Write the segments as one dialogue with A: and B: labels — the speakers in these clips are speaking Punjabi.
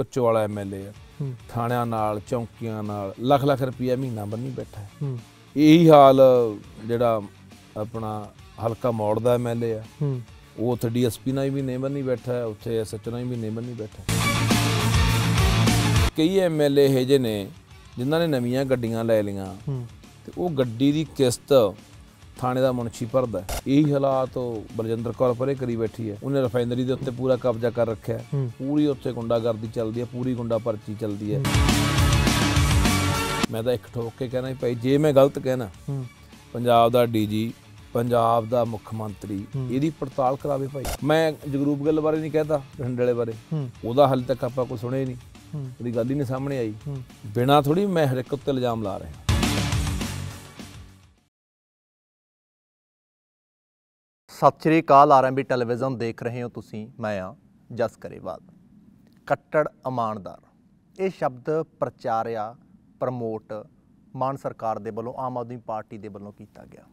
A: ਪੱਚੋ ਵਾਲਾ ਐਮਐਲਏ ਆ ਥਾਣਿਆਂ ਨਾਲ ਚੌਂਕੀਆਂ ਨਾਲ ਲੱਖ ਲੱਖ ਰੁਪਏ ਮਹੀਨਾ ਬੰਨੀ ਬੈਠਾ ਹੈ ਇਹੀ ਹਾਲ ਜਿਹੜਾ ਆਪਣਾ ਹਲਕਾ ਮੌੜ ਦਾ ਐਮਐਲਏ ਆ ਉਹ ਉੱਥੇ ਡੀਐਸਪੀ ਨਾਲ ਵੀ ਨਹੀਂ ਬੰਨੀ ਬੈਠਾ ਹੈ ਉੱਥੇ ਐਸਐਚ ਨਾਲ ਵੀ ਨਹੀਂ ਬੰਨੀ ਬੈਠਾ ਕਈ ਐਮਐਲਏ ਹੈ ਜਿਹੇ ਨੇ ਜਿਨ੍ਹਾਂ ਨੇ ਨਵੀਆਂ ਗੱਡੀਆਂ ਲੈ ਲਈਆਂ ਤੇ ਉਹ ਗੱਡੀ ਦੀ ਕਿਸ਼ਤ ਥਾਣੇ ਦਾ ਮੁਨਸ਼ੀ ਭਰਦਾ ਇਹੀ ਹਾਲਾਤ ਬਲਜਿੰਦਰ ਕੌਰ ਪਰੇ ਕਰੀ ਬੈਠੀ ਹੈ ਉਹਨੇ ਰਿਫਾਈਨਰੀ ਦੇ ਉੱਤੇ ਪੂਰਾ ਕਬਜ਼ਾ ਕਰ ਰੱਖਿਆ ਪੂਰੀ ਉੱਥੇ ਗੁੰਡਾਗਰਦੀ ਚੱਲਦੀ ਹੈ ਪੂਰੀ ਗੁੰਡਾ ਪਰਚੀ ਚੱਲਦੀ ਹੈ ਮੈਂ ਤਾਂ ਇੱਕ ਠੋਕ ਕੇ ਕਹਿਣਾ ਭਾਈ ਜੇ ਮੈਂ ਗਲਤ ਕਹਿਣਾ ਪੰਜਾਬ ਦਾ ਡੀਜੀ ਪੰਜਾਬ ਦਾ ਮੁੱਖ ਮੰਤਰੀ ਇਹਦੀ ਪੜਤਾਲ ਕਰਾਵੇ ਭਾਈ ਮੈਂ ਜਗਰੂਪ ਗੱਲ ਬਾਰੇ ਨਹੀਂ ਕਹਤਾ ਢੰਡੇ ਬਾਰੇ ਉਹਦਾ ਹਾਲ ਤੱਕ ਆਪਾਂ ਕੋਈ ਸੁਣੇ ਨਹੀਂ ਉਹਦੀ ਗੱਲ ਹੀ ਨਹੀਂ ਸਾਹਮਣੇ ਆਈ ਬਿਨਾ ਥੋੜੀ ਮੈਂ ਹਰ ਇੱਕ ਉੱਤੇ ਇਲਜ਼ਾਮ ਲਾ ਰਿਹਾ
B: ਸਤਿ ਸ਼੍ਰੀ ਅਕਾਲ ਆਰਐਮਬੀ ਟੈਲੀਵਿਜ਼ਨ ਦੇਖ ਰਹੇ ਹੋ ਤੁਸੀਂ ਮੈਂ ਆ ਜਸ ਕਰੇਵਾਲ ਕੱਟੜ ਇਮਾਨਦਾਰ ਇਹ ਸ਼ਬਦ ਪ੍ਰਚਾਰਿਆ ਪ੍ਰਮੋਟ ਮਾਨ ਸਰਕਾਰ ਦੇ ਵੱਲੋਂ ਆਮ ਆਦਮੀ ਪਾਰਟੀ ਦੇ ਵੱਲੋਂ ਕੀਤਾ ਗਿਆ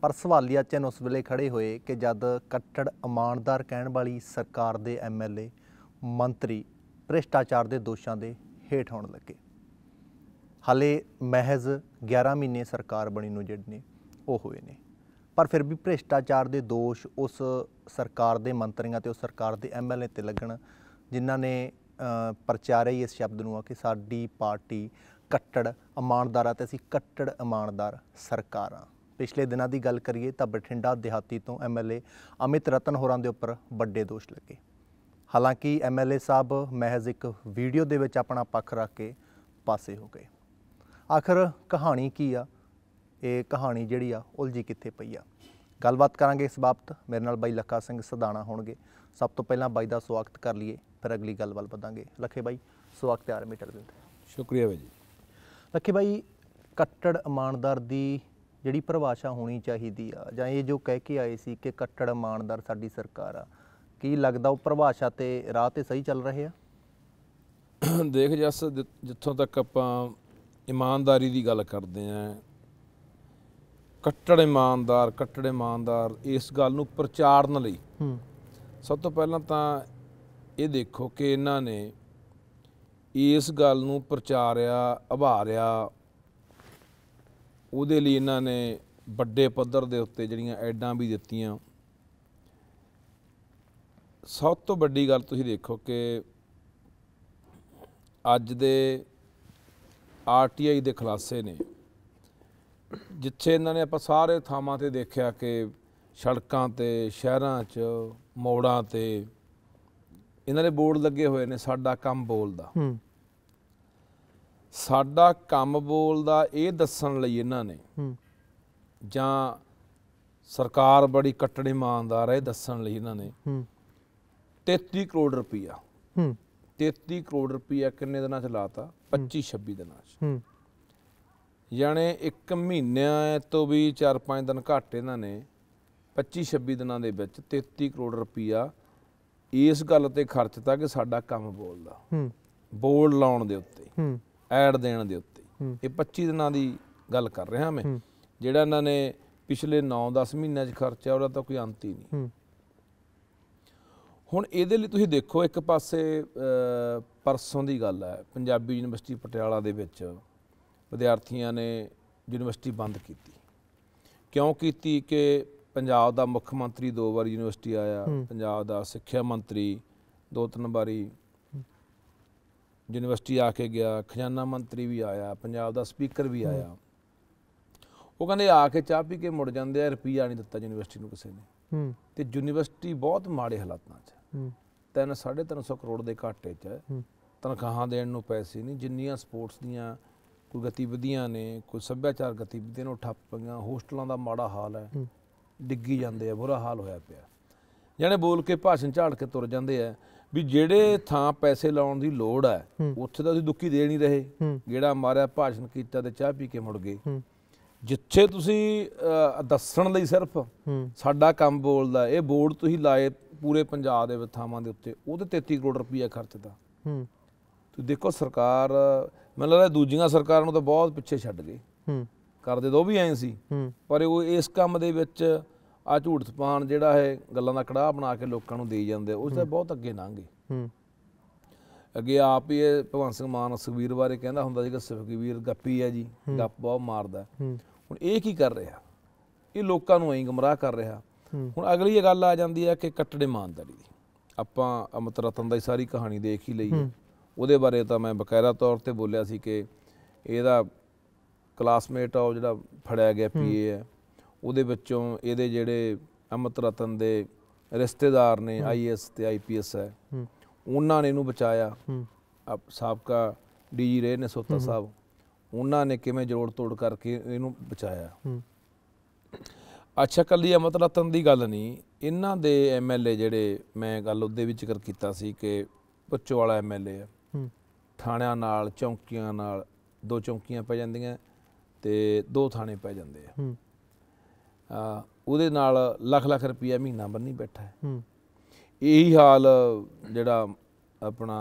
B: ਪਰ ਸਵਾਲੀਆ ਚਿੰਨ ਉਸ ਵੇਲੇ ਖੜੇ ਹੋਏ ਕਿ ਜਦ ਕੱਟੜ ਇਮਾਨਦਾਰ ਕਹਿਣ ਵਾਲੀ ਸਰਕਾਰ ਦੇ ਐਮਐਲਏ ਮੰਤਰੀ ਭ੍ਰਿਸ਼ਟਾਚਾਰ ਦੇ ਦੋਸ਼ਾਂ ਦੇ ਹੇਠ ਆਉਣ ਲੱਗੇ ਹਲੇ ਮਹਿਜ਼ 11 ਮਹੀਨੇ ਸਰਕਾਰ ਬਣੀ ਨੂੰ ਜਿਹੜੇ ਨੇ ਉਹ ਹੋਏ ਨੇ ਪਰ ਫਿਰ ਵੀ ਭ੍ਰਿਸ਼ਟਾਚਾਰ ਦੇ ਦੋਸ਼ ਉਸ ਸਰਕਾਰ ਦੇ ਮੰਤਰੀਆਂ ਤੇ ਉਸ ਸਰਕਾਰ ਦੇ ਐਮਐਲਏ ਤੇ ਲੱਗਣ ਜਿਨ੍ਹਾਂ ਨੇ ਪ੍ਰਚਾਰਿਆ ਇਸ ਸ਼ਬਦ ਨੂੰ ਆ ਕਿ ਸਾਡੀ ਪਾਰਟੀ ਕੱਟੜ ਇਮਾਨਦਾਰ ਤੇ ਅਸੀਂ ਕੱਟੜ ਇਮਾਨਦਾਰ ਸਰਕਾਰਾਂ ਪਿਛਲੇ ਦਿਨਾਂ ਦੀ ਗੱਲ ਕਰੀਏ ਤਾਂ ਬਠਿੰਡਾ ਦਿਹਾਤੀ ਤੋਂ ਐਮਐਲਏ ਅਮਿਤ ਰਤਨ ਹੋਰਾਂ ਦੇ ਉੱਪਰ ਵੱਡੇ ਦੋਸ਼ ਲੱਗੇ ਹਾਲਾਂਕਿ ਐਮਐਲਏ ਸਾਹਿਬ ਮਹਿਜ਼ ਇੱਕ ਵੀਡੀਓ ਦੇ ਵਿੱਚ ਆਪਣਾ ਪੱਖ ਰੱਖ ਕੇ ਪਾਸੇ ਹੋ ਗਏ ਆਖਰ ਕਹਾਣੀ ਕੀ ਆ ਇਹ ਕਹਾਣੀ ਜਿਹੜੀ ਆ ਉਲਝੀ ਕਿੱਥੇ ਪਈ ਆ ਗੱਲਬਾਤ ਕਰਾਂਗੇ ਇਸ ਬਾਬਤ ਮੇਰੇ ਨਾਲ ਬਾਈ ਲੱਖਾ ਸਿੰਘ ਸਦਾਣਾ ਹੋਣਗੇ ਸਭ ਤੋਂ ਪਹਿਲਾਂ ਬਾਈ ਦਾ ਸਵਾਗਤ ਕਰ ਲਈਏ ਫਿਰ ਅਗਲੀ ਗੱਲ ਵੱਲ ਵਧਾਂਗੇ ਲੱਖੇ ਬਾਈ ਸਵਾਗਤ ਹੈ ਆਰਮੀ ਟੈਲੀਵਿਜ਼ਨ ਤੇ ਸ਼ੁਕਰੀਆ ਬਾਈ ਜੀ ਲੱਖੇ ਬਾਈ ਕੱਟੜ ਇਮਾਨਦਾਰ ਦੀ ਜਿਹੜੀ ਪਰਿਭਾਸ਼ਾ ਹੋਣੀ ਚਾਹੀਦੀ ਆ ਜਾਂ ਇਹ ਜੋ ਕਹਿ ਕੇ ਆਏ ਸੀ ਕਿ ਕੱਟੜ ਇਮਾਨਦਾਰ ਸਾਡੀ ਸਰਕਾਰ ਆ ਕੀ ਲੱਗਦਾ ਉਹ ਪਰਿਭਾਸ਼ਾ ਤੇ ਰਾਹ ਤੇ ਸਹੀ ਚੱਲ ਰਹੇ ਆ
A: ਦੇਖ ਜਸ ਜਿੱਥੋਂ ਤੱਕ ਆਪਾਂ ਇਮਾਨਦਾਰੀ ਦੀ ਗੱਲ ਕਰਦੇ ਆਂ ਕੱਟੜ ਇਮਾਨਦਾਰ ਕੱਟੜ ਇਮਾਨਦਾਰ ਇਸ ਗੱਲ ਨੂੰ ਪ੍ਰਚਾਰਨ ਲਈ ਹੂੰ ਸਭ ਤੋਂ ਪਹਿਲਾਂ ਤਾਂ ਇਹ ਦੇਖੋ ਕਿ ਇਹਨਾਂ ਨੇ ਇਸ ਗੱਲ ਨੂੰ ਪ੍ਰਚਾਰਿਆ ਉਭਾਰਿਆ ਉਹਦੇ ਲਈ ਇਹਨਾਂ ਨੇ ਵੱਡੇ ਪੱਧਰ ਦੇ ਉੱਤੇ ਜਿਹੜੀਆਂ ਐਡਾਂ ਵੀ ਦਿੱਤੀਆਂ ਸਭ ਤੋਂ ਵੱਡੀ ਗੱਲ ਤੁਸੀਂ ਦੇਖੋ ਕਿ ਅੱਜ ਦੇ ਆਰਟੀਆਈ ਦੇ ਖਲਾਸੇ ਨੇ ਜਿੱਥੇ ਇਹਨਾਂ ਨੇ ਆਪਾਂ ਸਾਰੇ ਥਾਵਾਂ ਤੇ ਦੇਖਿਆ ਕਿ ਸੜਕਾਂ ਤੇ ਸ਼ਹਿਰਾਂ 'ਚ ਮੋੜਾਂ ਤੇ ਇਹਨਾਂ ਦੇ ਬੋਰਡ ਲੱਗੇ ਹੋਏ ਨੇ ਸਾਡਾ ਕੰਮ ਬੋਲਦਾ ਹੂੰ ਸਾਡਾ ਕੰਮ ਬੋਲਦਾ ਇਹ ਦੱਸਣ ਲਈ ਇਹਨਾਂ ਨੇ ਹੂੰ ਜਾਂ ਸਰਕਾਰ ਬੜੀ ਕੱਟੜ ਇਮਾਨਦਾਰ ਹੈ ਦੱਸਣ ਲਈ ਇਹਨਾਂ ਨੇ ਹੂੰ 33 ਕਰੋੜ ਰੁਪਇਆ ਹੂੰ 33 ਕਰੋੜ ਰੁਪਇਆ ਕਿੰਨੇ ਦਿਨਾਂ ਚ ਲਾਤਾ 25 26 ਦਿਨਾਂ ਚ ਹੂੰ ਯਾਨੀ ਇੱਕ ਮਹੀਨਿਆਂ ਤੋਂ ਵੀ 4-5 ਦਿਨ ਘੱਟ ਇਹਨਾਂ ਨੇ 25-26 ਦਿਨਾਂ ਦੇ ਵਿੱਚ 33 ਕਰੋੜ ਰੁਪਈਆ ਇਸ ਗੱਲ ਤੇ ਖਰਚਤਾ ਕਿ ਸਾਡਾ ਕੰਮ ਬੋਲਦਾ ਹੂੰ ਬੋਲ ਲਾਉਣ ਦੇ ਉੱਤੇ ਹੂੰ ਐਡ ਦੇਣ ਦੇ ਉੱਤੇ ਇਹ 25 ਦਿਨਾਂ ਦੀ ਗੱਲ ਕਰ ਰਿਹਾ ਮੈਂ ਜਿਹੜਾ ਇਹਨਾਂ ਨੇ ਪਿਛਲੇ 9-10 ਮਹੀਨਿਆਂ 'ਚ ਖਰਚਿਆ ਉਹਦਾ ਤਾਂ ਕੋਈ ਅੰਤ ਹੀ ਨਹੀਂ ਹੁਣ ਇਹਦੇ ਲਈ ਤੁਸੀਂ ਦੇਖੋ ਇੱਕ ਪਾਸੇ ਪਰਸੋਂ ਦੀ ਗੱਲ ਹੈ ਪੰਜਾਬੀ ਯੂਨੀਵਰਸਿਟੀ ਪਟਿਆਲਾ ਦੇ ਵਿੱਚ ਵਿਦਿਆਰਥੀਆਂ ਨੇ ਯੂਨੀਵਰਸਿਟੀ ਬੰਦ ਕੀਤੀ ਕਿਉਂ ਕੀਤੀ ਕਿ ਪੰਜਾਬ ਦਾ ਮੁੱਖ ਮੰਤਰੀ ਦੋ ਵਾਰ ਯੂਨੀਵਰਸਿਟੀ ਆਇਆ ਪੰਜਾਬ ਦਾ ਸਿੱਖਿਆ ਮੰਤਰੀ ਦੋ ਤਿੰਨ ਵਾਰੀ ਯੂਨੀਵਰਸਿਟੀ ਆ ਕੇ ਗਿਆ ਖਜ਼ਾਨਾ ਮੰਤਰੀ ਵੀ ਆਇਆ ਪੰਜਾਬ ਦਾ ਸਪੀਕਰ ਵੀ ਆਇਆ ਉਹ ਕਹਿੰਦੇ ਆ ਕੇ ਚਾਹ ਪੀ ਕੇ ਮੁੜ ਜਾਂਦੇ ਆ ਰੁਪਈਆ ਨਹੀਂ ਦਿੱਤਾ ਯੂਨੀਵਰਸਿਟੀ ਨੂੰ ਕਿਸੇ
C: ਨੇ
A: ਤੇ ਯੂਨੀਵਰਸਿਟੀ ਬਹੁਤ ਮਾੜੇ ਹਾਲਾਤਾਂ 'ਚ ਤਿੰਨ 350 ਕਰੋੜ ਦੇ ਘਾਟੇ 'ਚ ਤਨਖਾਹਾਂ ਦੇਣ ਨੂੰ ਪੈਸੇ ਨਹੀਂ ਜਿੰਨੀਆਂ ਸਪੋਰਟਸ ਦੀਆਂ ਕੋਈ ਗਤੀਵਿਧੀਆਂ ਨੇ ਕੋਈ ਸੱਭਿਆਚਾਰ ਗਤੀਵਿਧੀਆਂ ਨੂੰ ਠੱਪ ਪਈਆਂ ਹੋਸਟਲਾਂ ਦਾ ਮਾੜਾ ਹਾਲ ਹੈ ਡਿੱਗੀ ਜਾਂਦੇ ਆ ਬੁਰਾ ਹਾਲ ਹੋਇਆ ਪਿਆ ਜਾਨੇ ਬੋਲ ਕੇ ਭਾਸ਼ਣ ਝਾੜ ਕੇ ਤੁਰ ਜਾਂਦੇ ਆ ਵੀ ਜਿਹੜੇ ਥਾਂ ਪੈਸੇ ਲਾਉਣ ਦੀ ਲੋੜ ਹੈ ਉੱਥੇ ਤਾਂ ਅਸੀਂ ਦੁੱਖੀ ਦੇ ਨਹੀਂ ਰਹੇ ਜਿਹੜਾ ਮਾਰਿਆ ਭਾਸ਼ਣ ਕੀਤਾ ਤੇ ਚਾਹ ਪੀ ਕੇ ਮੁੜ ਗਏ ਜਿੱਥੇ ਤੁਸੀਂ ਦੱਸਣ ਲਈ ਸਿਰਫ ਸਾਡਾ ਕੰਮ ਬੋਲਦਾ ਇਹ ਬੋਰਡ ਤੁਸੀਂ ਲਾਏ ਪੂਰੇ ਪੰਜਾਬ ਦੇ ਵਿਥਾਵਾਂ ਦੇ ਉੱਤੇ ਉਹਦੇ 33 ਕਰੋੜ ਰੁਪਏ ਖਰਚਦਾ ਹੂੰ ਤੁਸੀਂ ਦੇਖੋ ਸਰਕਾਰ ਮੈਨੂੰ ਲੱਗਦਾ ਦੂਜੀਆਂ ਸਰਕਾਰਾਂ ਨੂੰ ਤਾਂ ਬਹੁਤ ਪਿੱਛੇ ਛੱਡ ਗਏ ਹੂੰ ਕਰਦੇ ਦੋ ਵੀ ਐਂ ਸੀ ਪਰ ਉਹ ਇਸ ਕੰਮ ਦੇ ਵਿੱਚ ਆ ਝੂਠ ਸਪਾਨ ਜਿਹੜਾ ਹੈ ਗੱਲਾਂ ਦਾ ਕੜਾਹ ਬਣਾ ਕੇ ਲੋਕਾਂ ਨੂੰ ਦੇਈ ਜਾਂਦੇ ਉਸ ਦਾ ਬਹੁਤ ਅੱਗੇ ਲੰਘੇ ਹੂੰ ਅੱਗੇ ਆਪ ਹੀ ਇਹ ਭਗਵੰਤ ਸਿੰਘ ਮਾਨ ਸੁਖਵੀਰ ਬਾਰੇ ਕਹਿੰਦਾ ਹੁੰਦਾ ਕਿ ਸੁਖਵੀਰ ਗੱਪੀ ਹੈ ਜੀ ਗੱਪ ਬਹੁਤ ਮਾਰਦਾ ਹੁਣ ਇਹ ਕੀ ਕਰ ਰਿਹਾ ਇਹ ਲੋਕਾਂ ਨੂੰ ਐਂ ਗਮਰਾਹ ਕਰ ਰਿਹਾ ਹੁਣ ਅਗਲੀ ਗੱਲ ਆ ਜਾਂਦੀ ਹੈ ਕਿ ਕੱਟੜੇ ਇਮਾਨਦਾਰੀ ਦੀ ਆਪਾਂ ਅਮਤ ਰਤਨ ਦਾ ਸਾਰੀ ਕਹਾਣੀ ਦੇਖ ਹੀ ਲਈ ਹੈ ਉਹਦੇ ਬਾਰੇ ਤਾਂ ਮੈਂ ਬਕਾਇਦਾ ਤੌਰ ਤੇ ਬੋਲਿਆ ਸੀ ਕਿ ਇਹਦਾ ਕਲਾਸਮੇਟ ਆ ਉਹ ਜਿਹੜਾ ਫੜਿਆ ਗਿਆ ਪੀਏ ਹੈ ਉਹਦੇ ਵਿੱਚੋਂ ਇਹਦੇ ਜਿਹੜੇ ਅਮਤ ਰਤਨ ਦੇ ਰਿਸ਼ਤੇਦਾਰ ਨੇ ਆਈਐਸ ਤੇ ਆਈਪੀਐਸ ਹੈ ਉਹਨਾਂ ਨੇ ਇਹਨੂੰ ਬਚਾਇਆ ਸਾਬਕਾ ਡੀਜੀ ਰਹੇ ਨੇ ਸੋਤਾ ਸਾਹਿਬ ਉਹਨਾਂ ਨੇ ਕਿਵੇਂ ਜੋੜ ਤੋੜ ਕਰਕੇ ਇਹਨੂੰ ਬਚਾਇਆ ਅੱਛਾ ਕੱਲੀ ਅਮਤ ਰਤਨ ਦੀ ਗੱਲ ਨਹੀਂ ਇਹਨਾਂ ਦੇ ਐਮਐਲਏ ਜਿਹੜੇ ਮੈਂ ਗੱਲ ਉਹਦੇ ਵਿੱਚ ਕਰ ਕੀਤਾ ਸੀ ਕਿ ਪੁੱਛੋ ਵਾਲਾ ਐਮਐਲਏ ਹੈ ਥਾਣਿਆਂ ਨਾਲ ਚੌਂਕੀਆਂ ਨਾਲ ਦੋ ਚੌਂਕੀਆਂ ਪੈ ਜਾਂਦੀਆਂ ਤੇ ਦੋ ਥਾਣੇ ਪੈ ਜਾਂਦੇ ਆ ਹੂੰ ਆ ਉਹਦੇ ਨਾਲ ਲੱਖ ਲੱਖ ਰੁਪਈਆ ਮਹੀਨਾ ਬੰਨੀ ਬੈਠਾ ਹੈ ਹੂੰ ਇਹੀ ਹਾਲ ਜਿਹੜਾ ਆਪਣਾ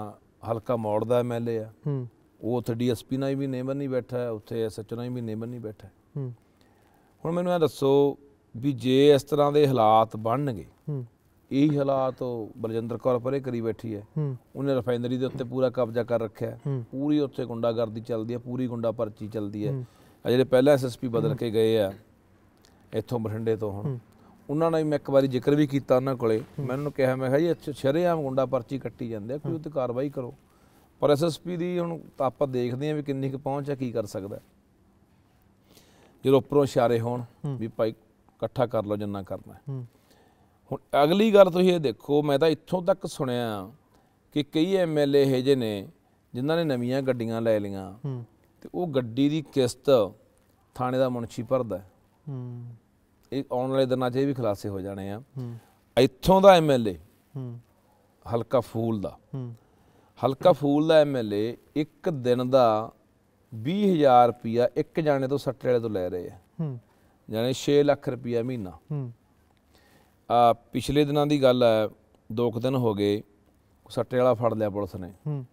A: ਹਲਕਾ ਮੋੜ ਦਾ ਐਮਐਲਏ ਆ ਹੂੰ ਉਹ ਉੱਥੇ ਡੀਐਸਪੀ ਨਾਲ ਵੀ ਨੇਮ ਨਹੀਂ ਬੈਠਾ ਉੱਥੇ ਐਸਐਚਓ ਨਾਲ ਵੀ ਨੇਮ ਨਹੀਂ ਬੈਠਾ ਹੂੰ ਹੁਣ ਮੈਨੂੰ ਇਹ ਦੱਸੋ ਵੀ ਜੇ ਇਸ ਤਰ੍ਹਾਂ ਦੇ ਹਾਲਾਤ ਬਣਨਗੇ ਹੂੰ ਇਹੀ ਹਾਲਾਤ ਬਲਜਿੰਦਰ ਕੌਰ ਪਰੇ ਕਰੀ ਬੈਠੀ ਹੈ ਉਹਨੇ ਰਫਾਇਨਰੀ ਦੇ ਉੱਤੇ ਪੂਰਾ ਕਬਜ਼ਾ ਕਰ ਰੱਖਿਆ ਪੂਰੀ ਉੱਥੇ ਗੁੰਡਾਗਰਦੀ ਚੱਲਦੀ ਹੈ ਪੂਰੀ ਗੁੰਡਾ ਪਰਚੀ ਚੱਲਦੀ ਹੈ ਜਿਹੜੇ ਪਹਿਲਾਂ ਐਸਐਸਪੀ ਬਦਲ ਕੇ ਗਏ ਆ ਇੱਥੋਂ ਬਠਿੰਡੇ ਤੋਂ ਹੁਣ ਉਹਨਾਂ ਨੇ ਮੈਂ ਇੱਕ ਵਾਰੀ ਜ਼ਿਕਰ ਵੀ ਕੀਤਾ ਉਹਨਾਂ ਕੋਲੇ ਮੈਂ ਉਹਨੂੰ ਕਿਹਾ ਮੈਂ ਕਿਹਾ ਜੀ ਇੱਥੇ ਸ਼ਰੇਆਮ ਗੁੰਡਾ ਪਰਚੀ ਕੱਟੀ ਜਾਂਦੇ ਆ ਕੋਈ ਉੱਤੇ ਕਾਰਵਾਈ ਕਰੋ ਪਰ ਐਸਐਸਪੀ ਦੀ ਹੁਣ ਆਪਾਂ ਦੇਖਦੇ ਆ ਵੀ ਕਿੰਨੀ ਕੁ ਪਹੁੰਚ ਹੈ ਕੀ ਕਰ ਸਕਦਾ ਜਦੋਂ ਉੱਪਰੋਂ ਇਸ਼ਾਰੇ ਹੋਣ ਵੀ ਭਾਈ ਇਕੱਠਾ ਕਰ ਲਓ ਜਿੰਨਾ ਕਰਨਾ ਹੈ ਹੁਣ ਅਗਲੀ ਗੱਲ ਤੁਸੀਂ ਇਹ ਦੇਖੋ ਮੈਂ ਤਾਂ ਇੱਥੋਂ ਤੱਕ ਸੁਣਿਆ ਕਿ ਕਈ ਐਮਐਲਏ ਇਹ ਜਿਹੇ ਨੇ ਜਿਨ੍ਹਾਂ ਨੇ ਨਵੀਆਂ ਗੱਡੀਆਂ ਲੈ ਲਈਆਂ ਤੇ ਉਹ ਗੱਡੀ ਦੀ ਕਿਸ਼ਤ ਥਾਣੇ ਦਾ ਮੁਨਸ਼ੀ ਭਰਦਾ ਇਹ ਆਉਣ ਵਾਲੇ ਦਿਨਾਂ 'ਚ ਇਹ ਵੀ ਖਲਾਸੇ ਹੋ ਜਾਣੇ ਆ ਇੱਥੋਂ ਦਾ ਐਮਐਲਏ ਹਲਕਾ ਫੂਲ ਦਾ ਹਲਕਾ ਫੂਲ ਦਾ ਐਮਐਲਏ ਇੱਕ ਦਿਨ ਦਾ 20000 ਰੁਪਿਆ ਇੱਕ ਜਾਣੇ ਤੋਂ ਸੱਟੇ ਵਾਲੇ ਤੋਂ ਲੈ ਰਹੇ ਆ ਜਾਨੇ 6 ਲੱਖ ਰੁਪਿਆ ਮਹੀਨਾ ਆ ਪਿਛਲੇ ਦਿਨਾਂ ਦੀ ਗੱਲ ਹੈ ਦੋ ਕੁ ਦਿਨ ਹੋ ਗਏ ਸੱਟੇ ਵਾਲਾ ਫੜ ਲਿਆ ਪੁਲਿਸ ਨੇ ਹੂੰ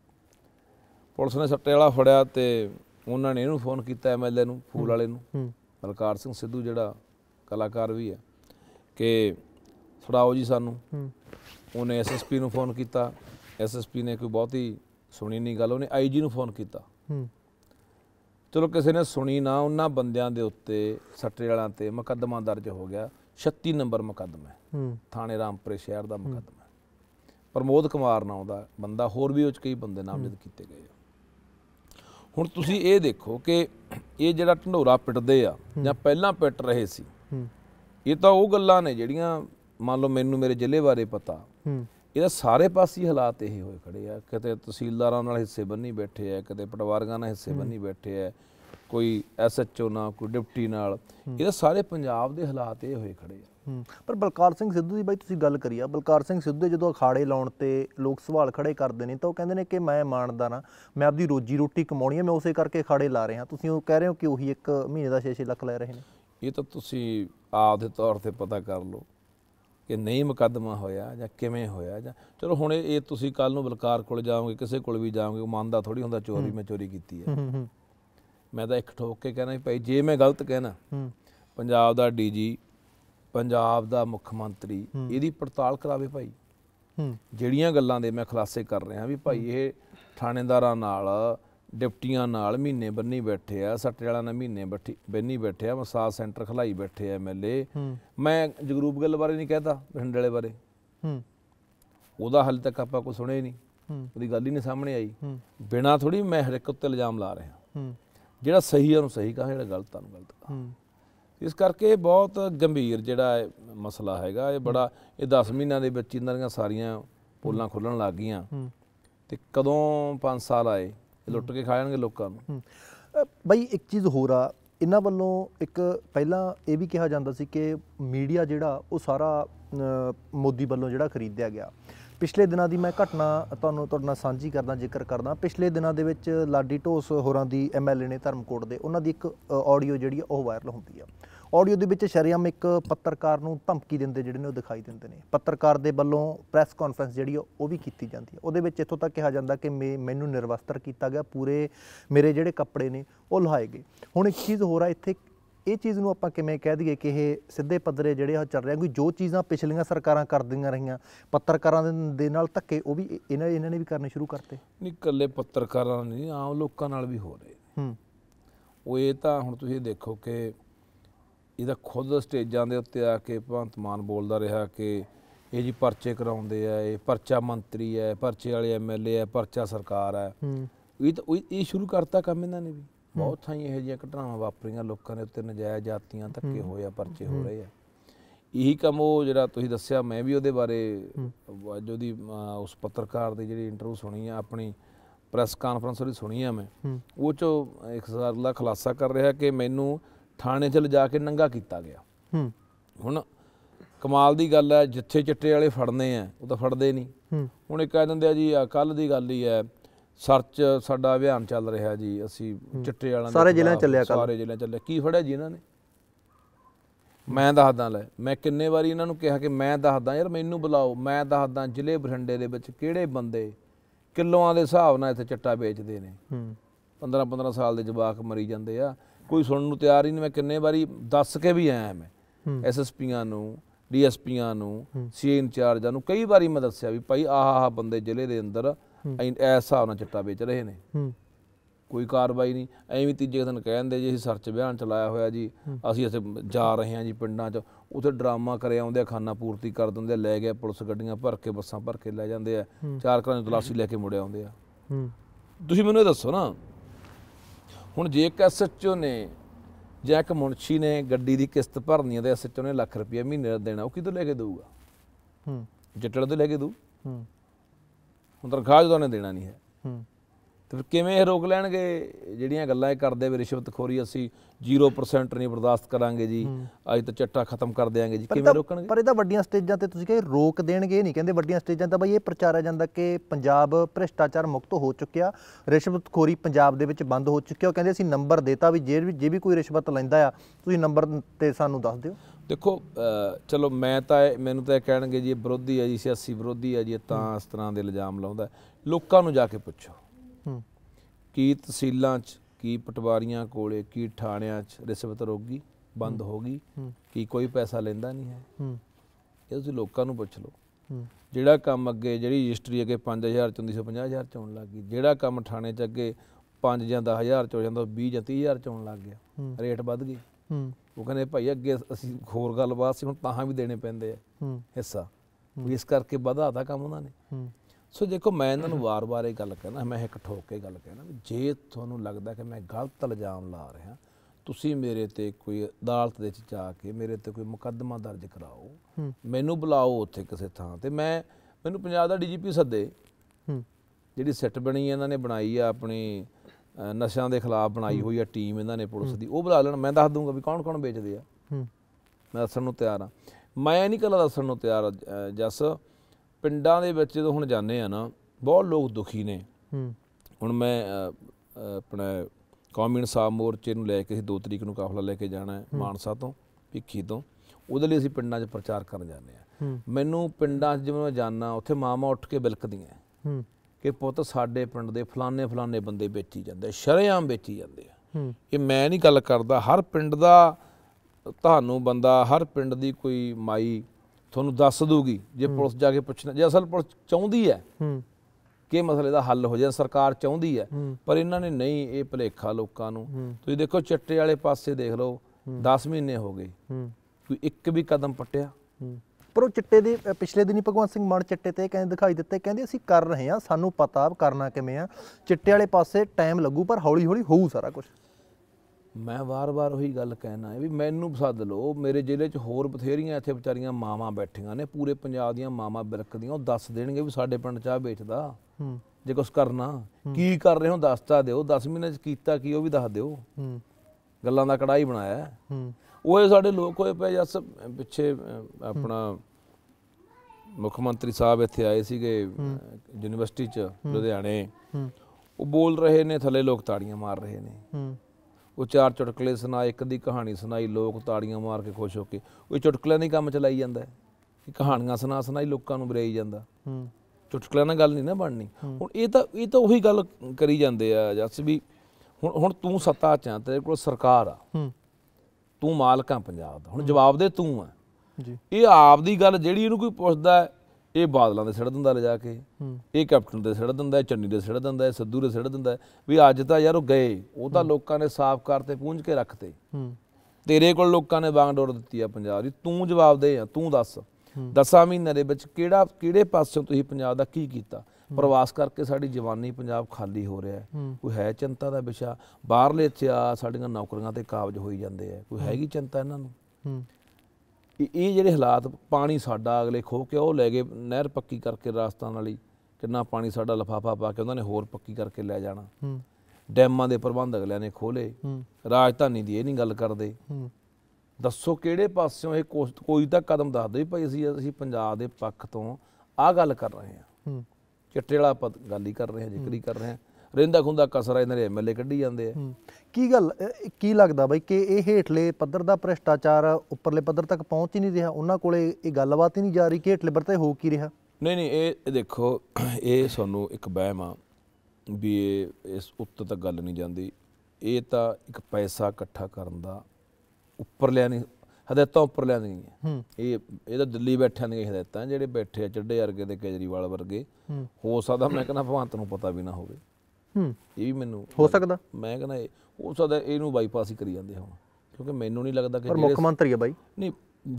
A: ਪੁਲਿਸ ਨੇ ਸੱਟੇ ਵਾਲਾ ਫੜਿਆ ਤੇ ਉਹਨਾਂ ਨੇ ਇਹਨੂੰ ਫੋਨ ਕੀਤਾ ਐਮਐਲਏ ਨੂੰ ਫੂਲ ਵਾਲੇ ਨੂੰ ਹੂੰ ਬਲਕਾਰ ਸਿੰਘ ਸਿੱਧੂ ਜਿਹੜਾ ਕਲਾਕਾਰ ਵੀ ਹੈ ਕਿ ਫੜਾਓ ਜੀ ਸਾਨੂੰ ਹੂੰ ਉਹਨੇ ਐਸਐਸਪੀ ਨੂੰ ਫੋਨ ਕੀਤਾ ਐਸਐਸਪੀ ਨੇ ਕੋਈ ਬਹੁਤੀ ਸੁਣੀ ਨਹੀਂ ਗੱਲ ਉਹਨੇ ਆਈਜੀ ਨੂੰ ਫੋਨ ਕੀਤਾ ਹੂੰ ਚਲੋ ਕਿਸੇ ਨੇ ਸੁਣੀ ਨਾ ਉਹਨਾਂ ਬੰਦਿਆਂ ਦੇ ਉੱਤੇ ਸੱਟੇ ਵਾਲਾਂ ਤੇ ਮੁਕੱਦਮਾ ਦਰਜ ਹੋ ਗਿਆ 36 ਨੰਬਰ ਮੁਕੱਦਮਾ ਹੈ ਥਾਣੇ ਰਾਮਪੁਰੇ ਸ਼ਹਿਰ ਦਾ ਮੁਕੱਦਮਾ ਪ੍ਰਮੋਦ ਕੁਮਾਰ ਨਾਮ ਦਾ ਬੰਦਾ ਹੋਰ ਵੀ ਉਹ ਚ ਕਈ ਬੰਦੇ ਨਾਮਜ਼ਦ ਕੀਤੇ ਗਏ ਹੁਣ ਤੁਸੀਂ ਇਹ ਦੇਖੋ ਕਿ ਇਹ ਜਿਹੜਾ ਢੰਡੋਰਾ ਪਿੱਟਦੇ ਆ ਜਾਂ ਪਹਿਲਾਂ ਪਿੱਟ ਰਹੇ ਸੀ ਇਹ ਤਾਂ ਉਹ ਗੱਲਾਂ ਨੇ ਜਿਹੜੀਆਂ ਮੰਨ ਲਓ ਮੈਨੂੰ ਮੇਰੇ ਜ਼ਿਲ੍ਹੇ ਬਾਰੇ ਪਤਾ ਇਹਦਾ ਸਾਰੇ ਪਾਸੇ ਹਾਲਾਤ ਇਹ ਹੋਏ ਖੜੇ ਆ ਕਿਤੇ ਤਹਿਸੀਲਦਾਰਾਂ ਨਾਲ ਹਿੱਸੇ ਬੰਨੀ ਬੈਠੇ ਆ ਕਿਤੇ ਪਟਵਾਰੀਆਂ ਨਾਲ ਹਿੱਸੇ ਬੰਨੀ ਬੈਠੇ ਆ ਕੋਈ ਐਸਐਚਓ ਨਾ ਕੋਈ ਡਿਪਟੀ ਨਾਲ ਇਹਦਾ ਸਾਰੇ ਪੰਜਾਬ ਦੇ ਹਾਲਾਤ ਇਹ ਹੋਏ ਖੜੇ
B: ਆ ਪਰ ਬਲਕਾਰ ਸਿੰਘ ਸਿੱਧੂ ਦੀ ਬਾਈ ਤੁਸੀਂ ਗੱਲ ਕਰੀ ਆ ਬਲਕਾਰ ਸਿੰਘ ਸਿੱਧੂ ਦੇ ਜਦੋਂ ਅਖਾੜੇ ਲਾਉਣ ਤੇ ਲੋਕ ਸਵਾਲ ਖੜੇ ਕਰਦੇ ਨੇ ਤਾਂ ਉਹ ਕਹਿੰਦੇ ਨੇ ਕਿ ਮੈਂ ਇਮਾਨਦਾਰ ਨਾ ਮੈਂ ਆਪਦੀ ਰੋਜੀ ਰੋਟੀ ਕਮਾਉਣੀ ਆ ਮੈਂ ਉਸੇ ਕਰਕੇ ਅਖਾੜੇ ਲਾ ਰਿਹਾ ਤੁਸੀਂ ਉਹ ਕਹਿ ਰਹੇ ਹੋ ਕਿ ਉਹੀ ਇੱਕ ਮਹੀਨੇ ਦਾ 6-6 ਲੱਖ ਲੈ ਰਹੇ ਨੇ
A: ਇਹ ਤਾਂ ਤੁਸੀਂ ਆਪ ਦੇ ਤੌਰ ਤੇ ਪਤਾ ਕਰ ਲਓ ਕਿ ਨਹੀਂ ਮੁਕੱਦਮਾ ਹੋਇਆ ਜਾਂ ਕਿਵੇਂ ਹੋਇਆ ਜਾਂ ਚਲੋ ਹੁਣ ਇਹ ਤੁਸੀਂ ਕੱਲ ਨੂੰ ਬਲਕਾਰ ਕੋਲ ਜਾਓਗੇ ਕਿਸੇ ਕੋਲ ਵੀ ਜਾਓਗੇ ਉਹ ਮੰਨਦਾ ਥੋੜੀ ਹੁੰਦਾ ਚੋਰੀ ਮੈਂ ਚੋਰੀ ਕੀਤੀ ਹੈ ਮੈਂ ਤਾਂ ਇੱਕ ਠੋਕ ਕੇ ਕਹਿਣਾ ਭਾਈ ਜੇ ਮੈਂ ਗਲਤ ਕਹਿਣਾ ਹੂੰ ਪੰਜਾਬ ਦਾ ਡੀਜੀ ਪੰਜਾਬ ਦਾ ਮੁੱਖ ਮੰਤਰੀ ਇਹਦੀ ਪੜਤਾਲ ਕਰਾਵੇ ਭਾਈ ਹੂੰ ਜਿਹੜੀਆਂ ਗੱਲਾਂ ਦੇ ਮੈਂ ਖੁਲਾਸੇ ਕਰ ਰਿਹਾ ਵੀ ਭਾਈ ਇਹ ਥਾਣੇਦਾਰਾਂ ਨਾਲ ਡਿਪਟੀਆਂ ਨਾਲ ਮਹੀਨੇ ਬੰਨੀ ਬੈਠੇ ਆ ਸੱਟੇ ਵਾਲਾ ਨਾ ਮਹੀਨੇ ਬੱਠੀ ਬੰਨੀ ਬੈਠੇ ਆ ਮਸਾਜ ਸੈਂਟਰ ਖਲਾਈ ਬੈਠੇ ਆ ਐਮਐਲਏ ਮੈਂ ਜਗਰੂਪ ਗੱਲ ਬਾਰੇ ਨਹੀਂ ਕਹਤਾ ਬਿੰਡਲੇ ਬਾਰੇ ਹੂੰ ਉਹਦਾ ਹਾਲੇ ਤੱਕ ਆਪਾਂ ਕੋਈ ਸੁਣਿਆ ਹੀ ਨਹੀਂ ਉਹਦੀ ਗੱਲ ਹੀ ਨਹੀਂ ਸਾਹਮਣੇ ਆਈ ਬਿਨਾ ਥੋੜੀ ਮੈਂ ਹਰ ਇੱਕ ਉੱਤੇ ਇਲਜ਼ਾਮ ਲਾ ਰਿਹਾ ਜਿਹੜਾ ਸਹੀ ਉਹਨੂੰ ਸਹੀ ਕਹਾਂ ਜਿਹੜਾ ਗਲਤ ਉਹਨੂੰ ਗਲਤ ਹੂੰ ਇਸ ਕਰਕੇ ਇਹ ਬਹੁਤ ਗੰਭੀਰ ਜਿਹੜਾ ਇਹ ਮਸਲਾ ਹੈਗਾ ਇਹ ਬੜਾ ਇਹ 10 ਮਹੀਨਿਆਂ ਦੇ ਵਿੱਚ ਇਹਨਾਂ ਦੀਆਂ ਸਾਰੀਆਂ ਪੋਲਾਂ ਖੁੱਲਣ ਲੱਗ ਗਈਆਂ ਤੇ ਕਦੋਂ 5 ਸਾਲ ਆਏ ਇਹ ਲੁੱਟ ਕੇ ਖਾ ਜਾਣਗੇ ਲੋਕਾਂ
B: ਨੂੰ ਬਈ ਇੱਕ ਚੀਜ਼ ਹੋਰ ਆ ਇਹਨਾਂ ਵੱਲੋਂ ਇੱਕ ਪਹਿਲਾਂ ਇਹ ਵੀ ਕਿਹਾ ਜਾਂਦਾ ਸੀ ਕਿ ਮੀਡੀਆ ਜਿਹੜਾ ਉਹ ਸਾਰਾ ਮੋਦੀ ਵੱਲੋਂ ਜਿਹੜਾ ਖਰੀਦਿਆ ਗਿਆ ਪਿਛਲੇ ਦਿਨਾਂ ਦੀ ਮੈਂ ਘਟਨਾ ਤੁਹਾਨੂੰ ਤੁਹਾਡੇ ਨਾਲ ਸਾਂਝੀ ਕਰਦਾ ਜ਼ਿਕਰ ਕਰਦਾ ਪਿਛਲੇ ਦਿਨਾਂ ਦੇ ਵਿੱਚ ਲਾਡੀ ਢੋਸ ਹੋਰਾਂ ਦੀ ਐਮਐਲਏ ਨੇ ਧਰਮਕੋਟ ਦੇ ਉਹਨਾਂ ਦੀ ਇੱਕ ਆਡੀਓ ਜਿਹੜੀ ਆ ਉਹ ਵਾਇਰਲ ਹੁੰਦੀ ਆ ਆਡੀਓ ਦੇ ਵਿੱਚ ਸ਼ਰਿਆਮ ਇੱਕ ਪੱਤਰਕਾਰ ਨੂੰ ਧਮਕੀ ਦਿੰਦੇ ਜਿਹੜੇ ਨੇ ਉਹ ਦਿਖਾਈ ਦਿੰਦੇ ਨੇ ਪੱਤਰਕਾਰ ਦੇ ਵੱਲੋਂ ਪ੍ਰੈਸ ਕਾਨਫਰੰਸ ਜਿਹੜੀ ਉਹ ਵੀ ਕੀਤੀ ਜਾਂਦੀ ਹੈ ਉਹਦੇ ਵਿੱਚ ਇਥੋਂ ਤੱਕ ਕਿਹਾ ਜਾਂਦਾ ਕਿ ਮੈਨੂੰ ਨਿਰਵਸਤਰ ਕੀਤਾ ਗਿਆ ਪੂਰੇ ਮੇਰੇ ਜਿਹੜੇ ਕੱਪੜੇ ਨੇ ਉਹ ਲਹਾਏ ਗਏ ਹੁਣ ਇੱਕ ਚੀਜ਼ ਹੋਰ ਆ ਇੱਥੇ ਇਹ ਚੀਜ਼ ਨੂੰ ਆਪਾਂ ਕਿਵੇਂ ਕਹਿ ਦਈਏ ਕਿ ਇਹ ਸਿੱਧੇ ਪੱਧਰੇ ਜਿਹੜੇ ਆ ਚੱਲ ਰਿਹਾ ਕੋਈ ਜੋ ਚੀਜ਼ਾਂ ਪਿਛਲੀਆਂ ਸਰਕਾਰਾਂ ਕਰਦੀਆਂ ਰਹੀਆਂ ਪੱਤਰਕਾਰਾਂ ਦੇ ਨਾਲ ਧੱਕੇ ਉਹ ਵੀ ਇਹਨਾਂ ਇਹਨਾਂ ਨੇ ਵੀ ਕਰਨੇ ਸ਼ੁਰੂ ਕਰਤੇ
A: ਨਹੀਂ ਇਕੱਲੇ ਪੱਤਰਕਾਰਾਂ ਨਹੀਂ ਆਮ ਲੋਕਾਂ ਨਾਲ ਵੀ ਹੋ ਰਹੇ ਹੂੰ ਉਹ ਇਹ ਤਾਂ ਹੁਣ ਤੁਸੀਂ ਦੇਖੋ ਕਿ ਇਹਦਾ ਖੁਦ ਸਟੇਜਾਂ ਦੇ ਉੱਤੇ ਆ ਕੇ ਭਗਵੰਤ ਮਾਨ ਬੋਲਦਾ ਰਿਹਾ ਕਿ ਇਹ ਜੀ ਪਰਚੇ ਕਰਾਉਂਦੇ ਆ ਇਹ ਪਰਚਾ ਮੰਤਰੀ ਹੈ ਪਰਚੇ ਵਾਲੇ ਐਮਐਲਏ ਹੈ ਪਰਚਾ ਸਰਕਾਰ ਹੂੰ ਇਹ ਤਾਂ ਇਹ ਸ਼ੁਰੂ ਕਰਤਾ ਕੰਮ ਇਹਨਾਂ ਨੇ ਵੀ ਬਹੁਤ ਥਾਂ ਇਹੋ ਜਿਹੀਆਂ ਘਟਨਾਵਾਂ ਵਾਪਰੀਆਂ ਲੋਕਾਂ ਦੇ ਉੱਤੇ ਨਜਾਇਜ਼ ਜਾਤੀਆਂ ਧੱਕੇ ਹੋਏ ਆ ਪਰਚੇ ਹੋ ਰਹੇ ਆ ਇਹੀ ਕੰਮ ਉਹ ਜਿਹੜਾ ਤੁਸੀਂ ਦੱਸਿਆ ਮੈਂ ਵੀ ਉਹਦੇ ਬਾਰੇ ਅੱਜ ਉਸ ਪੱਤਰਕਾਰ ਦੀ ਜਿਹੜੀ ਇੰਟਰਵਿਊ ਸੁਣੀ ਆ ਆਪਣੀ ਪ੍ਰੈਸ ਕਾਨਫਰੰਸ ਵੀ ਸੁਣੀ ਆ ਮੈਂ ਉਹ ਚ ਇੱਕ ਦਾ ਖੁਲਾਸਾ ਕਰ ਰਿਹਾ ਕਿ ਮੈਨੂੰ ਥਾਣੇ 'ਚ ਲਿਜਾ ਕੇ ਨੰਗਾ ਕੀਤਾ ਗਿਆ ਹੁਣ ਕਮਾਲ ਦੀ ਗੱਲ ਹੈ ਜਿੱਥੇ ਚਿੱਟੇ ਵਾਲੇ ਫੜਨੇ ਆ ਉਹ ਤਾਂ ਫੜਦੇ ਨਹੀਂ ਹੁਣ ਇਹ ਕਹਿ ਦਿੰਦੇ ਆ ਜੀ ਆ ਕੱਲ ਦੀ ਗੱਲ ਹੀ ਹੈ ਸਰਚ ਸਾਡਾ ਅਭਿਆਨ ਚੱਲ ਰਿਹਾ ਜੀ ਅਸੀਂ ਚਿੱਟੇ ਵਾਲਾ ਸਾਰੇ ਜ਼ਿਲ੍ਹਿਆਂ ਚੱਲਿਆ ਕਰ ਸਾਰੇ ਜ਼ਿਲ੍ਹਿਆਂ ਚੱਲਿਆ ਕੀ ਫੜਿਆ ਜੀ ਇਹਨਾਂ ਨੇ ਮੈਂ ਦੱਸਦਾ ਲੈ ਮੈਂ ਕਿੰਨੇ ਵਾਰੀ ਇਹਨਾਂ ਨੂੰ ਕਿਹਾ ਕਿ ਮੈਂ ਦੱਸਦਾ ਯਾਰ ਮੈਨੂੰ ਬੁਲਾਓ ਮੈਂ ਦੱਸਦਾ ਜ਼ਿਲ੍ਹੇ ਬਰਿੰਡੇ ਦੇ ਵਿੱਚ ਕਿਹੜੇ ਬੰਦੇ ਕਿਲੋਆਂ ਦੇ ਹਿਸਾਬ ਨਾਲ ਇੱਥੇ ਚਿੱਟਾ ਵੇਚਦੇ ਨੇ ਹੂੰ 15 15 ਸਾਲ ਦੇ ਜਵਾਕ ਮਰੀ ਜਾਂਦੇ ਆ ਕੋਈ ਸੁਣਨ ਨੂੰ ਤਿਆਰ ਹੀ ਨਹੀਂ ਮੈਂ ਕਿੰਨੇ ਵਾਰੀ ਦੱਸ ਕੇ ਵੀ ਆਇਆ ਮੈਂ ਐਸਐਸਪੀਆਂ ਨੂੰ ਡੀਐਸਪੀਆਂ ਨੂੰ ਸੀਏ ਇੰਚਾਰਜਾਂ ਨੂੰ ਕਈ ਵਾਰੀ ਮੈਂ ਦੱਸਿਆ ਵੀ ਭਾਈ ਆਹ ਆਹ ਬੰਦੇ ਜ਼ਿਲ੍ਹੇ ਦੇ ਅੰਦਰ ਐਂ ਇਸ ਹਿਸਾਬ ਨਾਲ ਚਿੱਟਾ ਵੇਚ ਰਹੇ ਨੇ ਕੋਈ ਕਾਰਵਾਈ ਨਹੀਂ ਐਵੇਂ ਤੀਜੇ ਦਿਨ ਕਹਿੰਦੇ ਜੀ ਅਸੀਂ ਸਰਚ ਬਿਆਨ ਚਲਾਇਆ ਹੋਇਆ ਜੀ ਅਸੀਂ ਇੱਥੇ ਜਾ ਰਹੇ ਹਾਂ ਜੀ ਪਿੰਡਾਂ 'ਚ ਉੱਥੇ ਡਰਾਮਾ ਕਰੇ ਆਉਂਦੇ ਆ ਖਾਨਾ ਪੂਰਤੀ ਕਰ ਦਿੰਦੇ ਲੈ ਗਏ ਪੁਲਿਸ ਗੱਡੀਆਂ ਭਰ ਕੇ ਬੱਸਾਂ ਭਰ ਕੇ ਲੈ ਜਾਂਦੇ ਆ ਚਾਰ ਕਰਾਂ ਦੀ ਤਲਾਸ਼ੀ ਲੈ ਕੇ ਮੁੜ ਆਉਂਦੇ ਆ ਤੁਸੀਂ ਮੈਨੂੰ ਇਹ ਦੱਸੋ ਨਾ ਹੁਣ ਜੇ ਇੱਕ ਐਸਐਚਓ ਨੇ ਜਾਂ ਇੱਕ ਮੁਨਸ਼ੀ ਨੇ ਗੱਡੀ ਦੀ ਕਿਸ਼ਤ ਭਰਨੀ ਹੈ ਤੇ ਐਸਐਚਓ ਨੇ ਲੱਖ ਰੁਪਏ ਮਹੀਨੇ ਦਾ ਦੇਣਾ ਉਹ ਕਿਦੋਂ ਲੈ ਕੇ ਦੇਊਗਾ ਹੂੰ ਜੱਟੜ ਤੋਂ ਲੈ ਕੇ ਦੂ ਹੂੰ ਹੁਣ ਤਨਖਾਹ ਜਦੋਂ ਨੇ ਦੇਣਾ ਨਹੀਂ ਹੈ ਹੂੰ ਤੇ ਫਿਰ ਕਿਵੇਂ ਇਹ ਰੋਕ ਲੈਣਗੇ ਜਿਹੜੀਆਂ ਗੱਲਾਂ ਇਹ ਕਰਦੇ ਵੀ ਰਿਸ਼ਵਤਖੋਰੀ ਅਸੀਂ 0% ਨਹੀਂ ਬਰਦਾਸ਼ਤ ਕਰਾਂਗੇ ਜੀ ਅੱਜ ਤਾਂ ਚੱਟਾ ਖਤਮ ਕਰ ਦੇਾਂਗੇ ਜੀ ਕਿਵੇਂ ਰੋਕਣਗੇ
B: ਪਰ ਇਹਦਾ ਵੱਡੀਆਂ ਸਟੇਜਾਂ ਤੇ ਤੁਸੀਂ ਕਹੇ ਰੋਕ ਦੇਣਗੇ ਨਹੀਂ ਕਹਿੰਦੇ ਵੱਡੀਆਂ ਸਟੇਜਾਂ ਤਾਂ ਬਈ ਇਹ ਪ੍ਰਚਾਰਿਆ ਜਾਂਦਾ ਕਿ ਪੰਜਾਬ ਭ੍ਰਿਸ਼ਟਾਚਾਰ ਮੁਕਤ ਹੋ ਚੁੱਕਿਆ ਰਿਸ਼ਵਤਖੋਰੀ ਪੰਜਾਬ ਦੇ ਵਿੱਚ ਬੰਦ ਹੋ ਚੁੱਕਿਆ ਉਹ ਕਹਿੰਦੇ ਅਸੀਂ ਨੰਬਰ ਦੇਤਾ ਵੀ ਜੇ ਵੀ ਜੇ ਵੀ ਕੋਈ ਰਿਸ਼ਵਤ ਲੈਂਦਾ ਆ ਤੁਸੀਂ ਨੰਬਰ ਤੇ ਸਾਨੂੰ ਦੱਸ ਦਿਓ
A: ਦੇਖੋ ਚਲੋ ਮੈਂ ਤਾਂ ਮੈਨੂੰ ਤਾਂ ਕਹਿਣਗੇ ਜੀ ਵਿਰੋਧੀ ਹੈ ਜੀ ਸਿਆਸੀ ਵਿਰੋਧੀ ਹੈ ਜੀ ਤਾਂ ਇਸ ਤਰ੍ਹਾਂ ਦੇ ਇਲਜ਼ਾਮ ਲਾਉਂਦਾ ਲੋਕਾਂ ਨੂੰ ਜਾ ਕੇ ਪੁੱਛੋ ਕੀ ਤਹਿਸੀਲਾਂ 'ਚ ਕੀ ਪਟਵਾਰੀਆਂ ਕੋਲੇ ਕੀ ਥਾਣਿਆਂ 'ਚ ਰਿਸ਼ਵਤ ਰੋਗੀ ਬੰਦ ਹੋ ਗਈ ਕੀ ਕੋਈ ਪੈਸਾ ਲੈਂਦਾ ਨਹੀਂ ਹੈ ਇਹ ਤੁਸੀਂ ਲੋਕਾਂ ਨੂੰ ਪੁੱਛ ਲਓ ਜਿਹੜਾ ਕੰਮ ਅੱਗੇ ਜਿਹੜੀ ਰਜਿਸਟਰੀ ਅੱਗੇ 5000 ਚੋਂ ਹੁੰਦੀ ਚ ਆਉਣ ਲੱਗ ਗਈ ਜਿਹੜਾ ਕੰਮ ਥਾਣੇ 'ਚ ਅੱਗੇ 5 ਜਾਂ 10000 ਚ ਹੋ ਜਾਂਦਾ 20 ਜਾਂ 30000 ਚ ਆਉਣ ਲੱਗ ਗਿਆ ਰੇਟ ਵੱਧ ਗਏ ਉਹ ਕਹਿੰਦੇ ਭਾਈ ਅੱਗੇ ਅਸੀਂ ਹੋਰ ਗੱਲਬਾਤ ਸੀ ਹੁਣ ਤਾਹਾਂ ਵੀ ਦੇਣੇ ਪੈਂਦੇ ਆ ਹਿੱਸਾ ਇਸ ਕਰਕੇ ਵਧਾਤਾ ਕੰਮ ਉਹਨਾਂ ਨੇ ਸੋ ਦੇਖੋ ਮੈਂ ਇਹਨਾਂ ਨੂੰ ਵਾਰ-ਵਾਰ ਇਹ ਗੱਲ ਕਹਿਣਾ ਮੈਂ ਇੱਕ ਠੋਕ ਕੇ ਗੱਲ ਕਹਿਣਾ ਵੀ ਜੇ ਤੁਹਾਨੂੰ ਲੱਗਦਾ ਕਿ ਮੈਂ ਗਲਤ ਇਲਜ਼ਾਮ ਲਾ ਰਿਹਾ ਤੁਸੀਂ ਮੇਰੇ ਤੇ ਕੋਈ ਅਦਾਲਤ ਦੇ ਵਿੱਚ ਜਾ ਕੇ ਮੇਰੇ ਤੇ ਕੋਈ ਮੁਕੱਦਮਾ ਦਰਜ ਕਰਾਓ ਮੈਨੂੰ ਬੁਲਾਓ ਉੱਥੇ ਕਿਸੇ ਥਾਂ ਤੇ ਮੈਂ ਮੈਨੂੰ ਪੰਜਾਬ ਦਾ ਡੀਜੀਪੀ ਸੱਦੇ ਜਿਹੜੀ ਸੈੱਟ ਬਣੀ ਇਹਨਾਂ ਨੇ ਬਣਾਈ ਆ ਆਪਣੀ ਨਸ਼ਿਆਂ ਦੇ ਖਿਲਾਫ ਬਣਾਈ ਹੋਈ ਆ ਟੀਮ ਇਹਨਾਂ ਨੇ ਪੁਲਿਸ ਦੀ ਉਹ ਬੁਲਾ ਲੈਣ ਮੈਂ ਦੱਸ ਦੂੰਗਾ ਵੀ ਕੌਣ ਕੌਣ ਵੇਚਦੇ ਆ
C: ਮੈਂ
A: ਦੱਸਣ ਨੂੰ ਤਿਆਰ ਆ ਮੈਂ ਨਹੀਂ ਕੱਲਾ ਦੱਸਣ ਨੂੰ ਤਿਆਰ ਜਸ ਪਿੰਡਾਂ ਦੇ ਵਿੱਚ ਜਦੋਂ ਹੁਣ ਜਾਂਦੇ ਆ ਨਾ ਬਹੁਤ ਲੋਕ ਦੁਖੀ ਨੇ ਹੁਣ ਮੈਂ ਆਪਣਾ ਕੌਮੀ ਸਾਹਿਬ ਮੋਰਚੇ ਨੂੰ ਲੈ ਕੇ ਅਸੀਂ 2 ਤਰੀਕ ਨੂੰ ਕਾਫਲਾ ਲੈ ਕੇ ਜਾਣਾ ਹੈ ਮਾਨਸਾ ਤੋਂ ਭਿੱਖੀ ਤੋਂ ਉਹਦੇ ਲਈ ਅਸੀਂ ਪਿੰਡਾਂ 'ਚ ਪ੍ਰਚਾਰ ਕਰਨ ਜਾਂਦੇ ਆ ਮੈਨੂੰ ਪਿੰਡਾਂ 'ਚ ਜਿਵੇਂ ਮੈਂ ਜਾਣਾ ਉੱਥੇ ਮਾਮਾ ਉੱਠ ਕੇ ਬਿਲਕਦੀਆਂ ਕਿ ਪੁੱਤ ਸਾਡੇ ਪਿੰਡ ਦੇ ਫਲਾਣੇ ਫਲਾਣੇ ਬੰਦੇ ਵੇਚੀ ਜਾਂਦੇ ਸ਼ਰਿਆਂ ਵੇਚੀ ਜਾਂਦੇ ਇਹ ਮੈਂ ਨਹੀਂ ਗੱਲ ਕਰਦਾ ਹਰ ਪਿੰਡ ਦਾ ਤੁਹਾਨੂੰ ਬੰਦਾ ਹਰ ਪਿੰਡ ਦੀ ਕੋਈ ਮਾਈ ਤੁਹਾਨੂੰ ਦੱਸ ਦੂਗੀ ਜੇ ਪੁਲਿਸ ਜਾ ਕੇ ਪੁੱਛਣਾ ਜੇ ਅਸਲ ਪੁਲਿਸ ਚਾਹੁੰਦੀ ਹੈ ਕਿ ਮਸਲੇ ਦਾ ਹੱਲ ਹੋ ਜਾਏ ਸਰਕਾਰ ਚਾਹੁੰਦੀ ਹੈ ਪਰ ਇਹਨਾਂ ਨੇ ਨਹੀਂ ਇਹ ਭਲੇਖਾ ਲੋਕਾਂ ਨੂੰ ਤੁਸੀਂ ਦੇਖੋ ਚਿੱਟੇ ਵਾਲੇ ਪਾਸੇ ਦੇਖ ਲਓ 10 ਮਹੀਨੇ ਹੋ ਗਏ ਕੋਈ ਇੱਕ ਵੀ ਕਦਮ ਪਟਿਆ
B: ਪਰ ਉਹ ਚਿੱਟੇ ਦੇ ਪਿਛਲੇ ਦਿਨੀ ਭਗਵੰਤ ਸਿੰਘ ਮਾਨ ਚਿੱਟੇ ਤੇ ਕਹਿੰਦੇ ਦਿਖਾਈ ਦਿੱਤੇ ਕਹਿੰਦੇ ਅਸੀਂ ਕਰ ਰਹੇ ਹਾਂ ਸਾਨੂੰ ਪਤਾ ਕਰਨਾ ਕਿਵੇਂ ਆ ਚਿੱਟੇ ਵਾਲੇ ਪਾਸੇ ਟਾਈਮ ਲੱਗੂ ਪਰ ਹੌਲੀ ਹੌਲੀ ਹੋਊ ਸਾਰਾ ਕੁਝ
A: ਮੈਂ ਵਾਰ-ਵਾਰ ਉਹੀ ਗੱਲ ਕਹਿਣਾ ਹੈ ਵੀ ਮੈਨੂੰ ਸੱਦ ਲਓ ਮੇਰੇ ਜ਼ਿਲ੍ਹੇ 'ਚ ਹੋਰ ਬਥੇਰੀਆਂ ਇੱਥੇ ਵਿਚਾਰੀਆਂ ਮਾਵਾਂ ਬੈਠੀਆਂ ਨੇ ਪੂਰੇ ਪੰਜਾਬ ਦੀਆਂ ਮਾਵਾਂ ਬਿਰਕਦੀਆਂ ਉਹ ਦੱਸ ਦੇਣਗੇ ਵੀ ਸਾਡੇ ਪਿੰਡ ਚਾਹ ਵੇਚਦਾ ਜੇ ਕੁਝ ਕਰਨਾ ਕੀ ਕਰ ਰਹੇ ਹੋ ਦੱਸਤਾ ਦਿਓ 10 ਮਹੀਨੇ 'ਚ ਕੀਤਾ ਕੀ ਉਹ ਵੀ ਦੱਸ ਦਿਓ ਗੱਲਾਂ ਦਾ ਕੜਾਈ ਬਣਾਇਆ ਉਹ ਸਾਡੇ ਲੋਕ ਹੋਏ ਪਏ ਜਸ ਪਿੱਛੇ ਆਪਣਾ ਮੁੱਖ ਮੰਤਰੀ ਸਾਹਿਬ ਇੱਥੇ ਆਏ ਸੀਗੇ ਯੂਨੀਵਰਸਿਟੀ ਚ ਲੁਧਿਆਣੇ ਉਹ ਬੋਲ ਰਹੇ ਨੇ ਥੱਲੇ ਲੋਕ ਤਾੜੀਆਂ ਮਾਰ ਰਹੇ ਨੇ ਉਹ ਚਾਰ ਚੁਟਕਲੇ ਸੁਣਾਏ ਇੱਕ ਦੀ ਕਹਾਣੀ ਸੁਣਾਈ ਲੋਕ ਤਾੜੀਆਂ ਮਾਰ ਕੇ ਖੁਸ਼ ਹੋ ਕੇ ਉਹ ਚੁਟਕਲਿਆਂ ਨਹੀਂ ਕੰਮ ਚਲਾਈ ਜਾਂਦਾ ਕਹਾਣੀਆਂ ਸੁਣਾ ਸੁਣਾਈ ਲੋਕਾਂ ਨੂੰ ਬਰੇਈ ਜਾਂਦਾ ਚੁਟਕਲਿਆਂ ਨਾਲ ਗੱਲ ਨਹੀਂ ਨਾ ਬਣਨੀ ਹੁਣ ਇਹ ਤਾਂ ਇਹ ਤਾਂ ਉਹੀ ਗੱਲ ਕਰੀ ਜਾਂਦੇ ਆ ਜੱਸ ਵੀ ਹੁਣ ਹੁਣ ਤੂੰ ਸੱਤਾ ਚ ਆ ਤੇਰੇ ਕੋਲ ਸਰਕਾਰ ਆ ਤੂੰ ਮਾਲਕ ਆ ਪੰਜਾਬ ਦਾ ਹੁਣ ਜਵਾਬ ਦੇ ਤੂੰ ਆ ਜੀ ਇਹ ਆਪ ਦੀ ਗੱਲ ਜਿਹੜੀ ਇਹਨੂੰ ਕੋਈ ਪੁੱਛਦਾ ਇਹ ਬਾਦਲਾਂ ਦੇ ਸਿੜ ਦਿੰਦਾ ਲਿਜਾ ਕੇ ਇਹ ਕੈਪਟਨ ਦੇ ਸਿੜ ਦਿੰਦਾ ਚੰਨੀ ਦੇ ਸਿੜ ਦਿੰਦਾ ਸਿੱਧੂ ਦੇ ਸਿੜ ਦਿੰਦਾ ਵੀ ਅੱਜ ਤਾਂ ਯਾਰ ਉਹ ਗਏ ਉਹ ਤਾਂ ਲੋਕਾਂ ਨੇ ਸਾਫ਼ ਕਰਤੇ ਪੂੰਝ ਕੇ ਰੱਖਤੇ ਤੇਰੇ ਕੋਲ ਲੋਕਾਂ ਨੇ ਬਾਗ ਡੋਰ ਦਿੱਤੀ ਆ ਪੰਜਾਬ ਦੀ ਤੂੰ ਜਵਾਬ ਦੇ ਆ ਤੂੰ ਦੱਸ ਦਸਾਂ ਮਹੀਨਿਆਂ ਦੇ ਵਿੱਚ ਕਿਹੜਾ ਕਿਹੜੇ ਪਾਸੋਂ ਤੁਸੀਂ ਪੰਜਾਬ ਦਾ ਕੀ ਕੀਤਾ ਪ੍ਰਵਾਸ ਕਰਕੇ ਸਾਡੀ ਜਵਾਨੀ ਪੰਜਾਬ ਖਾਲੀ ਹੋ ਰਿਹਾ ਹੈ ਕੋਈ ਹੈ ਚਿੰਤਾ ਦਾ ਵਿਸ਼ਾ ਬਾਹਰਲੇ ਇੱਥੇ ਆ ਸਾਡੀਆਂ ਨੌਕਰੀਆਂ ਤੇ ਕਾਬਜ ਹੋਈ ਜਾਂਦੇ ਆ ਕੋਈ ਹੈਗੀ ਚਿੰਤਾ ਇਹਨਾਂ ਨੂੰ ਇਹ ਜਿਹੜੇ ਹਾਲਾਤ ਪਾਣੀ ਸਾਡਾ ਅਗਲੇ ਖੋ ਕੇ ਉਹ ਲੈ ਗਏ ਨਹਿਰ ਪੱਕੀ ਕਰਕੇ ਰਾਜਸਥਾਨ ਵਾਲੀ ਕਿੰਨਾ ਪਾਣੀ ਸਾਡਾ ਲਫਾਫਾ ਪਾ ਕੇ ਉਹਨਾਂ ਨੇ ਹੋਰ ਪੱਕੀ ਕਰਕੇ ਲੈ ਜਾਣਾ ਡੈਮਾਂ ਦੇ ਪ੍ਰਬੰਧ ਅਗਲਿਆਂ ਨੇ ਖੋਲੇ ਰਾਜਧਾਨੀ ਦੀ ਇਹ ਨਹੀਂ ਗੱਲ ਕਰਦੇ ਦੱਸੋ ਕਿਹੜੇ ਪਾਸਿਓਂ ਇਹ ਕੋਈ ਤਾਂ ਕਦਮ ਦੱਸ ਦੇ ਭਾਈ ਅਸੀਂ ਅਸੀਂ ਪੰਜਾਬ ਦੇ ਪੱਖ ਤੋਂ ਆ ਗੱਲ ਕਰ ਰਹੇ ਹਾਂ ਚਿੱਟੇ ਪਦ ਆਪਾਂ ਗੱਲ ਹੀ ਕਰ ਰਹੇ ਹਾਂ ਜ਼ਿਕਰ ਹੀ ਕਰ ਰਹੇ ਹਾਂ ਰਹਿੰਦਾ ਖੁੰਦਾ ਕਸਰਾ ਇਹਨਾਂ ਦੇ ਐਮਐਲਏ ਕੱਢੀ ਜਾਂਦੇ
B: ਆ ਕੀ ਗੱਲ ਕੀ ਲੱਗਦਾ ਬਾਈ ਕਿ ਇਹ ਹੇਠਲੇ ਪੱਧਰ ਦਾ ਭ੍ਰਿਸ਼ਟਾਚਾਰ ਉੱਪਰਲੇ ਪੱਧਰ ਤੱਕ ਪਹੁੰਚ ਹੀ ਨਹੀਂ ਰਿਹਾ ਉਹਨਾਂ ਕੋਲੇ ਇਹ ਗੱਲਬਾਤ ਹੀ ਨਹੀਂ ਜਾ ਰਹੀ ਕਿ ਹੇਠਲੇ ਪੱਧਰ ਤੇ ਹੋ ਕੀ ਰਿਹਾ
A: ਨਹੀਂ ਨਹੀਂ ਇਹ ਦੇਖੋ ਇਹ ਸਾਨੂੰ ਇੱਕ ਬਹਿਮ ਆ ਵੀ ਇਹ ਇਸ ਉੱਤ ਤੱਕ ਗੱਲ ਨਹੀਂ ਜਾਂਦੀ ਇਹ ਤਾਂ ਇੱਕ ਪੈਸਾ ਇਕੱਠਾ ਕਰਨ ਦਾ ਉੱਪਰਲੇ ਨੇ ਹਦਾਇਤਾਂ ਉੱਪਰ ਲੈਂਦੀਆਂ ਇਹ ਇਹ ਤਾਂ ਦਿੱਲੀ ਬੈਠਿਆਂ ਦੀਆਂ ਹਦਾਇਤਾਂ ਜਿਹੜੇ ਬੈਠੇ ਆ ਚੱਡੇ ਵਰਗੇ ਤੇ ਕੇਜਰੀਵਾਲ ਵਰਗੇ ਹੋ ਸਕਦਾ ਮੈਂ ਕਹਿੰਦਾ ਭਵੰਤ ਨੂੰ ਪਤਾ ਵੀ ਨਾ ਹੋਵੇ ਇਹ ਵੀ ਮੈਨੂੰ ਹੋ ਸਕਦਾ ਮੈਂ ਕਹਿੰਦਾ ਹੋ ਸਕਦਾ ਇਹਨੂੰ ਬਾਈਪਾਸ ਹੀ ਕਰੀ ਜਾਂਦੇ ਹੁਣ ਕਿਉਂਕਿ ਮੈਨੂੰ ਨਹੀਂ ਲੱਗਦਾ ਕਿ ਪਰ ਮੁੱਖ ਮੰਤਰੀ ਹੈ ਬਾਈ ਨਹੀਂ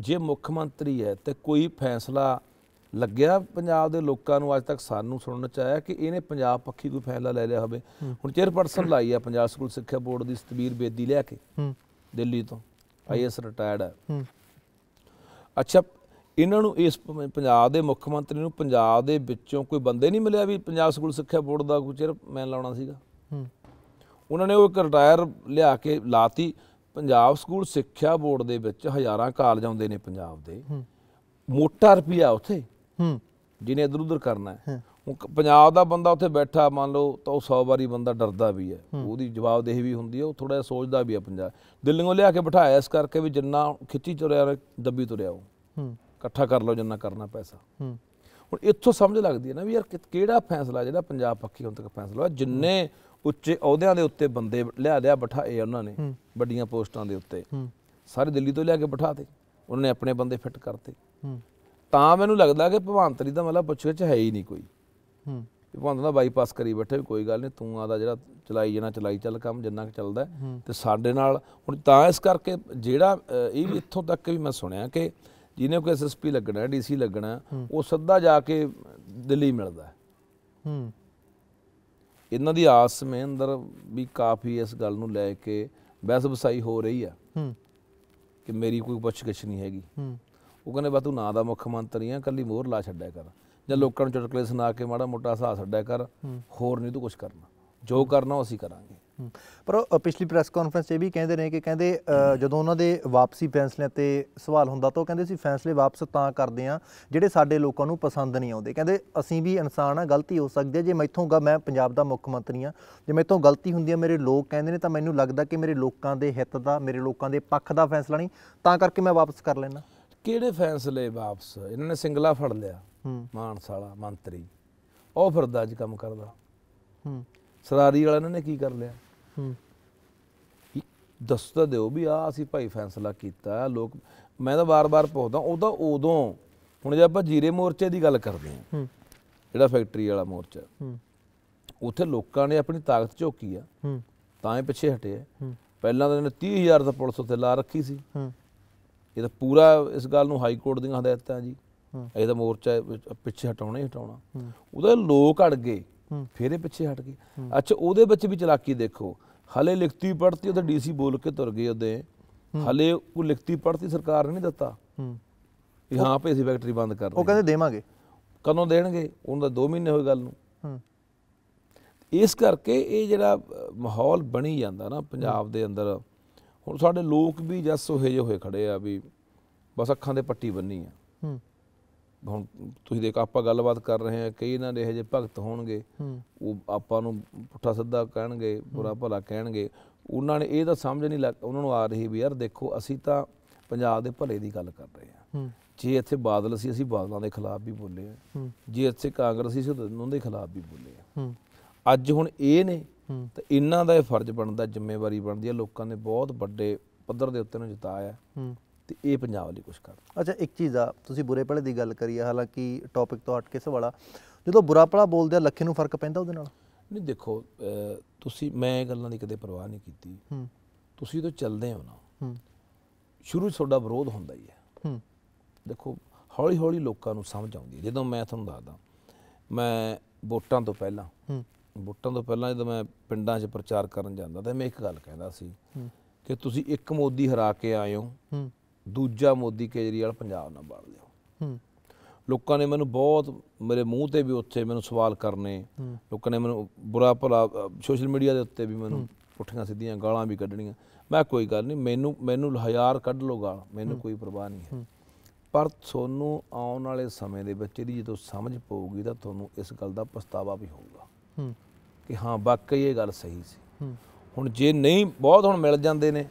A: ਜੇ ਮੁੱਖ ਮੰਤਰੀ ਹੈ ਤੇ ਕੋਈ ਫੈਸਲਾ ਲੱਗਿਆ ਪੰਜਾਬ ਦੇ ਲੋਕਾਂ ਨੂੰ ਅੱਜ ਤੱਕ ਸਾਨੂੰ ਸੁਣਨ ਚ ਆਇਆ ਕਿ ਇਹਨੇ ਪੰਜਾਬ ਪੱਖੀ ਕੋਈ ਫੈਸਲਾ ਲੈ ਲਿਆ ਹੋਵੇ ਹੁਣ ਚੇਅਰਪਰਸਨ ਲਾਈ ਆ ਪੰਜਾਬ ਸਕੂਲ ਸਿੱਖਿਆ ਬੋਰਡ ਦੀ ਸਤਵੀਰ ਬੇਦੀ ਲਿਆ ਕੇ ਦਿੱਲੀ ਤੋਂ ਆਈਐਸ ਰਿਟਾਇਰਡ ਹੈ ਅੱਛਾ ਇਹਨਾਂ ਨੂੰ ਇਸ ਪੰਜਾਬ ਦੇ ਮੁੱਖ ਮੰਤਰੀ ਨੂੰ ਪੰਜਾਬ ਦੇ ਵਿੱਚੋਂ ਕੋਈ ਬੰਦੇ ਨਹੀਂ ਮਿਲਿਆ ਵੀ ਪੰਜਾਬ ਸਕੂਲ ਸਿੱਖਿਆ ਬੋਰਡ ਦਾ ਕੋਈ ਚੇਅਰ ਮੈਂ ਲਾਉਣਾ ਸੀਗਾ ਉਹਨਾਂ ਨੇ ਉਹ ਇੱਕ ਰਿਟਾਇਰ ਲਿਆ ਕੇ ਲਾਤੀ ਪੰਜਾਬ ਸਕੂਲ ਸਿੱਖਿਆ ਬੋਰਡ ਦੇ ਵਿੱਚ ਹਜ਼ਾਰਾਂ ਕਾਲਜ ਆਉਂਦੇ ਨੇ ਪੰਜਾਬ ਦੇ ਮੋਟਾ ਰੁਪਿਆ ਉਥੇ ਜਿਹਨੇ ਇਧਰ ਉਧਰ ਕਰਨਾ ਹੈ ਪੰਜਾਬ ਦਾ ਬੰਦਾ ਉੱਥੇ ਬੈਠਾ ਮੰਨ ਲਓ ਤਾਂ ਉਹ 100 ਵਾਰੀ ਬੰਦਾ ਡਰਦਾ ਵੀ ਹੈ ਉਹਦੀ ਜਵਾਬਦੇਹੀ ਵੀ ਹੁੰਦੀ ਹੈ ਉਹ ਥੋੜਾ ਸੋਚਦਾ ਵੀ ਹੈ ਪੰਜਾਬ ਦਿੱਲੀੋਂ ਲਿਆ ਕੇ ਬਿਠਾਇਆ ਇਸ ਕਰਕੇ ਵੀ ਜਿੰਨਾ ਖਿੱਚੀ ਤੁਰਿਆ ਦੱਬੀ ਤੁਰਿਆ ਉਹ ਇਕੱਠਾ ਕਰ ਲਓ ਜਿੰਨਾ ਕਰਨਾ ਪੈਸਾ
C: ਹੁਣ
A: ਇੱਥੋਂ ਸਮਝ ਲੱਗਦੀ ਹੈ ਨਾ ਵੀ ਯਾਰ ਕਿਹੜਾ ਫੈਸਲਾ ਜਿਹੜਾ ਪੰਜਾਬ ਪੱਖੀ ਹੁਣ ਤੱਕ ਫੈਸਲਾ ਹੋਇਆ ਜਿੰਨੇ ਉੱਚੇ ਅਹੁਦਿਆਂ ਦੇ ਉੱਤੇ ਬੰਦੇ ਲਿਆ ਲਿਆ ਬਿਠਾਏ ਉਹਨਾਂ ਨੇ ਵੱਡੀਆਂ ਪੋਸਟਾਂ ਦੇ ਉੱਤੇ ਸਾਰੇ ਦਿੱਲੀ ਤੋਂ ਲਿਆ ਕੇ ਬਿਠਾਤੇ ਉਹਨਾਂ ਨੇ ਆਪਣੇ ਬੰਦੇ ਫਿੱਟ ਕਰਤੇ ਤਾਂ ਮੈਨੂੰ ਲੱਗਦਾ ਕਿ ਭਵੰਤਰੀ ਦਾ ਮਤਲਬ ਪੁੱਛ ਵਿੱਚ ਹੈ ਹੀ ਨਹੀਂ ਕੋਈ ਹੂੰ ਭਵੰਦ ਦਾ ਬਾਈਪਾਸ ਕਰੀ ਬੈਠੇ ਕੋਈ ਗੱਲ ਨਹੀਂ ਤੂੰ ਆਦਾ ਜਿਹੜਾ ਚਲਾਈ ਜਣਾ ਚਲਾਈ ਚੱਲ ਕੰਮ ਜਿੰਨਾ ਕਿ ਚੱਲਦਾ ਤੇ ਸਾਡੇ ਨਾਲ ਹੁਣ ਤਾਂ ਇਸ ਕਰਕੇ ਜਿਹੜਾ ਇਹ ਵੀ ਇੱਥੋਂ ਤੱਕ ਵੀ ਮੈਂ ਸੁਣਿਆ ਕਿ ਜਿਹਨੇ ਕੋਈ ਐਸਐਸਪੀ ਲੱਗਣਾ ਡੀਸੀ ਲੱਗਣਾ ਉਹ ਸਿੱਧਾ ਜਾ ਕੇ ਦਿੱਲੀ ਮਿਲਦਾ ਹੂੰ ਇਹਨਾਂ ਦੀ ਆਸ ਮੇ ਅੰਦਰ ਵੀ ਕਾਫੀ ਇਸ ਗੱਲ ਨੂੰ ਲੈ ਕੇ ਬਹਿਸ ਬਸਾਈ ਹੋ ਰਹੀ ਆ ਹੂੰ ਕਿ ਮੇਰੀ ਕੋਈ ਪੁੱਛਗਿੱਛ ਨਹੀਂ ਹੈਗੀ ਹੂੰ ਉਹ ਕਹਿੰਦੇ ਬਾ ਤੂੰ ਨਾ ਦਾ ਮੁੱਖ ਮੰਤਰੀ ਆ ਕੱਲੀ ਮੋਹਰ ਲਾ ਛੱਡਿਆ ਕਰ ਜਾਂ ਲੋਕਾਂ ਨੂੰ ਚਟਕਲੇ ਸੁਣਾ ਕੇ ਮਾੜਾ ਮੋਟਾ ਹਸਾ ਛੱਡਿਆ ਕਰ ਹੋਰ ਨਹੀਂ ਤੂੰ ਕੁਝ ਕਰਨਾ ਜੋ ਕਰਨਾ ਅਸੀਂ ਕਰਾਂਗੇ
B: ਪਰ ਪਿਛਲੀ ਪ੍ਰੈਸ ਕਾਨਫਰੰਸ ਇਹ ਵੀ ਕਹਿੰਦੇ ਨੇ ਕਿ ਕਹਿੰਦੇ ਜਦੋਂ ਉਹਨਾਂ ਦੇ ਵਾਪਸੀ ਫੈਸਲਿਆਂ ਤੇ ਸਵਾਲ ਹੁੰਦਾ ਤਾਂ ਉਹ ਕਹਿੰਦੇ ਸੀ ਫੈਸਲੇ ਵਾਪਸ ਤਾਂ ਕਰਦੇ ਆ ਜਿਹੜੇ ਸਾਡੇ ਲੋਕਾਂ ਨੂੰ ਪਸੰਦ ਨਹੀਂ ਆਉਂਦੇ ਕਹਿੰਦੇ ਅਸੀਂ ਵੀ ਇਨਸਾਨ ਆ ਗਲਤੀ ਹੋ ਸਕਦੀ ਹੈ ਜੇ ਮੈਥੋਂ ਗਾ ਮੈਂ ਪੰਜਾਬ ਦਾ ਮੁੱਖ ਮੰਤਰੀ ਆ ਜੇ ਮੈਥੋਂ ਗਲਤੀ ਹੁੰਦੀ ਹੈ ਮੇਰੇ ਲੋਕ ਕਹਿੰਦੇ ਨੇ ਤਾਂ ਮੈਨੂੰ ਲੱਗਦਾ ਕਿ ਮੇਰੇ ਲੋਕਾਂ ਦੇ ਹਿੱਤ ਦਾ ਮੇਰੇ ਲੋਕਾਂ ਦੇ ਪੱਖ ਦਾ ਫੈਸਲਾ ਨਹੀਂ ਤਾਂ ਕਰਕੇ ਮੈਂ ਵਾਪਸ ਕਰ ਲੈਣਾ
A: ਕਿਹੜੇ ਫੈਸਲੇ ਵਾਪਸ ਇਹਨਾਂ ਨੇ ਸਿੰਗਲਾ ਫੜ ਲਿਆ ਮਾਨਸ ਵਾਲਾ ਮੰਤਰੀ ਉਹ ਫਿਰ ਅੱਜ ਕੰਮ ਕਰਦਾ ਹੂੰ ਸਰਾਰੀ ਵਾਲਾ ਇਹਨਾਂ ਨੇ ਕੀ ਕਰ ਲਿਆ ਹੂੰ ਦੱਸਦਾ ਦਿਓ ਵੀ ਆ ਅਸੀਂ ਭਾਈ ਫੈਸਲਾ ਕੀਤਾ ਲੋਕ ਮੈਂ ਤਾਂ ਵਾਰ-ਵਾਰ ਪੁੱਛਦਾ ਉਹਦਾ ਉਦੋਂ ਹੁਣ ਜੇ ਆਪਾਂ ਜੀਰੇ ਮੋਰਚੇ ਦੀ ਗੱਲ ਕਰਦੇ ਹਾਂ ਜਿਹੜਾ ਫੈਕਟਰੀ ਵਾਲਾ ਮੋਰਚਾ ਹੂੰ ਉੱਥੇ ਲੋਕਾਂ ਨੇ ਆਪਣੀ ਤਾਕਤ ਝੋਕੀ ਆ ਹੂੰ ਤਾਂ ਹੀ ਪਿੱਛੇ ਹਟੇ ਹੂੰ ਪਹਿਲਾਂ ਤਾਂ ਇਹਨੇ 30000 ਦਾ ਪੁਲਿਸ ਉੱਤੇ ਲਾ ਰੱਖੀ ਸੀ ਹੂੰ ਇਹ ਤਾਂ ਪੂਰਾ ਇਸ ਗੱਲ ਨੂੰ ਹਾਈ ਕੋਰਟ ਦੀਆਂ ਹਦਾਇਤਾਂ ਜੀ ਇਹਦਾ ਮੋਰਚਾ ਪਿੱਛੇ ਹਟਾਉਣਾ ਹੀ ਹਟਾਉਣਾ ਉਹਦੇ ਲੋਕ ਅੜ ਗਏ ਫਿਰ ਇਹ ਪਿੱਛੇ ਹਟ ਗਏ ਅੱਛਾ ਉਹਦੇ ਵਿੱਚ ਵੀ ਚਲਾਕੀ ਦੇਖੋ ਹਲੇ ਲਿਖਤੀ ਪੜਤੀ ਉਹਦੇ ਡੀਸੀ ਬੋਲ ਕੇ ਤੁਰ ਗਏ ਉਹਦੇ ਹਲੇ ਉਹ ਲਿਖਤੀ ਪੜਤੀ ਸਰਕਾਰ ਨੇ ਨਹੀਂ ਦਿੱਤਾ ਇਹ ਹਾਂ ਪੇ ਅਸੀਂ ਫੈਕਟਰੀ ਬੰਦ ਕਰ ਉਹ ਕਹਿੰਦੇ ਦੇਵਾਂਗੇ ਕਦੋਂ ਦੇਣਗੇ ਉਹਨਾਂ ਦਾ 2 ਮਹੀਨੇ ਹੋਏ ਗੱਲ
C: ਨੂੰ
A: ਇਸ ਕਰਕੇ ਇਹ ਜਿਹੜਾ ਮਾਹੌਲ ਬਣੀ ਜਾਂਦਾ ਨਾ ਪੰਜਾਬ ਦੇ ਅੰਦਰ ਹੁਣ ਸਾਡੇ ਲੋਕ ਵੀ ਜਸ ਉਹੇ ਜਿਹੇ ਹੋਏ ਖੜੇ ਆ ਵੀ ਬਸ ਅੱਖਾਂ ਦੇ ਪੱਟੀ ਬੰਨੀ ਆ ਹੁਣ ਤੁਸੀਂ ਦੇਖ ਆਪਾਂ ਗੱਲਬਾਤ ਕਰ ਰਹੇ ਹਾਂ ਕਈ ਇਹਨਾਂ ਦੇ ਇਹੋ ਜਿਹੇ ਭਗਤ ਹੋਣਗੇ ਉਹ ਆਪਾਂ ਨੂੰ ਪੁੱਠਾ ਸਿੱਧਾ ਕਹਿਣਗੇ ਬੁਰਾ ਭਲਾ ਕਹਿਣਗੇ ਉਹਨਾਂ ਨੇ ਇਹ ਤਾਂ ਸਮਝ ਨਹੀਂ ਲੱਗ ਉਹਨਾਂ ਨੂੰ ਆ ਰਹੀ ਵੀ ਯਾਰ ਦੇਖੋ ਅਸੀਂ ਤਾਂ ਪੰਜਾਬ ਦੇ ਭਲੇ ਦੀ ਗੱਲ ਕਰ ਰਹੇ ਹਾਂ ਜੇ ਇੱਥੇ ਬਾਦਲ ਸੀ ਅਸੀਂ ਬਾਦਲਾਂ ਦੇ ਖਿਲਾਫ ਵੀ ਬੋਲੇ ਆ ਜੇ ਇੱਥੇ ਕਾਂਗਰਸ ਸੀ ਉਹਨਾਂ ਦੇ ਖਿਲਾਫ ਵੀ ਬੋਲੇ ਆ ਅੱਜ ਹੁਣ ਇਹ ਨੇ ਤਾਂ ਇਹਨਾਂ ਦਾ ਇਹ ਫਰਜ਼ ਬਣਦਾ ਜ਼ਿੰਮੇਵਾਰੀ ਬਣਦੀ ਹੈ ਲੋਕਾਂ ਨੇ ਬਹੁਤ ਵੱਡੇ ਪੱਧਰ ਦੇ ਉੱਤੇ ਨੂੰ ਜਿਤਾਇਆ ਤੇ ਇਹ ਪੰਜਾਬ ਲਈ ਕੁਝ
B: ਕਰ ਅੱਛਾ ਇੱਕ ਚੀਜ਼ ਆ ਤੁਸੀਂ ਬੁਰੇ ਭਲੇ ਦੀ ਗੱਲ ਕਰੀ ਆ ਹਾਲਾਂਕਿ ਟੌਪਿਕ ਤੋਂ ਹਟ ਕੇ ਸਵਾਲਾ ਜਦੋਂ ਬੁਰਾ ਭਲਾ ਬੋਲਦੇ ਆ ਲੱਖੇ ਨੂੰ ਫਰਕ ਪੈਂਦਾ ਉਹਦੇ ਨਾਲ
A: ਨਹੀਂ ਦੇਖੋ ਤੁਸੀਂ ਮੈਂ ਗੱਲਾਂ ਦੀ ਕਦੇ ਪਰਵਾਹ ਨਹੀਂ ਕੀਤੀ ਹੂੰ ਤੁਸੀਂ ਤਾਂ ਚੱਲਦੇ ਹੋ ਨਾ ਹੂੰ ਸ਼ੁਰੂ ਤੁਹਾਡਾ ਵਿਰੋਧ ਹੁੰਦਾ ਹੀ ਹੈ ਹੂੰ ਦੇਖੋ ਹੌਲੀ ਹੌਲੀ ਲੋਕਾਂ ਨੂੰ ਸਮਝ ਆਉਂਦੀ ਹੈ ਜਦੋਂ ਮੈਂ ਤੁਹਾਨੂੰ ਦੱਸਦਾ ਮੈਂ ਵੋਟਾਂ ਤੋਂ ਪਹਿਲਾਂ ਹੂੰ ਵੋਟਾਂ ਤੋਂ ਪਹਿਲਾਂ ਜਦੋਂ ਮੈਂ ਪਿੰਡਾਂ 'ਚ ਪ੍ਰਚਾਰ ਕਰਨ ਜਾਂਦਾ ਤਾਂ ਮੈਂ ਇੱਕ ਗੱਲ ਕਹਿੰਦਾ ਸੀ ਕਿ ਤੁਸੀਂ ਇੱਕ ਮੋਦੀ ਹਰਾ ਕੇ ਆਏ ਹੋ ਹੂੰ ਦੂਜਾ ਮੋਦੀ ਕੇਜਰੀਵਾਲ ਪੰਜਾਬ ਨਾਲ ਬਾੜ ਲਿਓ ਹੂੰ ਲੋਕਾਂ ਨੇ ਮੈਨੂੰ ਬਹੁਤ ਮੇਰੇ ਮੂੰਹ ਤੇ ਵੀ ਉੱਥੇ ਮੈਨੂੰ ਸਵਾਲ ਕਰਨੇ ਲੋਕਾਂ ਨੇ ਮੈਨੂੰ ਬੁਰਾ ਭਲਾ ਸੋਸ਼ਲ ਮੀਡੀਆ ਦੇ ਉੱਤੇ ਵੀ ਮੈਨੂੰ ਪੁੱਠੀਆਂ ਸਿੱਧੀਆਂ ਗਾਲਾਂ ਵੀ ਕੱਢਣੀਆਂ ਮੈਂ ਕੋਈ ਗੱਲ ਨਹੀਂ ਮੈਨੂੰ ਮੈਨੂੰ ਹਜ਼ਾਰ ਕੱਢ ਲੋ ਗਾਲ ਮੈਨੂੰ ਕੋਈ ਪਰਵਾਹ ਨਹੀਂ ਹੈ ਪਰ ਤੁਹਾਨੂੰ ਆਉਣ ਵਾਲੇ ਸਮੇਂ ਦੇ ਵਿੱਚ ਇਹਦੀ ਜਦੋਂ ਸਮਝ ਪਊਗੀ ਤਾਂ ਤੁਹਾਨੂੰ ਇਸ ਗੱਲ ਦਾ ਪਛਤਾਵਾ ਵੀ ਹੋਊਗਾ ਕਿ ਹਾਂ ਵਾਕਈ ਇਹ ਗੱਲ ਸਹੀ ਸੀ ਹੁਣ ਜੇ ਨਹੀਂ ਬਹੁਤ ਹੁਣ ਮਿਲ ਜਾਂਦੇ ਨੇ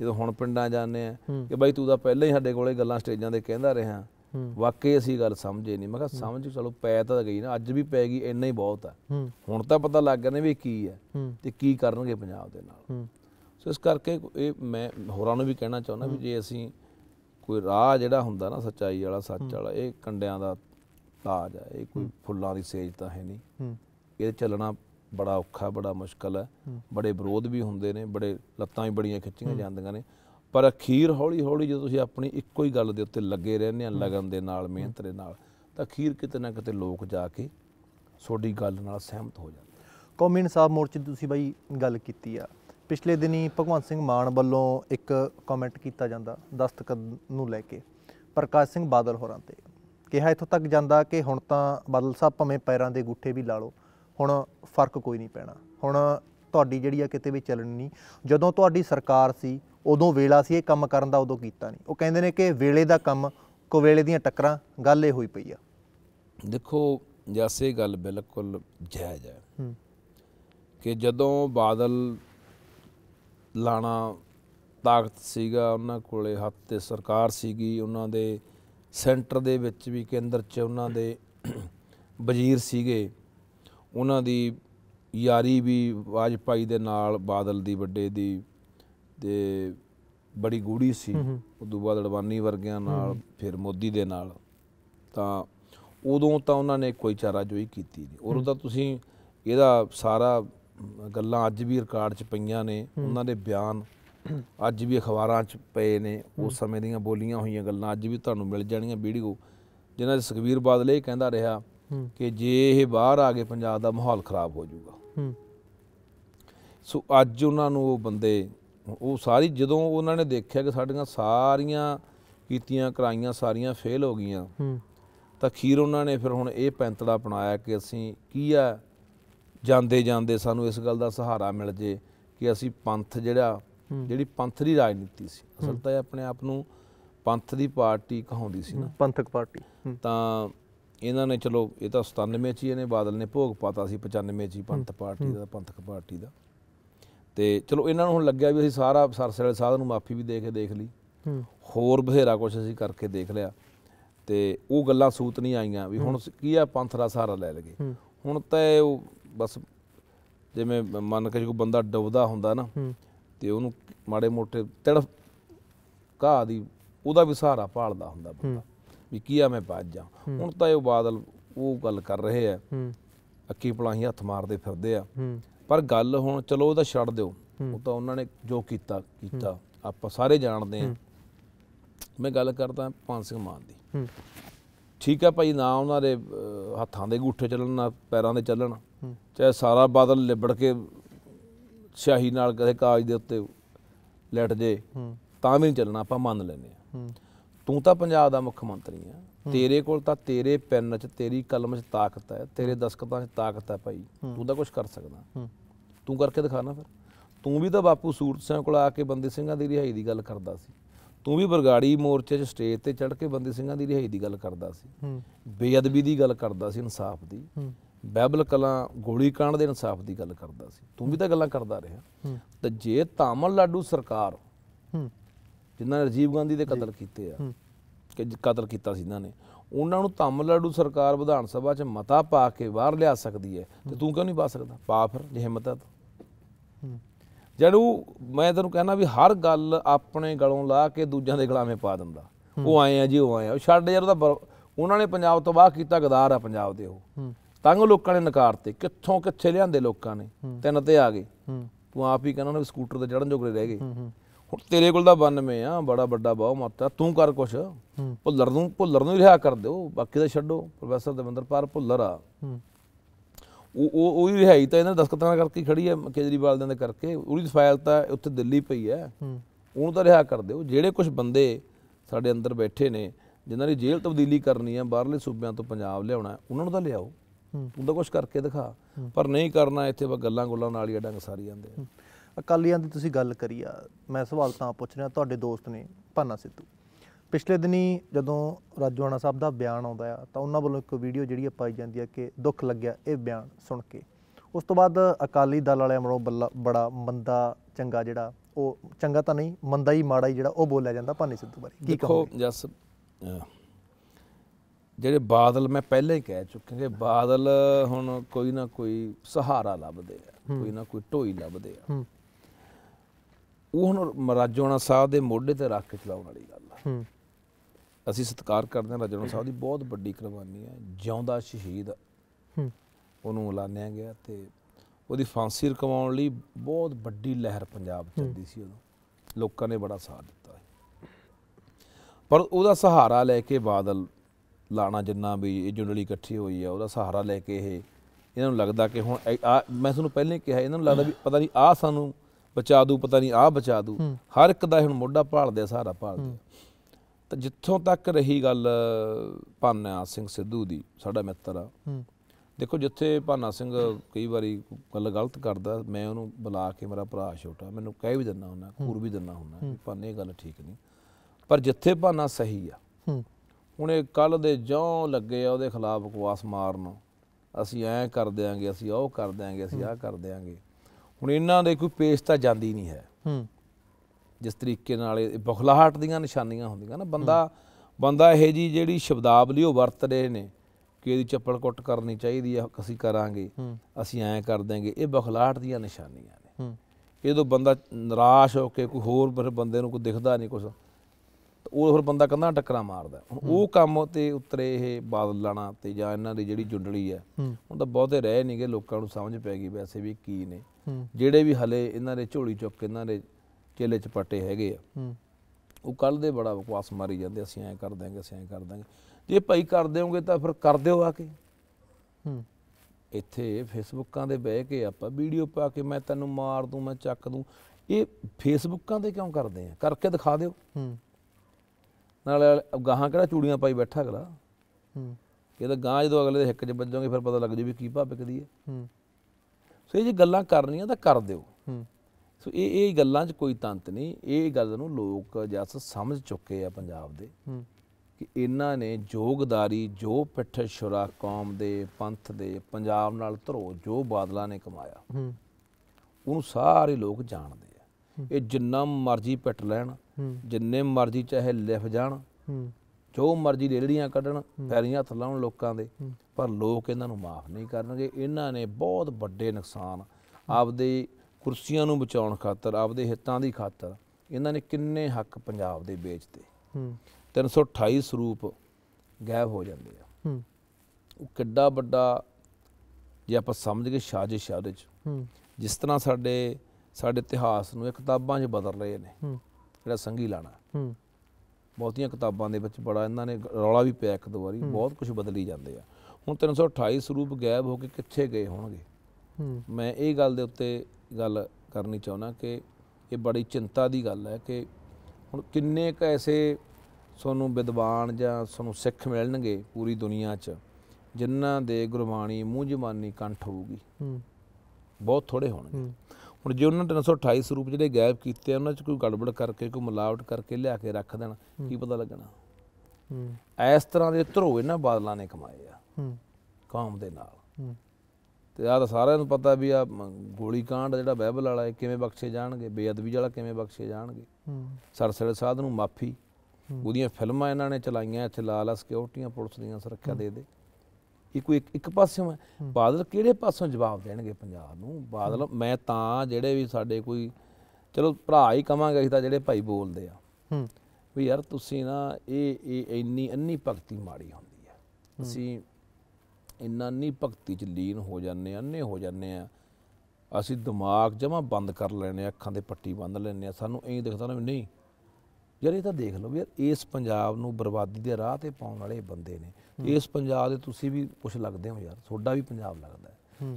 A: ਜਦੋਂ ਹੁਣ ਪਿੰਡਾਂ ਜਾਂਦੇ ਆ ਕਿ ਬਾਈ ਤੂੰ ਤਾਂ ਪਹਿਲਾਂ ਹੀ ਸਾਡੇ ਕੋਲੇ ਗੱਲਾਂ ਸਟੇਜਾਂ ਤੇ ਕਹਿੰਦਾ ਰਿਹਾ ਵਾਕਈ ਅਸੀਂ ਗੱਲ ਸਮਝੇ ਨਹੀਂ ਮੈਂ ਕਿਹਾ ਸਮਝ ਚਲੋ ਪੈ ਤਾਂ ਗਈ ਨਾ ਅੱਜ ਵੀ ਪੈ ਗਈ ਇੰਨਾ ਹੀ ਬਹੁਤ ਆ ਹੁਣ ਤਾਂ ਪਤਾ ਲੱਗ ਗਿਆ ਨੇ ਵੀ ਕੀ ਆ ਤੇ ਕੀ ਕਰਨਗੇ ਪੰਜਾਬ ਦੇ ਨਾਲ ਸੋ ਇਸ ਕਰਕੇ ਇਹ ਮੈਂ ਹੋਰਾਂ ਨੂੰ ਵੀ ਕਹਿਣਾ ਚਾਹੁੰਦਾ ਵੀ ਜੇ ਅਸੀਂ ਕੋਈ ਰਾਹ ਜਿਹੜਾ ਹੁੰਦਾ ਨਾ ਸੱਚਾਈ ਵਾਲਾ ਸੱਚ ਵਾਲਾ ਇਹ ਕੰਡਿਆਂ ਦਾ ਤਾਜ ਆ ਇਹ ਕੋਈ ਫੁੱਲਾਂ ਦੀ ਸੇਜ ਤਾਂ ਹੈ ਨਹੀਂ ਇਹ ਚੱਲਣਾ ਬੜਾ ਔਖਾ ਬੜਾ ਮੁਸ਼ਕਲ ਹੈ ਬੜੇ ਵਿਰੋਧ ਵੀ ਹੁੰਦੇ ਨੇ ਬੜੇ ਲੱਤਾਂ ਵੀ ਬੜੀਆਂ ਖਿੱਚੀਆਂ ਜਾਂਦੀਆਂ ਨੇ ਪਰ ਅਖੀਰ ਹੌਲੀ ਹੌਲੀ ਜਦੋਂ ਤੁਸੀਂ ਆਪਣੀ ਇੱਕੋ ਹੀ ਗੱਲ ਦੇ ਉੱਤੇ ਲੱਗੇ ਰਹਿੰਦੇ ਆ ਲਗਨ ਦੇ ਨਾਲ ਮਿਹਨਤ ਦੇ ਨਾਲ
B: ਤਾਂ ਅਖੀਰ ਕਿਤੇ ਨਾ ਕਿਤੇ ਲੋਕ ਜਾ ਕੇ ਤੁਹਾਡੀ ਗੱਲ ਨਾਲ ਸਹਿਮਤ ਹੋ ਜਾਂਦੇ ਕੌਮੀ ਇਨਸਾਫ ਮੋਰਚੇ ਦੀ ਤੁਸੀਂ ਬਾਈ ਗੱਲ ਕੀਤੀ ਆ ਪਿਛਲੇ ਦਿਨੀ ਭਗਵੰਤ ਸਿੰਘ ਮਾਨ ਵੱਲੋਂ ਇੱਕ ਕਮੈਂਟ ਕੀਤਾ ਜਾਂਦਾ ਦਸਤਕਦ ਨੂੰ ਲੈ ਕੇ ਪ੍ਰਕਾਸ਼ ਸਿੰਘ ਬਾਦਲ ਹੋਰਾਂ ਤੇ ਕਿਹਾ ਇਥੋਂ ਤੱਕ ਜਾਂਦਾ ਕਿ ਹੁਣ ਤਾਂ ਬਾਦਲ ਸਾਹਿਬ ਭਵੇਂ ਪੈਰਾਂ ਦੇ ਗੁੱਠੇ ਵੀ ਲਾ ਲਓ ਹੁਣ ਫਰਕ ਕੋਈ ਨਹੀਂ ਪੈਣਾ ਹੁਣ ਤੁਹਾਡੀ ਜਿਹੜੀ ਆ ਕਿਤੇ ਵੀ ਚੱਲਣੀ ਨਹੀਂ ਜਦੋਂ ਤੁਹਾਡੀ ਸਰਕਾਰ ਸੀ ਉਦੋਂ ਵੇਲਾ ਸੀ ਇਹ ਕੰਮ ਕਰਨ ਦਾ ਉਦੋਂ ਕੀਤਾ ਨਹੀਂ ਉਹ ਕਹਿੰਦੇ ਨੇ ਕਿ ਵੇਲੇ ਦਾ ਕੰਮ ਕੋ ਵੇਲੇ ਦੀਆਂ ਟੱਕਰਾਂ ਗੱਲ ਇਹ ਹੋਈ ਪਈ ਆ
A: ਦੇਖੋ ਜੈਸੇ ਗੱਲ ਬਿਲਕੁਲ ਜਾਇਜ਼ ਹੈ ਕਿ ਜਦੋਂ ਬਾਦਲ ਲਾਣਾ ਤਾਕਤ ਸੀਗਾ ਉਹਨਾਂ ਕੋਲੇ ਹੱਥ ਤੇ ਸਰਕਾਰ ਸੀਗੀ ਉਹਨਾਂ ਦੇ ਸੈਂਟਰ ਦੇ ਵਿੱਚ ਵੀ ਕੇਂਦਰ 'ਚ ਉਹਨਾਂ ਦੇ ਵਜ਼ੀਰ ਸੀਗੇ ਉਹਨਾਂ ਦੀ ਯਾਰੀ ਵੀ ਵਾਜਪਾਈ ਦੇ ਨਾਲ ਬਾਦਲ ਦੀ ਵੱਡੇ ਦੀ ਤੇ ਬੜੀ ਗੂੜੀ ਸੀ ਉਦੋਂ ਬਾਅਦ ਅਡਵਾਨੀ ਵਰਗਿਆਂ ਨਾਲ ਫਿਰ ਮੋਦੀ ਦੇ ਨਾਲ ਤਾਂ ਉਦੋਂ ਤਾਂ ਉਹਨਾਂ ਨੇ ਕੋਈ ਚਾਰਾ ਜੋਈ ਕੀਤੀ ਨਹੀਂ ਉਦੋਂ ਤਾਂ ਤੁਸੀਂ ਇਹਦਾ ਸਾਰਾ ਗੱਲਾਂ ਅੱਜ ਵੀ ਰਿਕਾਰਡ 'ਚ ਪਈਆਂ ਨੇ ਉਹਨਾਂ ਦੇ ਬਿਆਨ ਅੱਜ ਵੀ ਅਖਬਾਰਾਂ 'ਚ ਪਏ ਨੇ ਉਸ ਸਮੇਂ ਦੀਆਂ ਬੋਲੀਆਂ ਹੋਈਆਂ ਗੱਲਾਂ ਅੱਜ ਵੀ ਤੁਹਾਨੂੰ ਮਿਲ ਜਾਣੀਆਂ ਵੀਡੀਓ ਜਿਨ੍ਹਾਂ ਦੇ ਸੁਖਵੀਰ ਬਾਦਲੇ ਕਹਿੰਦਾ ਰਿਹਾ ਕਿ ਜੇ ਇਹ ਬਾਹਰ ਆ ਗਏ ਪੰਜਾਬ ਦਾ ਮਾਹੌਲ ਖਰਾਬ ਹੋ ਜਾਊਗਾ ਸੋ ਅੱਜ ਉਹਨਾਂ ਨੂੰ ਉਹ ਬੰਦੇ ਉਹ ਸਾਰੀ ਜਦੋਂ ਉਹਨਾਂ ਨੇ ਦੇਖਿਆ ਕਿ ਸਾਡੀਆਂ ਸਾਰੀਆਂ ਕੀਤੀਆਂ ਕਰਾਈਆਂ ਸਾਰੀਆਂ ਫੇਲ ਹੋ ਗਈਆਂ ਤਾਂ ਖੀਰ ਉਹਨਾਂ ਨੇ ਫਿਰ ਹੁਣ ਇਹ ਪੈਂਤੜਾ ਅਪਣਾਇਆ ਕਿ ਅਸੀਂ ਕੀ ਆ ਜਾਂਦੇ ਜਾਂਦੇ ਸਾਨੂੰ ਇਸ ਗੱਲ ਦਾ ਸਹਾਰਾ ਮਿਲ ਜੇ ਕਿ ਅਸੀਂ ਪੰਥ ਜਿਹੜਾ ਜਿਹੜੀ ਪੰਥ ਦੀ ਰਾਜਨੀਤੀ ਸੀ ਅਸਲ ਤਾਂ ਇਹ ਆਪਣੇ ਆਪ ਨੂੰ ਪੰਥ ਦੀ ਪਾਰਟੀ ਕਹਾਉਂਦੀ ਸੀ ਨਾ ਪੰਥਕ ਪਾਰਟੀ ਤਾਂ ਇਹਨਾਂ ਨੇ ਚਲੋ ਇਹ ਤਾਂ 97 ਚ ਹੀ ਇਹਨੇ ਬਾਦਲ ਨੇ ਭੋਗ ਪਾਤਾ ਸੀ 95 ਚ ਹੀ ਪੰਥ ਪਾਰਟੀ ਦਾ ਪੰਥਕ ਪਾਰਟੀ ਦਾ ਤੇ ਚਲੋ ਇਹਨਾਂ ਨੂੰ ਹੁਣ ਲੱਗਿਆ ਵੀ ਅਸੀਂ ਸਾਰਾ ਸਰਸੇ ਸਾਧ ਨੂੰ ਮਾਫੀ ਵੀ ਦੇ ਕੇ ਦੇਖ ਲਈ ਹੋਰ ਬਥੇਰਾ ਕੁਝ ਅਸੀਂ ਕਰਕੇ ਦੇਖ ਲਿਆ ਤੇ ਉਹ ਗੱਲਾਂ ਸੂਤ ਨਹੀਂ ਆਈਆਂ ਵੀ ਹੁਣ ਕੀ ਆ ਪੰਥ ਦਾ ਸਾਰਾ ਲੈ ਲਗੇ ਹੁਣ ਤਾਂ ਉਹ ਬਸ ਜਿਵੇਂ ਮੰਨ ਕੇ ਕੋਈ ਬੰਦਾ ਡੁੱਬਦਾ ਹੁੰਦਾ ਨਾ ਤੇ ਉਹਨੂੰ ਮਾੜੇ ਮੋਟੇ ਤੜਫ ਘਾਹ ਦੀ ਉਹਦਾ ਵੀ ਸਹਾਰਾ ਭਾਲਦਾ ਹੁੰਦਾ ਬੰਦਾ ਵੀ ਆ ਮੈਂ ਭੱਜ ਜਾ ਹੁਣ ਤਾਂ ਇਹ ਬਾਦਲ ਉਹ ਗੱਲ ਕਰ ਰਹੇ ਆ ਅੱਕੀ ਪਲਾਹੀ ਹੱਥ ਮਾਰਦੇ ਫਿਰਦੇ ਆ ਪਰ ਗੱਲ ਹੁਣ ਚਲੋ ਉਹਦਾ ਛੱਡ ਦਿਓ ਉਹ ਤਾਂ ਉਹਨਾਂ ਨੇ ਜੋ ਕੀਤਾ ਕੀਤਾ ਆਪਾਂ ਸਾਰੇ ਜਾਣਦੇ ਆ ਮੈਂ ਗੱਲ ਕਰਦਾ ਪੰਜ ਸਿੰਘ ਮਾਨ ਦੀ ਠੀਕ ਆ ਭਾਈ ਨਾ ਉਹਨਾਂ ਦੇ ਹੱਥਾਂ ਦੇ ਗੁੱਠੇ ਚੱਲਣ ਨਾ ਪੈਰਾਂ ਦੇ ਚੱਲਣ ਚਾਹੇ ਸਾਰਾ ਬਾਦਲ ਲਿਬੜ ਕੇ ਸਿਆਹੀ ਨਾਲ ਕਦੇ ਕਾਜ ਦੇ ਉੱਤੇ ਲੈਟ ਜੇ ਤਾਂ ਵੀ ਨਹੀਂ ਚੱਲਣਾ ਆਪਾਂ ਮੰਨ ਲੈਨੇ ਆ ਤੂੰ ਤਾਂ ਪੰਜਾਬ ਦਾ ਮੁੱਖ ਮੰਤਰੀ ਆ ਤੇਰੇ ਕੋਲ ਤਾਂ ਤੇਰੇ ਪੈਨ 'ਚ ਤੇਰੀ ਕਲਮ 'ਚ ਤਾਕਤ ਹੈ ਤੇਰੇ ਦਸਕਤਾਂ 'ਚ ਤਾਕਤ ਹੈ ਭਾਈ ਤੂੰ ਤਾਂ ਕੁਝ ਕਰ ਸਕਦਾ ਤੂੰ ਕਰਕੇ ਦਿਖਾ ਨਾ ਫਿਰ ਤੂੰ ਵੀ ਤਾਂ ਬਾਪੂ ਸੂਰਤ ਸਿੰਘ ਕੋਲ ਆ ਕੇ ਬੰਦੇ ਸਿੰਘਾਂ ਦੀ ਰਿਹਾਈ ਦੀ ਗੱਲ ਕਰਦਾ ਸੀ ਤੂੰ ਵੀ ਬਰਗਾੜੀ ਮੋਰਚੇ 'ਚ ਸਟੇਜ ਤੇ ਚੜ ਕੇ ਬੰਦੇ ਸਿੰਘਾਂ ਦੀ ਰਿਹਾਈ ਦੀ ਗੱਲ ਕਰਦਾ ਸੀ ਬੇਅਦਬੀ ਦੀ ਗੱਲ ਕਰਦਾ ਸੀ ਇਨਸਾਫ ਦੀ ਬੈਬਲ ਕਲਾ ਗੋਲੀ ਕਾਂਡ ਦੇ ਇਨਸਾਫ ਦੀ ਗੱਲ ਕਰਦਾ ਸੀ ਤੂੰ ਵੀ ਤਾਂ ਗੱਲਾਂ ਕਰਦਾ ਰਿਹਾ ਤੇ ਜੇ ਤਾਮਲ ਲਾਡੂ ਸਰਕਾਰ ਜਿਨ੍ਹਾਂ ਨੇ ਰਜੀਵ ਗਾਂਧੀ ਦੇ ਕਤਲ ਕੀਤੇ ਆ ਕਿ ਕਤਲ ਕੀਤਾ ਸੀ ਇਹਨਾਂ ਨੇ ਉਹਨਾਂ ਨੂੰ ਤਾਮਿਲਨਾਡੂ ਸਰਕਾਰ ਵਿਧਾਨ ਸਭਾ 'ਚ ਮਤਾ ਪਾ ਕੇ ਬਾਹਰ ਲਿਆ ਸਕਦੀ ਹੈ ਤੇ ਤੂੰ ਕਿਉਂ ਨਹੀਂ ਪਾ ਸਕਦਾ ਪਾ ਫਿਰ ਜੇ ਹਿੰਮਤ ਆ ਤਾਂ ਜਦੋਂ ਮੈਂ ਤੈਨੂੰ ਕਹਿਣਾ ਵੀ ਹਰ ਗੱਲ ਆਪਣੇ ਗਲੋਂ ਲਾ ਕੇ ਦੂਜਿਆਂ ਦੇ ਗਲਾਵੇਂ ਪਾ ਦਿੰਦਾ ਉਹ ਆਏ ਆ ਜੀ ਉਹ ਆਏ ਆ ਛੱਡ ਯਾਰ ਉਹਦਾ ਉਹਨਾਂ ਨੇ ਪੰਜਾਬ ਤੋਂ ਬਾਹਰ ਕੀਤਾ ਗਦਾਰ ਆ ਪੰਜਾਬ ਦੇ ਉਹ ਤੰਗ ਲੋਕਾਂ ਨੇ ਨਕਾਰ ਤੇ ਕਿੱਥੋਂ ਕਿੱਥੇ ਲਿਆਂਦੇ ਲੋਕਾਂ ਨੇ ਤਿੰਨ ਤੇ ਆ ਗਏ ਤੂੰ ਆਪ ਹੀ ਕਹਿੰਦਾ ਉਹਨਾਂ ਸਕੂਟਰ ਤੇ ਚੜਨ ਜੋਗਰੇ ਰਹਿ ਗਏ ਹੁਣ ਤੇਰੇ ਕੋਲ ਤਾਂ 92 ਆ ਬੜਾ ਵੱਡਾ ਬਹੁ ਮਾਤਾ ਤੂੰ ਕਰ ਕੁਛ ਭੁੱਲਰ ਨੂੰ ਭੁੱਲਰ ਨੂੰ ਰਿਹਾ ਕਰ ਦਿਓ ਬਾਕੀ ਦਾ ਛੱਡੋ ਪ੍ਰੋਫੈਸਰ ਦਵਿੰਦਰ ਪਾਰ ਭੁੱਲਰ ਆ ਉਹ ਉਹ ਉਹ ਹੀ ਰਿਹਾਈ ਤਾਂ ਇਹਨਾਂ ਦਸਕਤਾਂ ਕਰਕੇ ਖੜੀ ਹੈ ਕੇਜਰੀਵਾਲ ਦੇ ਕਰਕੇ ਉਹਦੀ ਫਾਈਲ ਤਾਂ ਉੱਥੇ ਦਿੱਲੀ ਪਈ ਹੈ ਉਹਨੂੰ ਤਾਂ ਰਿਹਾ ਕਰ ਦਿਓ ਜਿਹੜੇ ਕੁਝ ਬੰਦੇ ਸਾਡੇ ਅੰਦਰ ਬੈਠੇ ਨੇ ਜਿਨ੍ਹਾਂ ਦੀ ਜੇਲ੍ਹ ਤਬਦੀਲੀ ਕਰਨੀ ਹੈ ਬਾਹਰਲੇ ਸੂਬਿਆਂ ਤੋਂ ਪੰਜਾਬ ਲਿਆਉਣਾ ਉਹਨਾਂ ਨੂੰ ਤਾਂ ਲਿਆਓ ਤੂੰ ਤਾਂ ਕੁਝ ਕਰਕੇ ਦਿਖਾ ਪਰ ਨਹੀਂ ਕਰਨਾ ਇੱਥੇ ਬਸ ਗੱਲਾਂ
B: ਗੁੱਲਾਂ ਨਾਲ ਹੀ ਡੰਗ ਸਾਰੀ ਜਾਂਦੇ ਆ ਅਕਾਲੀਆਂ ਦੀ ਤੁਸੀਂ ਗੱਲ ਕਰੀ ਆ ਮੈਂ ਸਵਾਲ ਤਾਂ ਪੁੱਛ ਰਿਹਾ ਤੁਹਾਡੇ ਦੋਸਤ ਨੇ ਪਾਨਾ ਸਿੱਧੂ ਪਿਛਲੇ ਦਿਨੀ ਜਦੋਂ ਰਾਜੋਆਣਾ ਸਾਹਿਬ ਦਾ ਬਿਆਨ ਆਉਂਦਾ ਆ ਤਾਂ ਉਹਨਾਂ ਵੱਲੋਂ ਇੱਕ ਵੀਡੀਓ ਜਿਹੜੀ ਆ ਪਾਈ ਜਾਂਦੀ ਆ ਕਿ ਦੁੱਖ ਲੱਗਿਆ ਇਹ ਬਿਆਨ ਸੁਣ ਕੇ ਉਸ ਤੋਂ ਬਾਅਦ ਅਕਾਲੀ ਦਲ ਵਾਲਿਆਂ ਵੱਲੋਂ ਬੜਾ ਮੰਦਾ ਚੰਗਾ ਜਿਹੜਾ ਉਹ ਚੰਗਾ ਤਾਂ ਨਹੀਂ ਮੰਦਾ ਹੀ ਮਾੜਾ ਹੀ ਜਿਹੜਾ ਉਹ ਬੋਲਿਆ ਜਾਂਦਾ ਭਾਨੀ ਸਿੱਧੂ ਬਾਰੇ ਕੀ ਕਹੋ
A: ਜਸ ਜਿਹੜੇ ਬਾਦਲ ਮੈਂ ਪਹਿਲਾਂ ਹੀ ਕਹਿ ਚੁੱਕਿਆ ਕਿ ਬਾਦਲ ਹੁਣ ਕੋਈ ਨਾ ਕੋਈ ਸਹਾਰਾ ਲੱਭਦੇ ਆ ਕੋਈ ਨਾ ਕੋਈ ਢੋਈ ਲੱਭਦੇ ਆ ਉਹ ਹੁਣ ਸਾਹਿਬ ਦੇ ਮੋਢੇ ਤੇ ਰੱਖ ਕੇ ਚਲਾਉਣ ਵਾਲੀ ਗੱਲ ਹੈ ਹੂੰ ਅਸੀਂ ਸਤਿਕਾਰ ਕਰਦੇ ਹਾਂ ਰਾਜੋਣਾ ਸਾਹਿਬ ਦੀ ਬਹੁਤ ਵੱਡੀ ਕੁਰਬਾਨੀ ਹੈ ਜਿਉਂਦਾ ਸ਼ਹੀਦ ਉਹਨੂੰ ਉਲਾਨਿਆ ਗਿਆ ਤੇ ਉਹਦੀ ਫਾਂਸੀ ਰਕਵਾਉਣ ਲਈ ਬਹੁਤ ਵੱਡੀ ਲਹਿਰ ਪੰਜਾਬ ਚੱਲਦੀ ਸੀ ਉਦੋਂ ਲੋਕਾਂ ਨੇ ਬੜਾ ਸਾਥ ਦਿੱਤਾ ਪਰ ਉਹਦਾ ਸਹਾਰਾ ਲੈ ਕੇ ਬਾਦਲ ਲਾਣਾ ਜਿੰਨਾ ਵੀ ਇਹ ਜੁੰਡਲੀ ਇਕੱਠੀ ਹੋਈ ਆ ਉਹਦਾ ਸਹਾਰਾ ਲੈ ਕੇ ਇਹ ਇਹਨਾਂ ਨੂੰ ਲੱਗਦਾ ਕਿ ਹੁਣ ਮੈਂ ਤੁਹਾਨੂੰ ਪਹਿਲਾਂ ਹੀ ਕਿਹਾ ਇਹਨਾਂ ਨੂੰ ਲੱਗਦਾ ਵੀ ਪਤਾ ਨਹੀਂ ਆ ਸਾਨੂੰ ਬਚਾ ਦੂ ਪਤਾ ਨਹੀਂ ਆ ਬਚਾ ਦੂ ਹਰ ਇੱਕ ਦਾ ਹੁਣ ਮੋਢਾ ਭਾਲਦੇ ਆ ਸਾਰਾ ਭਾਲਦੇ ਤਾਂ ਜਿੱਥੋਂ ਤੱਕ ਰਹੀ ਗੱਲ ਪਾਨਾ ਸਿੰਘ ਸਿੱਧੂ ਦੀ ਸਾਡਾ ਮਿੱਤਰ ਆ ਦੇਖੋ ਜਿੱਥੇ ਪਾਨਾ ਸਿੰਘ ਕਈ ਵਾਰੀ ਗੱਲ ਗਲਤ ਕਰਦਾ ਮੈਂ ਉਹਨੂੰ ਬੁਲਾ ਕੇ ਮੇਰਾ ਭਰਾ ਛੋਟਾ ਮੈਨੂੰ ਕਹਿ ਵੀ ਦਿੰਦਾ ਹੁੰਦਾ ਕੂਰ ਵੀ ਦਿੰਦਾ ਹੁੰਦਾ ਇਹ ਗੱਲ ਠੀਕ ਨਹੀਂ ਪਰ ਜਿੱਥੇ ਪਾਨਾ ਸਹੀ ਆ ਹੁਣ ਇਹ ਕੱਲ ਦੇ ਜੋਂ ਲੱਗੇ ਆ ਉਹਦੇ ਖਿਲਾਫ ਕਵਾਸ ਮਾਰਨ ਅਸੀਂ ਐ ਕਰ ਦਿਆਂਗੇ ਅਸੀਂ ਉਹ ਕਰ ਦਿਆਂਗੇ ਅਸੀਂ ਆਹ ਕਰ ਦਿਆਂਗੇ ਹੁਣ ਇਹਨਾਂ ਦੇ ਕੋਈ ਪੇਸ਼ ਤਾਂ ਜਾਂਦੀ ਨਹੀਂ ਹੈ ਹੂੰ ਜਿਸ ਤਰੀਕੇ ਨਾਲ ਇਹ ਬਖਲਾਹਟ ਦੀਆਂ ਨਿਸ਼ਾਨੀਆਂ ਹੁੰਦੀਆਂ ਨਾ ਬੰਦਾ ਬੰਦਾ ਇਹ ਜੀ ਜਿਹੜੀ ਸ਼ਬਦਾਵਲੀ ਉਹ ਵਰਤ ਰਹੇ ਨੇ ਕਿ ਇਹਦੀ ਚੱਪਲ ਕੁੱਟ ਕਰਨੀ ਚਾਹੀਦੀ ਆ ਅਸੀਂ ਕਰਾਂਗੇ ਅਸੀਂ ਐਂ ਕਰ ਦਾਂਗੇ ਇਹ ਬਖਲਾਹਟ ਦੀਆਂ ਨਿਸ਼ਾਨੀਆਂ ਨੇ ਇਹ ਤੋਂ ਬੰਦਾ ਨਿਰਾਸ਼ ਹੋ ਕੇ ਕੋਈ ਹੋਰ ਬੰਦੇ ਨੂੰ ਕੋਈ ਦਿਖਦਾ ਨਹੀਂ ਕੁਝ ਉਹ ਹੋਰ ਬੰਦਾ ਕੰਧਾਂ ਟੱਕਰਾਂ ਮਾਰਦਾ ਹੁਣ ਉਹ ਕੰਮ ਤੇ ਉਤਰੇ ਇਹ ਬਾਦਲ ਲਾਣਾ ਤੇ ਜਾਂ ਇਹਨਾਂ ਦੀ ਜਿਹੜੀ ਜੁੰਡਲੀ ਹੈ ਹੁਣ ਤਾਂ ਬਹੁਤੇ ਰਹਿ ਨਹੀਂਗੇ ਲੋਕਾਂ ਨੂੰ ਸਮਝ ਪੈ ਗਈ ਵੈਸੇ ਵੀ ਕੀ ਨੇ ਜਿਹੜੇ ਵੀ ਹਲੇ ਇਹਨਾਂ ਦੇ ਝੋਲੀ ਚੁੱਕ ਕੇ ਇਹਨਾਂ ਦੇ ਚੇਲੇ ਪੱਟੇ ਹੈਗੇ ਆ ਉਹ ਕੱਲ ਦੇ ਬੜਾ ਬਕਵਾਸ ਮਾਰੀ ਜਾਂਦੇ ਅਸੀਂ ਐ ਕਰ ਦਾਂਗੇ ਅਸੀਂ ਐ ਕਰ ਦਾਂਗੇ ਜੇ ਭਾਈ ਕਰ ਦਿਓਗੇ ਤਾਂ ਫਿਰ ਕਰ ਦਿਓ ਆ ਕੇ ਹੂੰ ਇੱਥੇ ਫੇਸਬੁੱਕਾਂ ਦੇ ਬਹਿ ਕੇ ਆਪਾਂ ਵੀਡੀਓ ਪਾ ਕੇ ਮੈਂ ਤੈਨੂੰ ਮਾਰ ਦੂੰ ਮੈਂ ਚੱਕ ਦੂੰ ਇਹ ਫੇਸਬੁੱਕਾਂ ਤੇ ਕਿਉਂ ਕਰਦੇ ਆ ਕਰਕੇ ਦਿਖਾ ਦਿਓ ਹੂੰ ਨਾਲ ਗਾਹਾਂ ਕਿਹੜਾ ਚੂੜੀਆਂ ਪਾਈ ਬੈਠਾ ਅਗਲਾ ਹੂੰ ਇਹ ਤਾਂ ਗਾਂ ਜਦੋਂ ਅਗਲੇ ਦੇ ਹੱਕ 'ਚ ਵੱਜੋਗੇ ਫਿਰ ਪਤਾ ਲੱਗ ਜੂ ਵੀ ਕੀ ਭਾਪਕਦੀ ਹੈ ਹੂੰ ਸੋ ਇਹ ਜੀ ਗੱਲਾਂ ਕਰਨੀਆਂ ਤਾਂ ਕਰ ਦਿਓ ਹੂੰ ਸੋ ਇਹ ਇਹ ਗੱਲਾਂ 'ਚ ਕੋਈ ਤੰਤ ਨਹੀਂ ਇਹ ਗੱਲ ਨੂੰ ਲੋਕ ਜਸ ਸਮਝ ਚੁੱਕੇ ਆ ਪੰਜਾਬ ਦੇ ਹੂੰ ਕਿ ਇਹਨਾਂ ਨੇ ਜੋਗਦਾਰੀ ਜੋ ਪਿੱਠ ਸ਼ੁਰਾ ਕੌਮ ਦੇ ਪੰਥ ਦੇ ਪੰਜਾਬ ਨਾਲ ਧਰੋ ਜੋ ਬਾਦਲਾਂ ਨੇ ਕਮਾਇਆ ਹੂੰ ਉਹਨੂੰ ਸਾਰੇ ਲੋਕ ਜਾਣਦੇ ਇਹ ਜਿੰਨਾ ਮਰਜ਼ੀ ਪਿੱਟ ਲੈਣ ਜਿੰਨੇ ਮਰਜ਼ੀ ਚਾਹੇ ਲਿਫ ਜਾਣ ਜੋ ਮਰਜ਼ੀ ਰੇੜੀਆਂ ਕੱਢਣ ਫੈਰੀਆਂ ਹੱਥ ਲਾਉਣ ਲੋਕਾਂ ਦੇ ਪਰ ਲੋਕ ਇਹਨਾਂ ਨੂੰ ਮਾਫ ਨਹੀਂ ਕਰਨਗੇ ਇਹਨਾਂ ਨੇ ਬਹੁਤ ਵੱਡੇ ਨੁਕਸਾਨ ਆਪਦੇ ਕੁਰਸੀਆਂ ਨੂੰ ਬਚਾਉਣ ਖਾਤਰ ਆਪਦੇ ਹਿੱਤਾਂ ਦੀ ਖਾਤਰ ਇਹਨਾਂ ਨੇ ਕਿੰਨੇ ਹੱਕ ਪੰਜਾਬ ਦੇ ਵੇਚਤੇ 328 ਸਰੂਪ ਗਾਇਬ ਹੋ ਜਾਂਦੇ ਆ ਉਹ ਕਿੱਡਾ ਵੱਡਾ ਜੇ ਆਪਾਂ ਸਮਝ ਕੇ ਸਾਜ਼ਿਸ਼ ਆ ਉਹਦੇ ਚ ਜਿਸ ਤਰ੍ਹਾਂ ਸਾਡੇ ਸਾਡੇ ਇਤਿਹਾਸ ਨੂੰ ਇਹ ਕਿਤਾਬਾਂ 'ਚ ਬਦਲ ਰਹੇ ਨੇ ਜਿਹੜਾ ਸੰਗੀ ਲਾਣਾ ਬਹੁਤੀਆਂ ਕਿਤਾਬਾਂ ਦੇ ਵਿੱਚ ਬੜਾ ਇਹਨਾਂ ਨੇ ਰੌਲਾ ਵੀ ਪਿਆ ਇੱਕ ਦੋ ਵਾਰੀ ਬਹੁਤ ਕੁਝ ਬਦਲੀ ਜਾਂਦੇ ਆ ਹੁਣ 328 ਸਰੂਪ ਗਾਇਬ ਹੋ ਕੇ ਕਿੱਥੇ ਗਏ ਹੋਣਗੇ ਮੈਂ ਇਹ ਗੱਲ ਦੇ ਉੱਤੇ ਗੱਲ ਕਰਨੀ ਚਾਹੁੰਦਾ ਕਿ ਇਹ ਬੜੀ ਚਿੰਤਾ ਦੀ ਗੱਲ ਹੈ ਕਿ ਹੁਣ ਕਿੰਨੇ ਕ ਐਸੇ ਸਾਨੂੰ ਵਿਦਵਾਨ ਜਾਂ ਸਾਨੂੰ ਸਿੱਖ ਮਿਲਣਗੇ ਪੂਰੀ ਦੁਨੀਆ 'ਚ ਜਿਨ੍ਹਾਂ ਦੇ ਗੁਰਬਾਣੀ ਮੂੰਹ ਜਮਾਨੀ ਕੰਠ ਹੋਊਗੀ ਬਹੁਤ ਥੋੜੇ ਹੋਣਗੇ ਹੁਣ ਜੇ ਉਹਨਾਂ 328 ਸਰੂਪ ਜਿਹੜੇ ਗਾਇਬ ਕੀਤੇ ਉਹਨਾਂ 'ਚ ਕੋਈ ਗੜਬੜ ਕਰਕੇ ਕੋਈ ਮਿਲਾਵਟ ਕਰਕੇ ਲਿਆ ਕੇ ਰੱਖ ਦੇਣ ਕੀ ਪਤਾ ਲੱਗਣਾ ਹੂੰ ਇਸ ਤਰ੍ਹਾਂ ਦੇ ਧਰੋਏ ਨਾ ਬਾਦਲਾਂ ਨੇ ਕਮਾਏ ਆ ਹੂੰ ਕੌਮ ਦੇ ਨਾਲ ਹੂੰ ਤੇ ਆ ਤਾਂ ਸਾਰਿਆਂ ਨੂੰ ਪਤਾ ਵੀ ਆ ਗੋਲੀ ਕਾਂਡ ਜਿਹੜਾ ਬਹਿਬਲ ਵਾਲਾ ਹੈ ਕਿਵੇਂ ਬਖਸ਼ੇ ਜਾਣਗੇ ਬੇਅਦਬੀ ਵਾਲਾ ਕਿਵੇਂ ਬਖਸ਼ੇ ਜਾਣਗੇ ਹੂੰ ਸਰਸੜ ਸਾਧ ਨੂੰ ਮਾਫੀ ਉਹਦੀਆਂ ਫਿਲਮਾਂ ਇਹਨਾਂ ਨੇ ਚਲਾਈਆਂ ਇੱਥੇ ਲਾਲਾ ਸਿਕਿਉਰਟੀਆਂ ਪੁਲਿਸ ਦੀਆਂ ਸੁਰੱਖਿਆ ਦੇ ਦੇ ਇੱਕ ਇੱਕ ਪਾਸਿਓਂ ਬਾਦਲ ਕਿਹੜੇ ਪਾਸੋਂ ਜਵਾਬ ਦੇਣਗੇ ਪੰਜਾਬ ਨੂੰ ਬਾਦਲ ਮੈਂ ਤਾਂ ਜਿਹੜੇ ਵੀ ਸਾਡੇ ਕੋਈ ਚਲੋ ਭਰਾ ਹੀ ਕਵਾਂਗੇ ਅਸੀਂ ਤਾਂ ਜਿਹੜੇ ਭਾਈ ਬੋਲਦੇ ਆ ਹੂੰ ਵੀ ਯਾਰ ਤੁਸੀਂ ਨਾ ਇਹ ਇਹ ਇੰਨੀ ਅੰਨੀ ਭਗਤੀ ਮਾੜੀ ਹੁੰਦੀ ਆ ਅਸੀਂ ਇੰਨਾ ਨਹੀਂ ਭਗਤੀ ਚ ਲੀਨ ਹੋ ਜਾਂਦੇ ਆ ਅੰਨੇ ਹੋ ਜਾਂਦੇ ਆ ਅਸੀਂ ਦਿਮਾਗ ਜਮਾ ਬੰਦ ਕਰ ਲੈਣੇ ਆ ਅੱਖਾਂ ਦੇ ਪੱਟੀ ਬੰਨ ਲੈਣੇ ਆ ਸਾਨੂੰ ਐਂ ਦਿਖਦਾ ਨਾ ਨਹੀਂ ਯਾਰ ਇਹ ਤਾਂ ਦੇਖ ਲਓ ਯਾਰ ਇਸ ਪੰਜਾਬ ਨੂੰ ਬਰਬਾਦੀ ਦੇ ਰਾਹ ਤੇ ਪਾਉਣ ਵਾਲੇ ਬੰਦੇ ਨੇ ਇਸ ਪੰਜਾਬ ਦੇ ਤੁਸੀਂ ਵੀ ਕੁਝ ਲੱਗਦੇ ਹੋ ਯਾਰ ਤੁਹਾਡਾ ਵੀ ਪੰਜਾਬ ਲੱਗਦਾ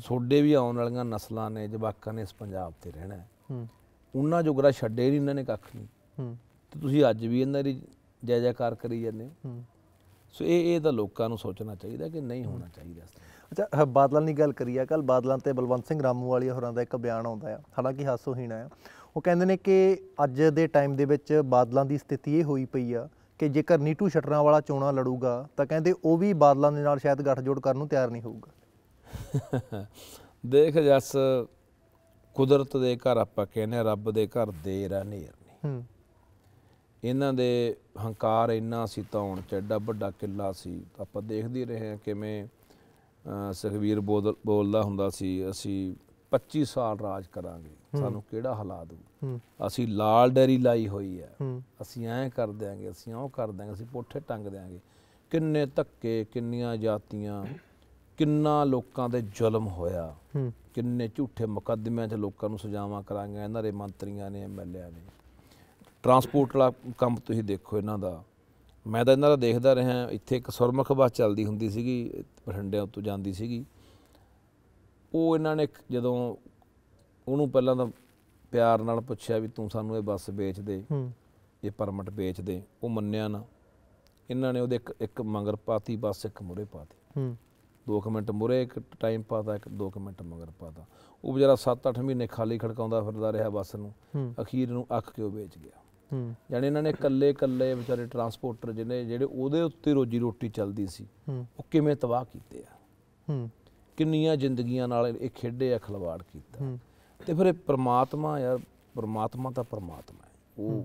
A: ਤੁਹਾਡੇ ਵੀ ਆਉਣ ਵਾਲੀਆਂ ਨਸਲਾਂ ਨੇ ਜਵਾਕਾਂ ਨੇ ਇਸ ਪੰਜਾਬ ਤੇ ਰਹਿਣਾ ਹੈ ਉਹਨਾਂ ਜੋਗਰਾ ਛੱਡੇ ਨਹੀਂ ਇਹਨਾਂ ਨੇ ਕੱਖ ਨਹੀਂ ਤੇ ਤੁਸੀਂ ਅੱਜ ਵੀ ਇਹਨਾਂ ਦੀ ਜੈ ਜੈਕਾਰ ਕਰੀ ਜਾਂਦੇ ਹੋ ਸੋ ਇਹ ਇਹ ਤਾਂ ਲੋਕਾਂ ਨੂੰ ਸੋਚਣਾ
B: ਚਾਹੀਦਾ ਕਿ ਨਹੀਂ ਹੋਣਾ ਚਾਹੀਦਾ ਅੱਛਾ ਬਾਦਲਾਂ ਦੀ ਗੱਲ ਕਰੀਆ ਕੱਲ ਬਾਦਲਾਂ ਤੇ ਬਲਵੰਤ ਸਿੰਘ ਰਾਮੂ ਵਾਲੀ ਹੋਰਾਂ ਦਾ ਇੱਕ ਬਿਆਨ ਆਉਂਦਾ ਆ ਹਾਲਾਂਕਿ ਹਾਸੋਹੀਣਾ ਆ ਉਹ ਕਹਿੰਦੇ ਨੇ ਕਿ ਅੱਜ ਦੇ ਟਾਈਮ ਦੇ ਵਿੱਚ ਬਾਦਲਾਂ ਦੀ ਸਥਿਤੀ ਇਹ ਹੋਈ ਪਈ ਆ ਕਿ ਜੇਕਰ ਨੀਟੂ ਛਟਰਾਂ ਵਾਲਾ ਚੋਣਾ ਲੜੂਗਾ ਤਾਂ ਕਹਿੰਦੇ ਉਹ ਵੀ ਬਾਦਲਾਂ ਦੇ ਨਾਲ ਸ਼ਾਇਦ ਗੱਠਜੋੜ ਕਰਨ ਨੂੰ ਤਿਆਰ ਨਹੀਂ ਹੋਊਗਾ
A: ਦੇਖ ਜੱਸ ਕੁਦਰਤ ਦੇ ਘਰ ਆਪਾਂ ਕਹਿੰਦੇ ਰੱਬ ਦੇ ਘਰ ਦੇਰ ਆ ਨੇਰ ਨਹੀਂ ਇਹਨਾਂ ਦੇ ਹੰਕਾਰ ਇੰਨਾ ਸੀ ਤਾਂ ਹੁਣ ਚੱਡਾ ਵੱਡਾ ਕਿੱਲਾ ਸੀ ਆਪਾਂ ਦੇਖਦੇ ਰਹੇ ਹਾਂ ਕਿਵੇਂ ਸੁਖਵੀਰ ਬੋਲਦਾ ਹੁੰਦਾ ਸੀ ਅਸੀਂ 25 ਸਾਲ ਰਾਜ ਕਰਾਂਗੇ ਸਾਨੂੰ ਕਿਹੜਾ ਹਾਲਾਤ ਦੂ ਅਸੀਂ ਲਾਲ ਡੈਰੀ ਲਾਈ ਹੋਈ ਹੈ ਅਸੀਂ ਐਂ ਕਰ ਦਿਆਂਗੇ ਅਸੀਂ ਉਹ ਕਰ ਦਿਆਂਗੇ ਅਸੀਂ ਪੋਠੇ ਟੰਗ ਦਿਆਂਗੇ ਕਿੰਨੇ ਧੱਕੇ ਕਿੰਨੀਆਂ ਜਾਤੀਆਂ ਕਿੰਨਾ ਲੋਕਾਂ ਦੇ ਜ਼ੁਲਮ ਹੋਇਆ ਕਿੰਨੇ ਝੂਠੇ ਮੁਕੱਦਮਿਆਂ 'ਚ ਲੋਕਾਂ ਨੂੰ ਸਜ਼ਾਵਾਂ ਕਰਾਈਆਂ ਇਹਨਾਂ ਦੇ ਮੰਤਰੀਆਂ ਨੇ ਐਮਐਲਏ ਨੇ ਟਰਾਂਸਪੋਰਟ ਵਾਲਾ ਕੰਮ ਤੁਸੀਂ ਦੇਖੋ ਇਹਨਾਂ ਦਾ ਮੈਂ ਤਾਂ ਇਹਨਾਂ ਦਾ ਦੇਖਦਾ ਰਿਹਾ ਇੱਥੇ ਇੱਕ ਸੁਰਮਖ ਬੱਸ ਚੱਲਦੀ ਹੁੰਦੀ ਸੀਗੀ ਬਠਿੰਡੇ ਤੋਂ ਜਾਂਦੀ ਸੀਗੀ ਉਹ ਇਹਨਾਂ ਨੇ ਜਦੋਂ ਉਹਨੂੰ ਪਹਿਲਾਂ ਤਾਂ ਪਿਆਰ ਨਾਲ ਪੁੱਛਿਆ ਵੀ ਤੂੰ ਸਾਨੂੰ ਇਹ ਬੱਸ ਵੇਚ ਦੇ ਹੂੰ ਇਹ ਪਰਮਿਟ ਵੇਚ ਦੇ ਉਹ ਮੰਨਿਆ ਨਾ ਇਹਨਾਂ ਨੇ ਉਹਦੇ ਇੱਕ ਇੱਕ ਮੰਗਰ ਪਾਤੀ ਬੱਸ ਇੱਕ ਮੁਰੇ ਪਾਤੀ ਹੂੰ 2 ਮਿੰਟ ਮੁਰੇ ਇੱਕ ਟਾਈਮ ਪਾਤਾ ਇੱਕ 2 ਮਿੰਟ ਮੰਗਰ ਪਾਤਾ ਉਹ ਵਿਚਾਰਾ 7-8 ਮਹੀਨੇ ਖਾਲੀ ਖੜਕਾਉਂਦਾ ਫਿਰਦਾ ਰਿਹਾ ਬੱਸ ਨੂੰ ਅਖੀਰ ਨੂੰ ਅੱਖ ਕਿਉਂ ਵੇਚ ਗਿਆ ਹੂੰ ਯਾਨੀ ਇਹਨਾਂ ਨੇ ਕੱਲੇ ਕੱਲੇ ਵਿਚਾਰੇ ਟਰਾਂਸਪੋਰਟਰ ਜਿਹਨੇ ਜਿਹੜੇ ਉਹਦੇ ਉੱਤੇ ਰੋਜੀ ਰੋਟੀ ਚੱਲਦੀ ਸੀ ਉਹ ਕਿਵੇਂ ਤਬਾਹ ਕੀਤੇ ਆ ਹੂੰ ਕਿੰਨੀਆਂ ਜ਼ਿੰਦਗੀਆਂ ਨਾਲ ਇਹ ਖੇਡੇ ਆ ਖਲਵਾੜ ਕੀਤਾ ਤੇ ਫਿਰ ਇਹ ਪ੍ਰਮਾਤਮਾ ਯਾਰ ਪ੍ਰਮਾਤਮਾ ਤਾਂ ਪ੍ਰਮਾਤਮਾ ਹੈ ਉਹ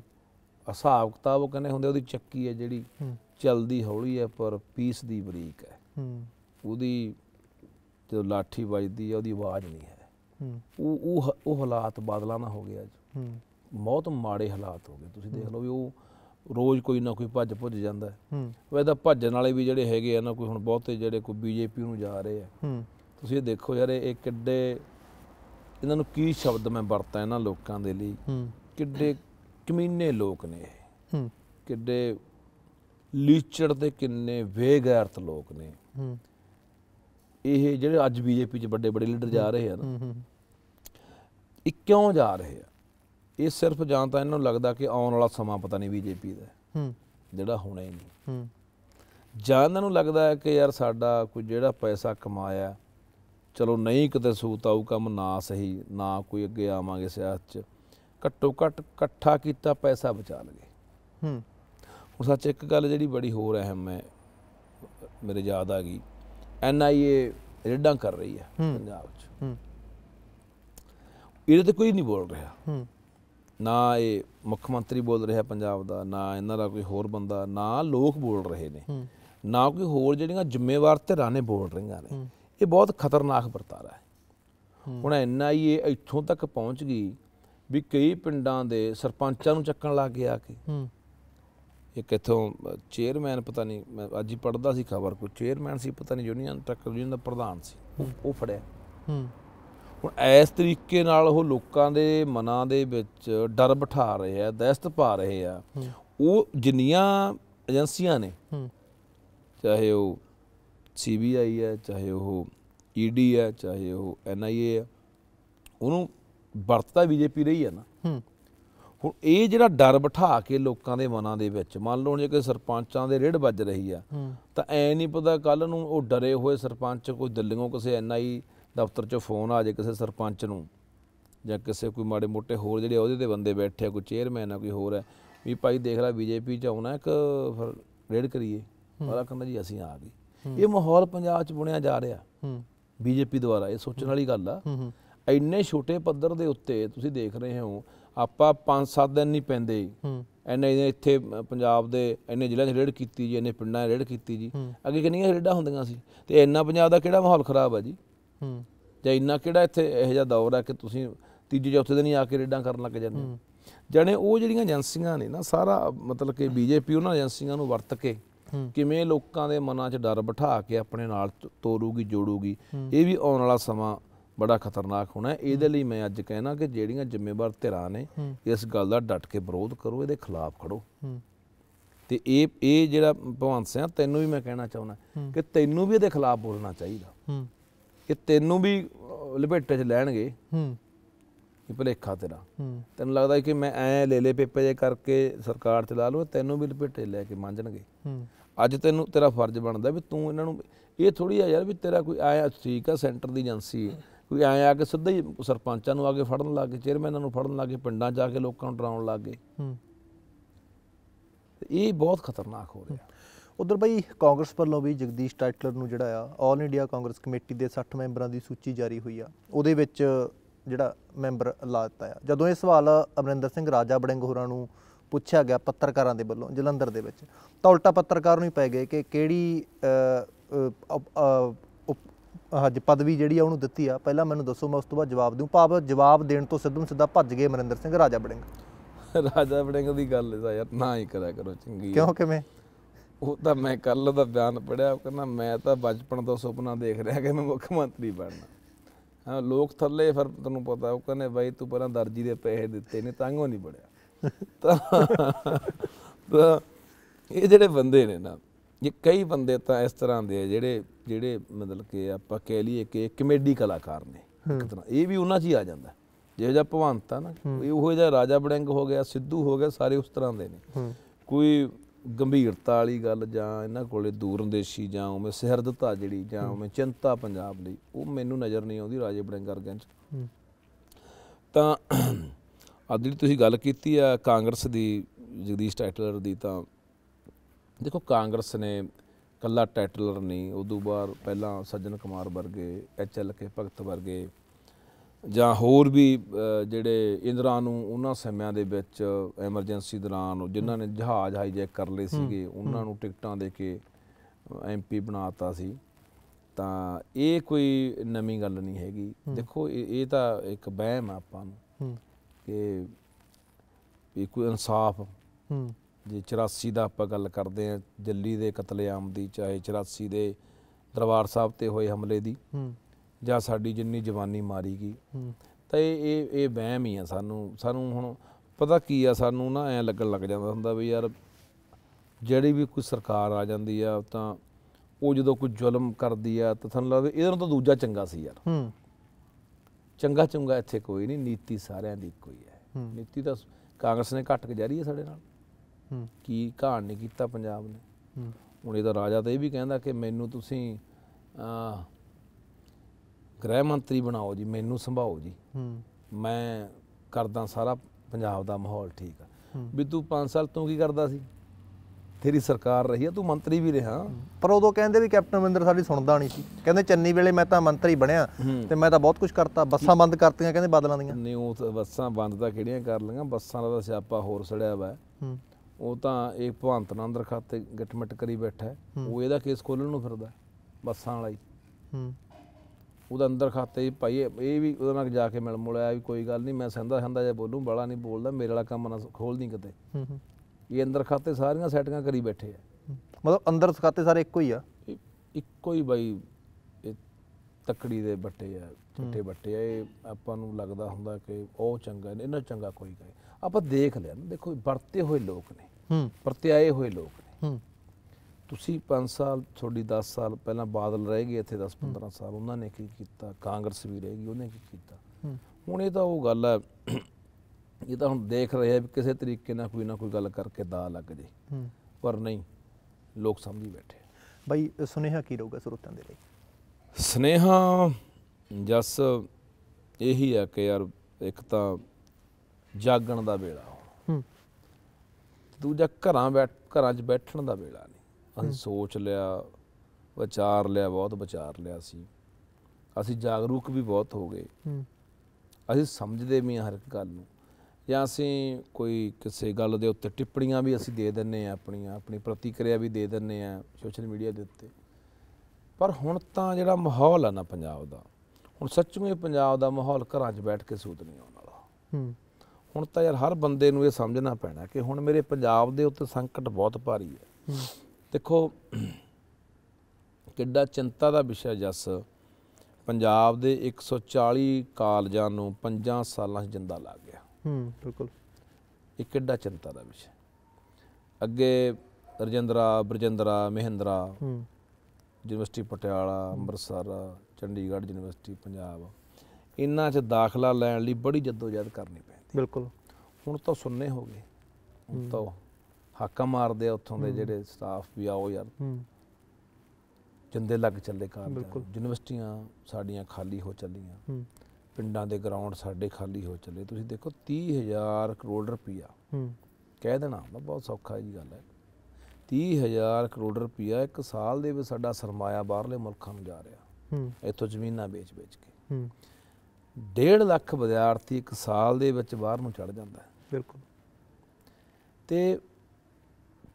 A: ਹਿਸਾਬ ਕਿਤਾਬ ਉਹ ਕਹਿੰਦੇ ਹੁੰਦੇ ਉਹਦੀ ਚੱਕੀ ਹੈ ਜਿਹੜੀ ਚਲਦੀ ਹੌਲੀ ਹੈ ਪਰ ਪੀਸ ਦੀ ਬਰੀਕ ਹੈ ਉਹਦੀ ਜਦੋਂ ਲਾਠੀ ਵੱਜਦੀ ਹੈ ਉਹਦੀ ਆਵਾਜ਼ ਨਹੀਂ ਹੈ ਉਹ ਉਹ ਉਹ ਹਾਲਾਤ ਬਾਦਲਾਂ ਨਾ ਹੋ ਗਿਆ ਅੱਜ ਬਹੁਤ ਮਾੜੇ ਹਾਲਾਤ ਹੋ ਗਏ ਤੁਸੀਂ ਦੇਖ ਲਓ ਵੀ ਉਹ ਰੋਜ਼ ਕੋਈ ਨਾ ਕੋਈ ਭੱਜ ਭੁੱਜ ਜਾਂਦਾ ਹੈ ਵੈਸੇ ਤਾਂ ਭੱਜਣ ਵਾਲੇ ਵੀ ਜਿਹੜੇ ਹੈਗੇ ਆ ਨਾ ਕੋਈ ਹੁਣ ਬਹੁਤੇ ਜਿਹੜੇ ਕੋਈ ਬੀਜੇਪੀ ਨੂੰ ਜਾ ਰਹੇ ਆ ਤੁਸੀਂ ਇਹ ਦੇਖੋ ਯਾਰ ਇਹ ਕਿੱਡੇ ਇਹਨਾਂ ਨੂੰ ਕੀ ਸ਼ਬਦ ਮੈਂ ਵਰਤਾਂ ਇਹਨਾਂ ਲੋਕਾਂ ਦੇ ਲਈ ਕਿੱਡੇ ਕਮੀਨੇ ਲੋਕ ਨੇ ਇਹ ਕਿੱਡੇ ਲੀਚੜ ਤੇ ਕਿੰਨੇ ਵੇਗੈਰਤ ਲੋਕ ਨੇ ਇਹ ਜਿਹੜੇ ਅੱਜ ਬੀਜੇਪੀ 'ਚ ਵੱਡੇ ਵੱਡੇ ਲੀਡਰ ਜਾ ਰਹੇ ਹਨ ਇਹ ਕਿਉਂ ਜਾ ਰਹੇ ਆ ਇਹ ਸਿਰਫ ਜਾਂ ਤਾਂ ਇਹਨਾਂ ਨੂੰ ਲੱਗਦਾ ਕਿ ਆਉਣ ਵਾਲਾ ਸਮਾਂ ਪਤਾ ਨਹੀਂ ਬੀਜੇਪੀ ਦਾ ਜਿਹੜਾ ਹੋਣਾ ਹੀ ਨਹੀਂ ਜਾਂ ਇਹਨਾਂ ਨੂੰ ਲੱਗਦਾ ਕਿ ਯਾਰ ਸਾਡਾ ਕੋਈ ਜਿਹੜਾ ਪੈਸਾ ਕਮਾਇਆ ਚਲੋ ਨਹੀਂ ਕਿਤੇ ਸੂਤ ਆਉ ਕੰਮ ਨਾ ਸਹੀ ਨਾ ਕੋਈ ਅੱਗੇ ਆਵਾਂਗੇ ਸਿਆਸਤ 'ਚ ਘੱਟੋ ਘੱਟ ਇਕੱਠਾ ਕੀਤਾ ਪੈਸਾ ਬਚਾ ਲਗੇ ਹੂੰ ਹੁਣ ਸੱਚ ਇੱਕ ਗੱਲ ਜਿਹੜੀ ਬੜੀ ਹੋਰ ਅਹਿਮ ਹੈ ਮੇਰੇ ਯਾਦ ਆ ਗਈ ਐਨ ਏ ਰੇਡਾਂ ਕਰ ਰਹੀ ਹੈ ਪੰਜਾਬ 'ਚ ਹੂੰ ਇਹਦੇ ਤੇ ਕੋਈ ਨਹੀਂ ਬੋਲ ਰਿਹਾ ਹੂੰ ਨਾ ਇਹ ਮੁੱਖ ਮੰਤਰੀ ਬੋਲ ਰਿਹਾ ਪੰਜਾਬ ਦਾ ਨਾ ਇਹਨਾਂ ਦਾ ਕੋਈ ਹੋਰ ਬੰਦਾ ਨਾ ਲੋਕ ਬੋਲ ਰਹੇ ਨੇ ਹੂੰ ਨਾ ਕੋਈ ਹੋਰ ਜਿਹੜੀਆਂ ਜ਼ਿੰਮੇਵਾਰ ਧਿਰਾਂ ਨੇ ਬੋਲ ਰਹੀਆਂ ਨੇ ਇਹ ਬਹੁਤ ਖਤਰਨਾਕ ਵਰਤਾਰਾ ਹੈ ਹੁਣ ਇੰਨਾ ਹੀ ਇਹ ਇੱਥੋਂ ਤੱਕ ਪਹੁੰਚ ਗਈ ਵੀ ਕਈ ਪਿੰਡਾਂ ਦੇ ਸਰਪੰਚਾਂ ਨੂੰ ਚੱਕਣ ਲੱਗ ਗਿਆ ਕਿ ਇੱਕ ਇਥੋਂ ਚੇਅਰਮੈਨ ਪਤਾ ਨਹੀਂ ਮੈਂ ਅੱਜ ਹੀ ਪੜਦਾ ਸੀ ਖਬਰ ਕੋ ਚੇਅਰਮੈਨ ਸੀ ਪਤਾ ਨਹੀਂ ਯੂਨੀਅਨ ਟਰੱਕ ਯੂਨੀਅਨ ਦਾ ਪ੍ਰਧਾਨ ਸੀ ਉਹ ਫੜਿਆ
C: ਹੁਣ
A: ਇਸ ਤਰੀਕੇ ਨਾਲ ਉਹ ਲੋਕਾਂ ਦੇ ਮਨਾਂ ਦੇ ਵਿੱਚ ਡਰ ਬਿਠਾ ਰਹੇ ਆ ਦਹਿਸ਼ਤ ਪਾ ਰਹੇ ਆ ਉਹ ਜਿੰਨੀਆਂ ਏਜੰਸੀਆਂ ਨੇ ਚਾਹੇ ਉਹ ਸੀਬੀਆਈ ਹੈ ਚਾਹੇ ਉਹ ਈਡੀ e ਹੈ ਚਾਹੇ ਉਹ ਐਨਆਈਏ ਹੈ ਉਹਨੂੰ ਵਰਤਦਾ ਬੀਜੇਪੀ ਰਹੀ ਹੈ ਨਾ ਹੁਣ ਇਹ ਜਿਹੜਾ ਡਰ ਬਿਠਾ ਕੇ ਲੋਕਾਂ ਦੇ ਮਨਾਂ ਦੇ ਵਿੱਚ ਮੰਨ ਲਓ ਜੇ ਕਿ ਸਰਪੰਚਾਂ ਦੇ ਰੇੜ ਵੱਜ ਰਹੀ ਆ ਤਾਂ ਐ ਨਹੀਂ ਪਤਾ ਕੱਲ ਨੂੰ ਉਹ ਡਰੇ ਹੋਏ ਸਰਪੰਚ ਕੋਈ ਦਿੱਲੀੋਂ ਕਿਸੇ ਐਨਆਈ ਦਫ਼ਤਰ ਚੋਂ ਫੋਨ ਆ ਜਾਏ ਕਿਸੇ ਸਰਪੰਚ ਨੂੰ ਜਾਂ ਕਿਸੇ ਕੋਈ ਮਾੜੇ ਮੋਟੇ ਹੋਰ ਜਿਹੜੇ ਉਹਦੇ ਦੇ ਬੰਦੇ ਬੈਠੇ ਆ ਕੋਈ ਚੇਅਰਮੈਨ ਆ ਕੋਈ ਹੋਰ ਹੈ ਵੀ ਭਾਈ ਦੇਖ ਲੈ ਬੀਜੇਪੀ ਚ ਆਉਣਾ ਇੱਕ ਫਿਰ ਰੇਡ ਕਰੀਏ ਉਹਦਾ ਕਹਿੰਦਾ ਜੀ ਅਸੀਂ ਆ ਗਏ ਇਹ ਮਾਹੌਲ ਪੰਜਾਬ 'ਚ ਬੁਣਿਆ ਜਾ ਰਿਹਾ ਹੂੰ ਬੀਜੇਪੀ ਦੁਆਰਾ ਇਹ ਸੋਚਣ ਵਾਲੀ ਗੱਲ ਆ ਇੰਨੇ ਛੋਟੇ ਪੱਧਰ ਦੇ ਉੱਤੇ ਤੁਸੀਂ ਦੇਖ ਰਹੇ ਹੋ ਆਪਾਂ 5-7 ਦਿਨ ਨਹੀਂ ਪੈਂਦੇ ਇੰਨੇ ਇੱਥੇ ਪੰਜਾਬ ਦੇ ਇੰਨੇ ਜ਼ਿਲ੍ਹਿਆਂ 'ਚ ਰੇਡ ਕੀਤੀ ਜੀ ਇੰਨੇ ਪਿੰਡਾਂ 'ਚ ਰੇਡ ਕੀਤੀ ਜੀ ਅੱਗੇ ਕਿੰਨੀਆਂ ਰੇਡਾਂ ਹੁੰਦੀਆਂ ਸੀ ਤੇ ਇੰਨਾ ਪੰਜਾਬ ਦਾ ਕਿਹੜਾ ਮਾਹੌਲ ਖਰਾਬ ਆ ਜੀ ਹੂੰ ਜੇ ਇੰਨਾ ਕਿਹੜਾ ਇੱਥੇ ਇਹੋ ਜਿਹਾ ਦੌਰ ਆ ਕਿ ਤੁਸੀਂ ਤੀਜੇ ਚੌਥੇ ਦਿਨ ਹੀ ਆ ਕੇ ਰੇਡਾਂ ਕਰਨ ਲੱਗ ਜਾਂਦੇ ਜਾਨੇ ਉਹ ਜਿਹੜੀਆਂ ਏਜੰਸੀਆਂ ਨੇ ਨਾ ਸਾਰਾ ਮਤਲਬ ਕਿ ਬੀਜੇਪੀ ਉਹਨਾਂ ਏਜੰਸੀਆਂ ਨੂੰ ਵਰਤ ਕੇ ਕਿਵੇਂ ਲੋਕਾਂ ਦੇ ਮਨਾਂ 'ਚ ਡਰ ਬਿਠਾ ਕੇ ਆਪਣੇ ਨਾਲ ਤੋਰੂਗੀ ਜੋੜੂਗੀ ਇਹ ਵੀ ਆਉਣ ਵਾਲਾ ਸਮਾਂ ਬੜਾ ਖਤਰਨਾਕ ਹੋਣਾ ਇਹਦੇ ਲਈ ਮੈਂ ਅੱਜ ਕਹਿਣਾ ਕਿ ਜਿਹੜੀਆਂ ਜ਼ਿੰਮੇਵਾਰ ਧਿਰਾਂ ਨੇ ਇਸ ਗੱਲ ਦਾ ਡਟ ਕੇ ਵਿਰੋਧ ਕਰੋ ਇਹਦੇ ਖਿਲਾਫ ਖੜੋ ਤੇ ਇਹ ਇਹ ਜਿਹੜਾ ਭਵੰਤ ਸਿੰਘ ਤੈਨੂੰ ਵੀ ਮੈਂ ਕਹਿਣਾ ਚਾਹੁੰਦਾ ਕਿ ਤੈਨੂੰ ਵੀ ਇਹਦੇ ਖਿਲਾਫ ਬੋਲਣਾ ਚਾਹੀਦਾ ਕਿ ਤੈਨੂੰ ਵੀ ਲਪੇਟੇ 'ਚ ਲੈਣਗੇ
C: ਇਹ
A: ਭਲੇਖਾ ਤੇਰਾ ਤੈਨੂੰ ਲੱਗਦਾ ਕਿ ਮੈਂ ਐ ਲੈ ਪੇਪੇ ਜੇ ਕਰਕੇ ਸਰਕਾਰ ਚਲਾ ਲਵਾਂ ਤੈਨੂੰ ਵੀ ਲਪੇਟੇ ਲੈ ਕੇ ਮੰਝਣਗੇ ਅੱਜ ਤੈਨੂੰ ਤੇਰਾ ਫਰਜ਼ ਬਣਦਾ ਵੀ ਤੂੰ ਇਹਨਾਂ ਨੂੰ ਇਹ ਥੋੜੀ ਆ ਯਾਰ ਵੀ ਤੇਰਾ ਕੋਈ ਆਇਆ ਠੀਕ ਆ ਸੈਂਟਰ ਦੀ ਏਜੰਸੀ ਹੈ ਕੋਈ ਆਇਆ ਆ ਕੇ ਸਿੱਧਾ ਹੀ ਸਰਪੰਚਾਂ ਨੂੰ ਆ ਕੇ ਫੜਨ ਲੱਗ ਗਏ ਚੇਅਰਮੈਨਾਂ ਨੂੰ ਫੜਨ ਲੱਗ ਗਏ ਪਿੰਡਾਂ ਜਾ ਕੇ ਲੋਕਾਂ ਨੂੰ ਡਰਾਉਣ ਲੱਗ ਗਏ
B: ਇਹ ਬਹੁਤ ਖਤਰਨਾਕ ਹੋ ਰਿਹਾ ਉਧਰ ਬਈ ਕਾਂਗਰਸ ਵੱਲੋਂ ਵੀ ਜਗਦੀਸ਼ ਟਾਈਟਲਰ ਨੂੰ ਜਿਹੜਾ ਆ ਆਲ ਇੰਡੀਆ ਕਾਂਗਰਸ ਕਮੇਟੀ ਦੇ 60 ਮੈਂਬਰਾਂ ਦੀ ਸੂਚੀ ਜਾਰੀ ਹੋਈ ਆ ਉਹਦੇ ਵਿੱਚ ਜਿਹੜਾ ਮੈਂਬਰ ਲਾ ਦਿੱਤਾ ਆ ਜਦੋਂ ਇਹ ਸਵਾਲ ਅਮਰਿੰਦਰ ਸਿੰਘ ਰਾਜਾ ਬੜਿੰਗ ਹੋਰਾਂ ਨੂੰ ਪੁੱਛਿਆ ਗਿਆ ਪੱਤਰਕਾਰਾਂ ਦੇ ਵੱਲੋਂ ਜਲੰਧਰ ਦੇ ਵਿੱਚ ਤਾਂ ਉਲਟਾ ਪੱਤਰਕਾਰ ਨੂੰ ਹੀ ਪੈ ਗਏ ਕਿ ਕਿਹੜੀ ਅੱਜ ਪਦਵੀ ਜਿਹੜੀ ਆ ਉਹਨੂੰ ਦਿੱਤੀ ਆ ਪਹਿਲਾਂ ਮੈਨੂੰ ਦੱਸੋ ਮੈਂ ਉਸ ਤੋਂ ਬਾਅਦ ਜਵਾਬ ਦੂੰ ਭਾਵ ਜਵਾਬ ਦੇਣ ਤੋਂ ਸਿੱਧੂ ਸਿੱਧਾ ਭੱਜ ਗਏ ਮਰਿੰਦਰ ਸਿੰਘ ਰਾਜਾ ਬੜਿੰਗ
A: ਰਾਜਾ ਬੜਿੰਗ ਦੀ ਗੱਲ ਹੈ ਯਾਰ ਨਾ ਹੀ ਕਰਿਆ ਕਰੋ ਚੰਗੀ ਕਿਉਂ ਕਿਵੇਂ ਉਹ ਤਾਂ ਮੈਂ ਕੱਲ ਦਾ ਬਿਆਨ ਪੜਿਆ ਉਹ ਕਹਿੰਦਾ ਮੈਂ ਤਾਂ ਬਚਪਨ ਤੋਂ ਸੁਪਨਾ ਦੇਖ ਰਿਹਾ ਕਿ ਮੈਂ ਮੁੱਖ ਮੰਤਰੀ ਬਣਨਾ ਹਾਂ ਲੋਕ ਥੱਲੇ ਫਿਰ ਤੁਹਾਨੂੰ ਪਤਾ ਉਹ ਕਹਿੰਦੇ ਬਾਈ ਤੂੰ ਪਹਿਲਾਂ ਦਰਜੀ ਦੇ ਪੈਸੇ ਦਿੱਤੇ ਨੇ ਤਾਂਗੋ ਨਹੀਂ ਬੜਿਆ ਤਾਂ ਇਹ ਜਿਹੜੇ ਬੰਦੇ ਨੇ ਨਾ ਇਹ ਕਈ ਬੰਦੇ ਤਾਂ ਇਸ ਤਰ੍ਹਾਂ ਦੇ ਜਿਹੜੇ ਜਿਹੜੇ ਮਤਲਬ ਕਿ ਆਪਾਂ ਕਹਿ ਲਈਏ ਕਿ ਕਮੇਡੀ ਕਲਾਕਾਰ ਨੇ ਇੱਕ ਤਰ੍ਹਾਂ ਇਹ ਵੀ ਉਹਨਾਂ 'ਚ ਹੀ ਆ ਜਾਂਦਾ ਜਿਹੋ ਜਿਹਾ ਭਵੰਤ ਆ ਨਾ ਇਹ ਉਹੋ ਜਿਹਾ ਰਾਜਾ ਬੜਿੰਗ ਹੋ ਗਿਆ ਸਿੱਧੂ ਹੋ ਗਿਆ ਸਾਰੇ ਉਸ ਤਰ੍ਹਾਂ ਦੇ ਨੇ ਕੋਈ ਗੰਭੀਰਤਾ ਵਾਲੀ ਗੱਲ ਜਾਂ ਇਹਨਾਂ ਕੋਲੇ ਦੂਰੰਦੇਸ਼ੀ ਜਾਂ ਮੈਂ ਸਿਹਰਦਤਾ ਜਿਹੜੀ ਜਾਂ ਮੈਂ ਚਿੰਤਾ ਪੰਜਾਬ ਲਈ ਉਹ ਮੈਨੂੰ ਨਜ਼ਰ ਨਹੀਂ ਆਉਂਦੀ ਰਾਜੇ ਬੜਿੰਗ ਵਰਗਿਆਂ 'ਚ ਤਾਂ ਅੱਜ ਜਿਹੜੀ ਤੁਸੀਂ ਗੱਲ ਕੀਤੀ ਆ ਕਾਂਗਰਸ ਦੀ ਜਗਦੀਸ਼ ਟਾਈਟਲਰ ਦੀ ਤਾਂ ਦੇਖੋ ਕਾਂਗਰਸ ਨੇ ਕੱਲਾ ਟਾਈਟਲਰ ਨਹੀਂ ਉਦੋਂ ਬਾਅਦ ਪਹਿਲਾਂ ਸੱਜਣ ਕੁਮਾਰ ਵਰਗੇ ਐਚ ਐਲ ਕੇ ਭਗਤ ਵਰਗੇ ਜਾਂ ਹੋਰ ਵੀ ਜਿਹੜੇ ਇੰਦਰਾ ਨੂੰ ਉਹਨਾਂ ਸਮਿਆਂ ਦੇ ਵਿੱਚ ਐਮਰਜੈਂਸੀ ਦੌਰਾਨ ਜਿਨ੍ਹਾਂ ਨੇ ਜਹਾਜ਼ ਹਾਈਜੈਕ ਕਰ ਲਏ ਸੀਗੇ ਉਹਨਾਂ ਨੂੰ ਟਿਕਟਾਂ ਦੇ ਕੇ ਐਮਪੀ ਬਣਾਤਾ ਸੀ ਤਾਂ ਇਹ ਕੋਈ ਨਵੀਂ ਗੱਲ ਨਹੀਂ ਹੈਗੀ ਦੇਖੋ ਇਹ ਤਾਂ ਇੱਕ ਬਹਿਮ ਆ ਆਪਾਂ ਨੂੰ ਕਿ ਵੀ ਕੋਈ ਇਨਸਾਫ ਹੂੰ ਜੇ 84 ਦਾ ਆਪਾਂ ਗੱਲ ਕਰਦੇ ਆ ਦਿੱਲੀ ਦੇ ਕਤਲੇਆਮ ਦੀ ਚਾਹੇ 84 ਦੇ ਦਰਬਾਰ ਸਾਹਿਬ ਤੇ ਹੋਏ ਹਮਲੇ ਦੀ ਹੂੰ ਜਾਂ ਸਾਡੀ ਜਿੰਨੀ ਜਵਾਨੀ ਮਾਰੀ ਗਈ ਹੂੰ ਤਾਂ ਇਹ ਇਹ ਇਹ ਵਹਿਮ ਹੀ ਆ ਸਾਨੂੰ ਸਾਨੂੰ ਹੁਣ ਪਤਾ ਕੀ ਆ ਸਾਨੂੰ ਨਾ ਐ ਲੱਗਣ ਲੱਗ ਜਾਂਦਾ ਹੁੰਦਾ ਵੀ ਯਾਰ ਜਿਹੜੀ ਵੀ ਕੋਈ ਸਰਕਾਰ ਆ ਜਾਂਦੀ ਆ ਤਾਂ ਉਹ ਜਦੋਂ ਕੋਈ ਜ਼ੁਲਮ ਕਰਦੀ ਆ ਤਾਂ ਸਾਨੂੰ ਲੱਗਦਾ ਇਹਦੇ ਤੋਂ ਤਾਂ ਦੂਜਾ ਚੰਗਾ ਸੀ ਯਾਰ ਹੂੰ ਚੰਗਾ ਚੰਗਾ ਇੱਥੇ ਕੋਈ ਨਹੀਂ ਨੀਤੀ ਸਾਰਿਆਂ ਦੀ ਇੱਕੋ ਹੀ ਹੈ ਨੀਤੀ ਤਾਂ ਕਾਂਗਰਸ ਨੇ ਘੱਟ ਜਾਰੀ ਹੈ ਸਾਡੇ ਨਾਲ ਕੀ ਘਾਣ ਨਹੀਂ ਕੀਤਾ ਪੰਜਾਬ ਨੇ ਹੁਣ ਇਹਦਾ ਰਾਜਾ ਤਾਂ ਇਹ ਵੀ ਕਹਿੰਦਾ ਕਿ ਮੈਨੂੰ ਤੁਸੀਂ ਆ ਗ੍ਰਹਿ ਮੰਤਰੀ ਬਣਾਓ ਜੀ ਮੈਨੂੰ ਸੰਭਾਓ ਜੀ ਮੈਂ ਕਰਦਾ ਸਾਰਾ ਪੰਜਾਬ ਦਾ ਮਾਹੌਲ ਠੀਕ ਆ ਵੀ ਤੂੰ 5 ਸਾਲ ਤੋਂ ਕੀ ਕਰਦਾ
B: ਸੀ ਤੇਰੀ ਸਰਕਾਰ ਰਹੀ ਆ ਤੂੰ ਮੰਤਰੀ ਵੀ ਰਿਹਾ ਪਰ ਉਦੋਂ ਕਹਿੰਦੇ ਵੀ ਕੈਪਟਨ ਅਮਰਿੰਦਰ ਸਾਡੀ ਸੁਣਦਾ ਨਹੀਂ ਸੀ ਕਹਿੰਦੇ ਚੰਨੀ ਵੇਲੇ ਮੈਂ ਤਾਂ ਮੰਤਰੀ ਬਣਿਆ ਤੇ ਮੈਂ ਤਾਂ ਬਹੁਤ ਕੁਝ ਕਰਤਾ ਬੱਸਾਂ ਬੰਦ ਕਰਤੀਆਂ ਕਹਿੰਦੇ ਬਾਦਲਾਂ ਦੀਆਂ
A: ਨਹੀਂ ਉਹ ਬੱਸਾਂ ਬੰਦ ਤਾਂ ਕਿਹੜੀਆਂ ਕਰ ਲਈਆਂ ਬੱਸਾਂ ਦਾ ਤਾਂ ਸਿਆਪਾ ਹੋਰ ਸੜਿਆ ਵਾ ਉਹ ਤਾਂ ਇਹ ਭਵੰਤ ਨੰਦਰ ਖਾਤੇ ਗਟਮਟ ਕਰੀ ਬੈਠਾ ਉਹ ਇਹਦਾ ਕੇਸ ਖੋਲਣ ਨੂੰ ਫਿਰਦਾ ਬੱਸਾਂ ਵਾਲਾ ਹੀ ਉਹਦਾ ਅੰਦਰ ਖਾਤੇ ਹੀ ਭਾਈ ਇਹ ਵੀ ਉਹਦੇ ਨਾਲ ਜਾ ਕੇ ਮਿਲ ਮੁਲਿਆ ਵੀ ਕੋਈ ਗੱਲ ਨਹੀਂ ਮੈਂ ਸੰਦਾ ਸੰਦਾ ਜੇ ਬੋਲੂੰ ਬੜਾ ਨਹੀਂ ਬੋਲਦਾ ਮੇਰੇ ਵਾਲਾ ਕੰਮ ਨਾ ਖੋਲ ਨਹੀਂ ਕਿਤੇ ਇਹ ਅੰਦਰ ਖਾਤੇ ਸਾਰੀਆਂ ਸੈਟਿੰਗਾਂ ਕਰੀ ਬੈਠੇ ਆ
B: ਮਤਲਬ ਅੰਦਰ ਖਾਤੇ ਸਾਰੇ ਇੱਕੋ ਹੀ ਆ
A: ਇੱਕੋ ਹੀ ਬਾਈ ਇਹ ਤਕੜੀ ਦੇ ਬੱਟੇ ਆ ਛੱਟੇ ਬੱਟੇ ਆ ਇਹ ਆਪਾਂ ਨੂੰ ਲੱਗਦਾ ਹੁੰਦਾ ਕਿ ਉਹ ਚੰਗਾ ਨੇ ਇਹਨਾਂ ਚੰਗਾ ਕੋਈ ਨਹੀਂ ਆਪਾਂ ਦੇਖ ਲਿਆ ਨਾ ਦੇਖੋ ਵਰਤੇ ਹੋਏ ਲੋਕ ਨੇ ਹੂੰ ਪਰਤਿਆਏ ਹੋਏ ਲੋਕ ਨੇ ਹੂੰ ਤੁਸੀਂ 5 ਸਾਲ ਤੁਹਾਡੀ 10 ਸਾਲ ਪਹਿਲਾਂ ਬਾਦਲ ਰਹਿ ਗਏ ਇੱਥੇ 10 15 ਸਾਲ ਉਹਨਾਂ ਨੇ ਕੀ ਕੀਤਾ ਕਾਂਗਰਸ ਵੀ ਰਹਿ ਗਈ ਉਹਨੇ ਕੀ ਕੀਤਾ ਹੂੰ ਹੁਣ ਇਹ ਤਾਂ ਉਹ ਗੱਲ ਹੈ ਇਹ ਤਾਂ ਹੁਣ ਦੇਖ ਰਹੇ ਆ ਕਿਸੇ ਤਰੀਕੇ ਨਾਲ ਕੋਈ ਨਾ ਕੋਈ ਗੱਲ ਕਰਕੇ ਦਾ ਲੱਗ ਜੇ ਪਰ ਨਹੀਂ ਲੋਕ ਸਮਝੀ ਬੈਠੇ
B: ਬਾਈ ਸੁਨੇਹਾ ਕੀ ਰਹੂਗਾ ਸਰੋਤਾਂ ਦੇ ਲਈ
A: ਸੁਨੇਹਾ ਜਸ ਇਹੀ ਆ ਕਿ ਯਾਰ ਇੱਕ ਤਾਂ ਜਾਗਣ ਦਾ ਵੇਲਾ ਹੂੰ ਦੂਜਾ ਘਰਾਂ ਬੈਠ ਘਰਾਂ 'ਚ ਬੈਠਣ ਦਾ ਵੇਲਾ ਨਹੀਂ ਅਸੀਂ ਸੋਚ ਲਿਆ ਵਿਚਾਰ ਲਿਆ ਬਹੁਤ ਵਿਚਾਰ ਲਿਆ ਸੀ ਅਸੀਂ ਜਾਗਰੂਕ ਵੀ ਬਹੁਤ ਹੋ ਗਏ ਹੂੰ ਅਸੀਂ ਸਮਝਦੇ ਵੀ ਹਰ ਇੱਕ ਗੱਲ ਨੂੰ ਜਾਂ ਅਸੀਂ ਕੋਈ ਕਿਸੇ ਗੱਲ ਦੇ ਉੱਤੇ ਟਿੱਪਣੀਆਂ ਵੀ ਅਸੀਂ ਦੇ ਦਿੰਨੇ ਆ ਆਪਣੀਆਂ ਆਪਣੀ ਪ੍ਰਤੀਕਿਰਿਆ ਵੀ ਦੇ ਦਿੰਨੇ ਆ ਸੋਸ਼ਲ ਮੀਡੀਆ ਦੇ ਉੱਤੇ ਪਰ ਹੁਣ ਤਾਂ ਜਿਹੜਾ ਮਾਹੌਲ ਆ ਨਾ ਪੰਜਾਬ ਦਾ ਹੁਣ ਸੱਚਮੁੱਚ ਪੰਜਾਬ ਦਾ ਮਾਹੌਲ ਘਰਾਂ 'ਚ ਬੈਠ ਕੇ ਸੂਤ
C: ਨਹੀਂ ਆਉਣ ਵਾਲਾ ਹੂੰ
A: ਹੁਣ ਤਾਂ ਯਾਰ ਹਰ ਬੰਦੇ ਨੂੰ ਇਹ ਸਮਝਣਾ ਪੈਣਾ ਕਿ ਹੁਣ ਮੇਰੇ ਪੰਜਾਬ ਦੇ ਉੱਤੇ ਸੰਕਟ ਬਹੁਤ ਭਾਰੀ ਹੈ ਦੇਖੋ ਕਿੱਡਾ ਚਿੰਤਾ ਦਾ ਵਿਸ਼ਾ ਜਸ ਪੰਜਾਬ ਦੇ 140 ਕਾਲਜਾਂ ਨੂੰ 5 ਸਾਲਾਂ 'ਚ ਜਿੰਦਾ ਲਾ ਗਿਆ
B: ਹੂੰ ਬਿਲਕੁਲ
A: ਇੱਕ ਕਿੱਡਾ ਚਿੰਤਾ ਦਾ ਵਿਸ਼ਾ ਅੱਗੇ ਰਜਿੰਦਰਾ ਬਰਜਿੰਦਰਾ ਮਹਿੰਦਰਾ ਹੂੰ ਯੂਨੀਵਰਸਿਟੀ ਪਟਿਆਲਾ ਅੰਮ੍ਰਿਤਸਰ ਚੰਡੀਗੜ੍ਹ ਯੂਨੀਵਰਸਿਟੀ ਪੰਜਾਬ ਇੰਨਾ 'ਚ ਦਾਖਲਾ ਲੈਣ ਲਈ ਬੜੀ ਜਦੋਜਹਿਦ ਕਰਨੀ ਪੈਂਦੀ ਬਿਲਕੁਲ ਹੁਣ ਤਾਂ ਸੁਣਨੇ ਹੋ ਗਏ ਹੁਣ ਤਾਂ ਹਾਕਾ ਮਾਰਦੇ ਆ ਉੱਥੋਂ ਦੇ ਜਿਹੜੇ ਸਟਾਫ ਵੀ ਆਓ ਯਾਰ ਚੰਦੇ ਲੱਗ ਚੱਲੇ ਕਾਰ ਯੂਨੀਵਰਸਿਟੀਆਂ ਸਾਡੀਆਂ ਖਾਲੀ ਹੋ ਚੱਲੀਆਂ ਪਿੰਡਾਂ ਦੇ ਗਰਾਊਂਡ ਸਾਡੇ ਖਾਲੀ ਹੋ ਚੱਲੇ ਤੁਸੀਂ ਦੇਖੋ 30000 ਕਰੋੜ ਰੁਪਇਆ ਹੂੰ ਕਹਿ ਦੇਣਾ ਬਹੁਤ ਸੌਖਾ ਜੀ ਗੱਲ ਹੈ 30000 ਕਰੋੜ ਰੁਪਇਆ ਇੱਕ ਸਾਲ ਦੇ ਵਿੱਚ ਸਾਡਾ ਸਰਮਾਇਆ ਬਾਹਰਲੇ ਮੁਲਕਾਂ ਨੂੰ ਜਾ ਰਿਹਾ ਹੂੰ ਇੱਥੋਂ ਜ਼ਮੀਨਾਂ ਵੇਚ-ਵੇਚ ਕੇ ਹੂੰ 1.5 ਲੱਖ ਵਿਦਿਆਰਥੀ ਇੱਕ ਸਾਲ ਦੇ ਵਿੱਚ ਬਾਹਰ ਨੂੰ ਚੜ ਜਾਂਦਾ ਹੈ ਬਿਲਕੁਲ ਤੇ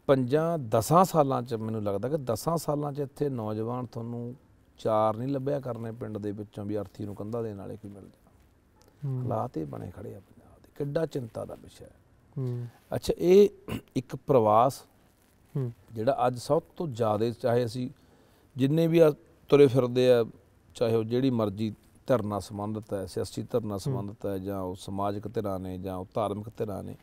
A: ਪੰਜਾਂ 10 ਸਾਲਾਂ ਚ ਮੈਨੂੰ ਲੱਗਦਾ ਕਿ 10 ਸਾਲਾਂ ਚ ਇੱਥੇ ਨੌਜਵਾਨ ਤੁਹਾਨੂੰ ਚਾਰ ਨਹੀਂ ਲੱਭਿਆ ਕਰਨੇ ਪਿੰਡ ਦੇ ਵਿੱਚੋਂ ਵੀ ਅਰਥੀ ਨੂੰ ਕੰਧਾ ਦੇਣ ਵਾਲੇ ਕੋਈ ਮਿਲ
C: ਜਾ ਹਾਲਾਤ
A: ਇਹ ਬਣੇ ਖੜੇ ਆ ਪੰਜਾਬ ਦੇ ਕਿੱਡਾ ਚਿੰਤਾ ਦਾ ਵਿਸ਼ਾ ਹੈ ਅੱਛਾ ਇਹ ਇੱਕ ਪ੍ਰਵਾਸ ਜਿਹੜਾ ਅੱਜ ਸਭ ਤੋਂ ਜ਼ਿਆਦਾ ਚਾਹੇ ਅਸੀਂ ਜਿੰਨੇ ਵੀ ਤੁਰੇ ਫਿਰਦੇ ਆ ਚਾਹੇ ਉਹ ਜਿਹੜੀ ਮਰਜ਼ੀ ਧਰਨਾ ਸੰਬੰਧਤ ਹੈ ਸਿਆਸੀ ਧਰਨਾ ਸੰਬੰਧਤ ਹੈ ਜਾਂ ਉਹ ਸਮਾਜਿਕ ਧਿਰਾਂ ਨੇ ਜਾਂ ਉਹ ਧਾਰਮਿਕ ਧਿਰਾਂ ਨੇ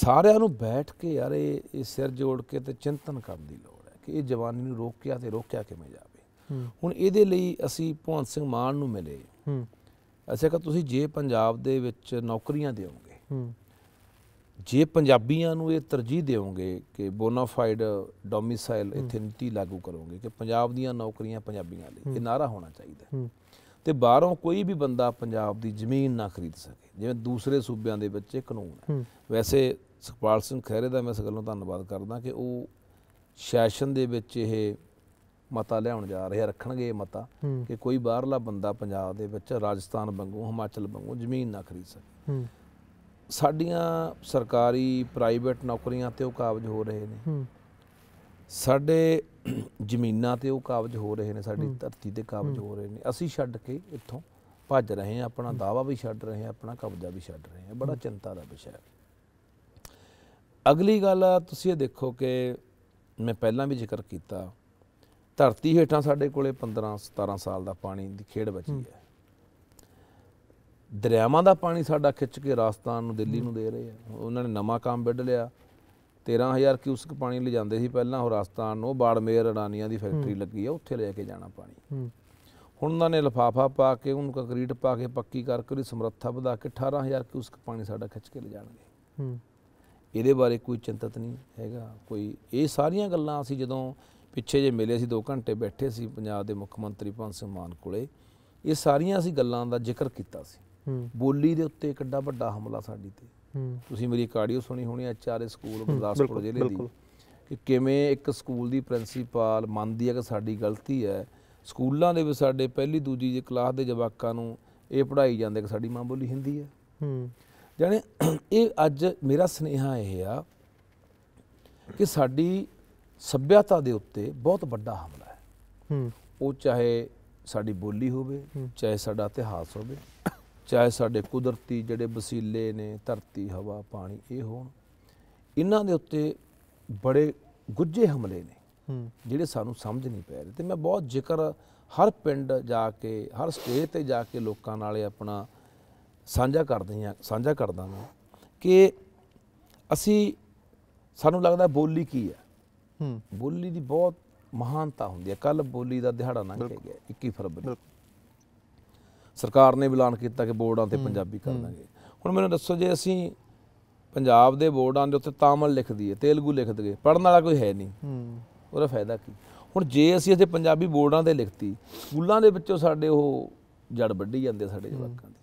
A: ਸਾਰਿਆਂ ਨੂੰ ਬੈਠ ਕੇ ਯਾਰ ਇਹ ਸਿਰ ਜੋੜ ਕੇ ਤੇ ਚਿੰਤਨ ਕਰਨ ਦੀ ਲੋੜ ਹੈ ਕਿ ਇਹ ਜਵਾਨੀ ਨੂੰ ਰੋਕਿਆ ਤੇ ਰੋਕਿਆ ਕਿਵੇਂ ਜਾਵੇ ਹੁਣ ਇਹਦੇ ਲਈ ਅਸੀਂ ਭਵੰਤ ਸਿੰਘ ਮਾਨ ਨੂੰ ਮਿਲੇ ਅਸੀਂ ਕਿ ਤੁਸੀਂ ਜੇ ਪੰਜਾਬ ਦੇ ਵਿੱਚ ਨੌਕਰੀਆਂ ਦੇਵੋਗੇ ਹੂੰ ਜੇ ਪੰਜਾਬੀਆਂ ਨੂੰ ਇਹ ਤਰਜੀਹ ਦੇਵੋਗੇ ਕਿ ਬੋਨਾਫਾਈਡ ਡੋਮਿਸਾਈਲ ਇੱਥੇ ਨੀਤੀ ਲਾਗੂ ਕਰੋਗੇ ਕਿ ਪੰਜਾਬ ਦੀਆਂ ਨੌਕਰੀਆਂ ਪੰਜਾਬੀਆਂ ਲਈ ਇਹ ਨਾਰਾ ਹੋਣਾ ਚਾਹੀਦਾ ਤੇ ਬਾਹਰੋਂ ਕੋਈ ਵੀ ਬੰਦਾ ਪੰਜਾਬ ਦੀ ਜ਼ਮੀਨ ਨਾ ਖਰੀਦ ਸਕੇ ਜਿਵੇਂ ਦੂਸਰੇ ਸੂਬਿਆਂ ਦੇ ਵਿੱਚ ਕਾਨੂੰਨ ਹੈ ਵੈਸੇ ਸੁਖਪਾਲ ਸਿੰਘ ਖਹਿਰੇ ਦਾ ਮੈਂ ਇਸ ਗੱਲੋਂ ਧੰਨਵਾਦ ਕਰਦਾ ਕਿ ਉਹ ਸੈਸ਼ਨ ਦੇ ਵਿੱਚ ਇਹ ਮਤਾ ਲਿਆਉਣ ਜਾ ਰਹੇ ਰੱਖਣਗੇ ਮਤਾ ਕਿ ਕੋਈ ਬਾਹਰਲਾ ਬੰਦਾ ਪੰਜਾਬ ਦੇ ਵਿੱਚ ਰਾਜਸਥਾਨ ਵਾਂਗੂ ਹਿਮਾਚਲ ਵਾਂਗੂ ਜ਼ਮੀਨ ਨਾ ਖਰੀਦ ਸਕੇ ਸਾਡੀਆਂ ਸਰਕਾਰੀ ਪ੍ਰਾਈਵੇਟ ਨੌਕਰੀਆਂ ਤੇ ਉਹ ਕਾਬਜ ਹੋ ਰਹੇ ਨੇ ਸਾਡੇ ਜ਼ਮੀਨਾਂ ਤੇ ਉਹ ਕਾਬਜ ਹੋ ਰਹੇ ਨੇ ਸਾਡੀ ਧਰਤੀ ਤੇ ਕਾਬਜ ਹੋ ਰਹੇ ਨੇ ਅਸੀਂ ਛੱਡ ਕੇ ਇੱਥੋਂ ਭੱਜ ਰਹੇ ਆ ਆਪਣਾ ਦਾਵਾ ਵੀ ਛੱਡ ਰਹੇ ਆ ਆਪਣਾ ਕਬਜ਼ਾ ਵੀ ਛੱਡ ਰਹੇ ਆ ਬੜਾ ਚਿੰਤਾ ਦਾ ਵਿਸ਼ਾ ਹੈ ਅਗਲੀ ਗੱਲ ਤੁਸੀਂ ਇਹ ਦੇਖੋ ਕਿ ਮੈਂ ਪਹਿਲਾਂ ਵੀ ਜ਼ਿਕਰ ਕੀਤਾ ਧਰਤੀ ਹੇਠਾਂ ਸਾਡੇ ਕੋਲੇ 15 17 ਸਾਲ ਦਾ ਪਾਣੀ ਦੀ ਖੇਡ ਬਚੀ ਹੈ ਦਰਿਆਵਾਂ ਦਾ ਪਾਣੀ ਸਾਡਾ ਖਿੱਚ ਕੇ ਰਾਜਸਥਾਨ ਨੂੰ ਦਿੱਲੀ ਨੂੰ ਦੇ ਰਹੇ ਆ ਉਹਨਾਂ ਨੇ ਨਵਾਂ ਕੰਮ ਵਿੱਢ ਲਿਆ 13000 ਕਿਊਸਕ ਪਾਣੀ ਲੈ ਜਾਂਦੇ ਸੀ ਪਹਿਲਾਂ ਉਹ ਰਾਜਸਥਾਨ ਨੂੰ ਬਾੜਮੇਰ ਅਡਾਨੀਆਂ ਦੀ ਫੈਕਟਰੀ ਲੱਗੀ ਆ ਉੱਥੇ ਲੈ ਕੇ ਜਾਣਾ ਪਾਣੀ ਹੁਣ ਉਹਨਾਂ ਨੇ ਲਫਾਫਾ ਪਾ ਕੇ ਉਹਨੂੰ ਕੰਕਰੀਟ ਪਾ ਕੇ ਪੱਕੀ ਕਰਕੇ ਉਹਦੀ ਸਮਰੱਥਾ ਵਧਾ ਕੇ 18000 ਕਿਊਸਕ ਪਾਣੀ ਸਾਡਾ ਖਿੱਚ ਕੇ ਲੈ ਜਾਣਗੇ ਇਹਦੇ ਬਾਰੇ ਕੋਈ ਚਿੰਤਤ ਨਹੀਂ ਹੈਗਾ ਕੋਈ ਇਹ ਸਾਰੀਆਂ ਗੱਲਾਂ ਅਸੀਂ ਜਦੋਂ ਪਿੱਛੇ ਜੇ ਮਿਲੇ ਸੀ 2 ਘੰਟੇ ਬੈਠੇ ਸੀ ਪੰਜਾਬ ਦੇ ਮੁੱਖ ਮੰਤਰੀ ਭਗਵੰਤ ਸਿੰਘ ਮਾਨ ਕੋਲੇ ਇਹ ਸਾਰੀਆਂ ਅਸੀਂ ਗੱਲਾਂ ਦਾ ਜ਼ਿਕਰ ਕੀਤਾ ਸੀ ਬੋਲੀ ਦੇ ਉੱਤੇ ਕਿੱਡਾ ਵੱਡਾ ਹਮਲਾ ਸਾਡੀ ਤੇ ਤੁਸੀਂ ਮੇਰੀ ਕਾਰਡੀਓ ਸੁਣੀ ਹੋਣੀ ਐਚਆਰਏ ਸਕੂਲ ਗੁਰਦਾਸਪੁਰ ਜ਼ਿਲ੍ਹੇ ਦੀ ਕਿ ਕਿਵੇਂ ਇੱਕ ਸਕੂਲ ਦੀ ਪ੍ਰਿੰਸੀਪਲ ਮੰਨਦੀ ਹੈ ਕਿ ਸਾਡੀ ਗਲਤੀ ਹੈ ਸਕੂਲਾਂ ਦੇ ਵਿੱਚ ਸਾਡੇ ਪਹਿਲੀ ਦੂਜੀ ਜੇ ਕਲਾਸ ਦੇ ਜਵਾਕਾਂ ਨੂੰ ਇਹ ਪੜ੍ਹਾਈ ਜਾਂਦੇ ਕਿ ਸਾਡੀ ਮਾਂ ਬੋਲੀ ਹਿੰਦੀ ਹੈ ਹੂੰ ਜਾਨੇ ਇਹ ਅੱਜ ਮੇਰਾ ਸਨੇਹਾ ਇਹ ਆ ਕਿ ਸਾਡੀ ਸੱਭਿਆਤਾ ਦੇ ਉੱਤੇ ਬਹੁਤ ਵੱਡਾ ਹਮਲਾ ਹੈ ਹੂੰ ਉਹ ਚਾਹੇ ਸਾਡੀ ਬੋਲੀ ਹੋਵੇ ਚਾਹੇ ਸਾਡਾ ਇਤਿਹਾਸ ਹੋਵੇ ਚਾਹੇ ਸਾਡੇ ਕੁਦਰਤੀ ਜਿਹੜੇ ਵਸੀਲੇ ਨੇ ਧਰਤੀ ਹਵਾ ਪਾਣੀ ਇਹ ਹੋਣ ਇਹਨਾਂ ਦੇ ਉੱਤੇ ਬੜੇ ਗੁੱਝੇ ਹਮਲੇ
C: ਨੇ
A: ਜਿਹੜੇ ਸਾਨੂੰ ਸਮਝ ਨਹੀਂ ਪੈ ਰਹੇ ਤੇ ਮੈਂ ਬਹੁਤ ਜ਼ਿਕਰ ਹਰ ਪਿੰਡ ਜਾ ਕੇ ਹਰ ਸਟੇਟ ਤੇ ਜਾ ਕੇ ਲੋਕਾਂ ਨਾਲ ਆਪਣਾ ਸਾਂਝਾ ਕਰਦੇ ਹਾਂ ਸਾਂਝਾ ਕਰਦਾ ਮੈਂ ਕਿ ਅਸੀਂ ਸਾਨੂੰ ਲੱਗਦਾ ਬੋਲੀ ਕੀ ਹੈ ਹੂੰ ਬੋਲੀ ਦੀ ਬਹੁਤ ਮਹਾਨਤਾ ਹੁੰਦੀ ਹੈ ਕੱਲ ਬੋਲੀ ਦਾ ਦਿਹਾੜਾ ਲੰਘ ਕੇ ਗਿਆ 21 ਫਰਵਰੀ ਸਰਕਾਰ ਨੇ ਐਲਾਨ ਕੀਤਾ ਕਿ ਬੋਰਡਾਂ ਤੇ ਪੰਜਾਬੀ ਕਰ ਲਾਂਗੇ ਹੁਣ ਮੈਨੂੰ ਦੱਸੋ ਜੇ ਅਸੀਂ ਪੰਜਾਬ ਦੇ ਬੋਰਡਾਂ ਦੇ ਉੱਤੇ ਤਾਮਿਲ ਲਿਖ ਦਈਏ ਤੇਲਗੂ ਲਿਖ ਦਈਏ ਪੜਨ ਵਾਲਾ ਕੋਈ ਹੈ ਨਹੀਂ ਹੂੰ ਉਹਦਾ ਫਾਇਦਾ ਕੀ ਹੁਣ ਜੇ ਅਸੀਂ ਇੱਥੇ ਪੰਜਾਬੀ ਬੋਰਡਾਂ ਤੇ ਲਿਖਤੀ ਸਕੂਲਾਂ ਦੇ ਵਿੱਚੋਂ ਸਾਡੇ ਉਹ ਜੜ ਵੱਢੀ ਜਾਂਦੇ ਸਾਡੇ ਜਵਾਕਾਂ ਦੀ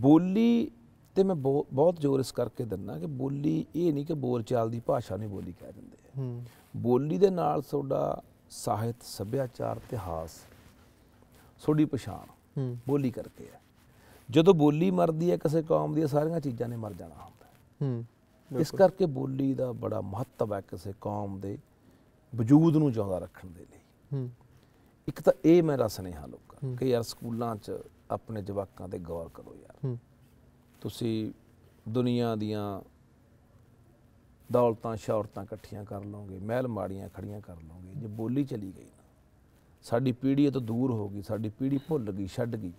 A: ਬੋਲੀ ਤੇ ਮੈਂ ਬਹੁਤ ਜ਼ੋਰ ਇਸ ਕਰਕੇ ਦਿੰਦਾ ਕਿ ਬੋਲੀ ਇਹ ਨਹੀਂ ਕਿ ਬੋਲਚਾਲ ਦੀ ਭਾਸ਼ਾ ਨਹੀਂ ਬੋਲੀ ਕਹਿ ਦਿੰਦੇ ਹੂੰ ਬੋਲੀ ਦੇ ਨਾਲ ਤੁਹਾਡਾ ਸਾਹਿਤ ਸੱਭਿਆਚਾਰ ਇਤਿਹਾਸ ਤੁਹਾਡੀ ਪਛਾਣ ਬੋਲੀ ਕਰਕੇ ਹੈ ਜਦੋਂ ਬੋਲੀ ਮਰਦੀ ਹੈ ਕਿਸੇ ਕੌਮ ਦੀ ਸਾਰੀਆਂ ਚੀਜ਼ਾਂ ਨੇ ਮਰ ਜਾਣਾ ਹੁੰਦਾ
C: ਹੂੰ ਇਸ
A: ਕਰਕੇ ਬੋਲੀ ਦਾ ਬੜਾ ਮਹੱਤਵ ਹੈ ਕਿਸੇ ਕੌਮ ਦੇ ਵਜੂਦ ਨੂੰ ਜਿਉਂਦਾ ਰੱਖਣ ਦੇ ਲਈ ਹੂੰ ਇੱਕ ਤਾਂ ਇਹ ਮੇਰਾ ਸੁਨੇਹਾ ਲੋਕਾਂ ਕਿ ਯਾਰ ਸਕੂਲਾਂ 'ਚ ਆਪਣੇ ਜਵਾਕਾਂ ਤੇ ਗੌਰ ਕਰੋ ਯਾਰ ਤੁਸੀਂ ਦੁਨੀਆ ਦੀਆਂ ਦੌਲਤਾਂ ਸ਼ੌਹਰਤਾਂ ਇਕੱਠੀਆਂ ਕਰ ਲਓਗੇ ਮਹਿਲ ਮਾੜੀਆਂ ਖੜੀਆਂ ਕਰ ਲਓਗੇ ਜੇ ਬੋਲੀ ਚਲੀ ਗਈ ਨਾ ਸਾਡੀ ਪੀੜ੍ਹੀ ਤੋਂ ਦੂਰ ਹੋ ਗਈ ਸਾਡੀ ਪੀੜ੍ਹੀ ਭੁੱਲ ਗਈ ਛੱਡ ਗਈ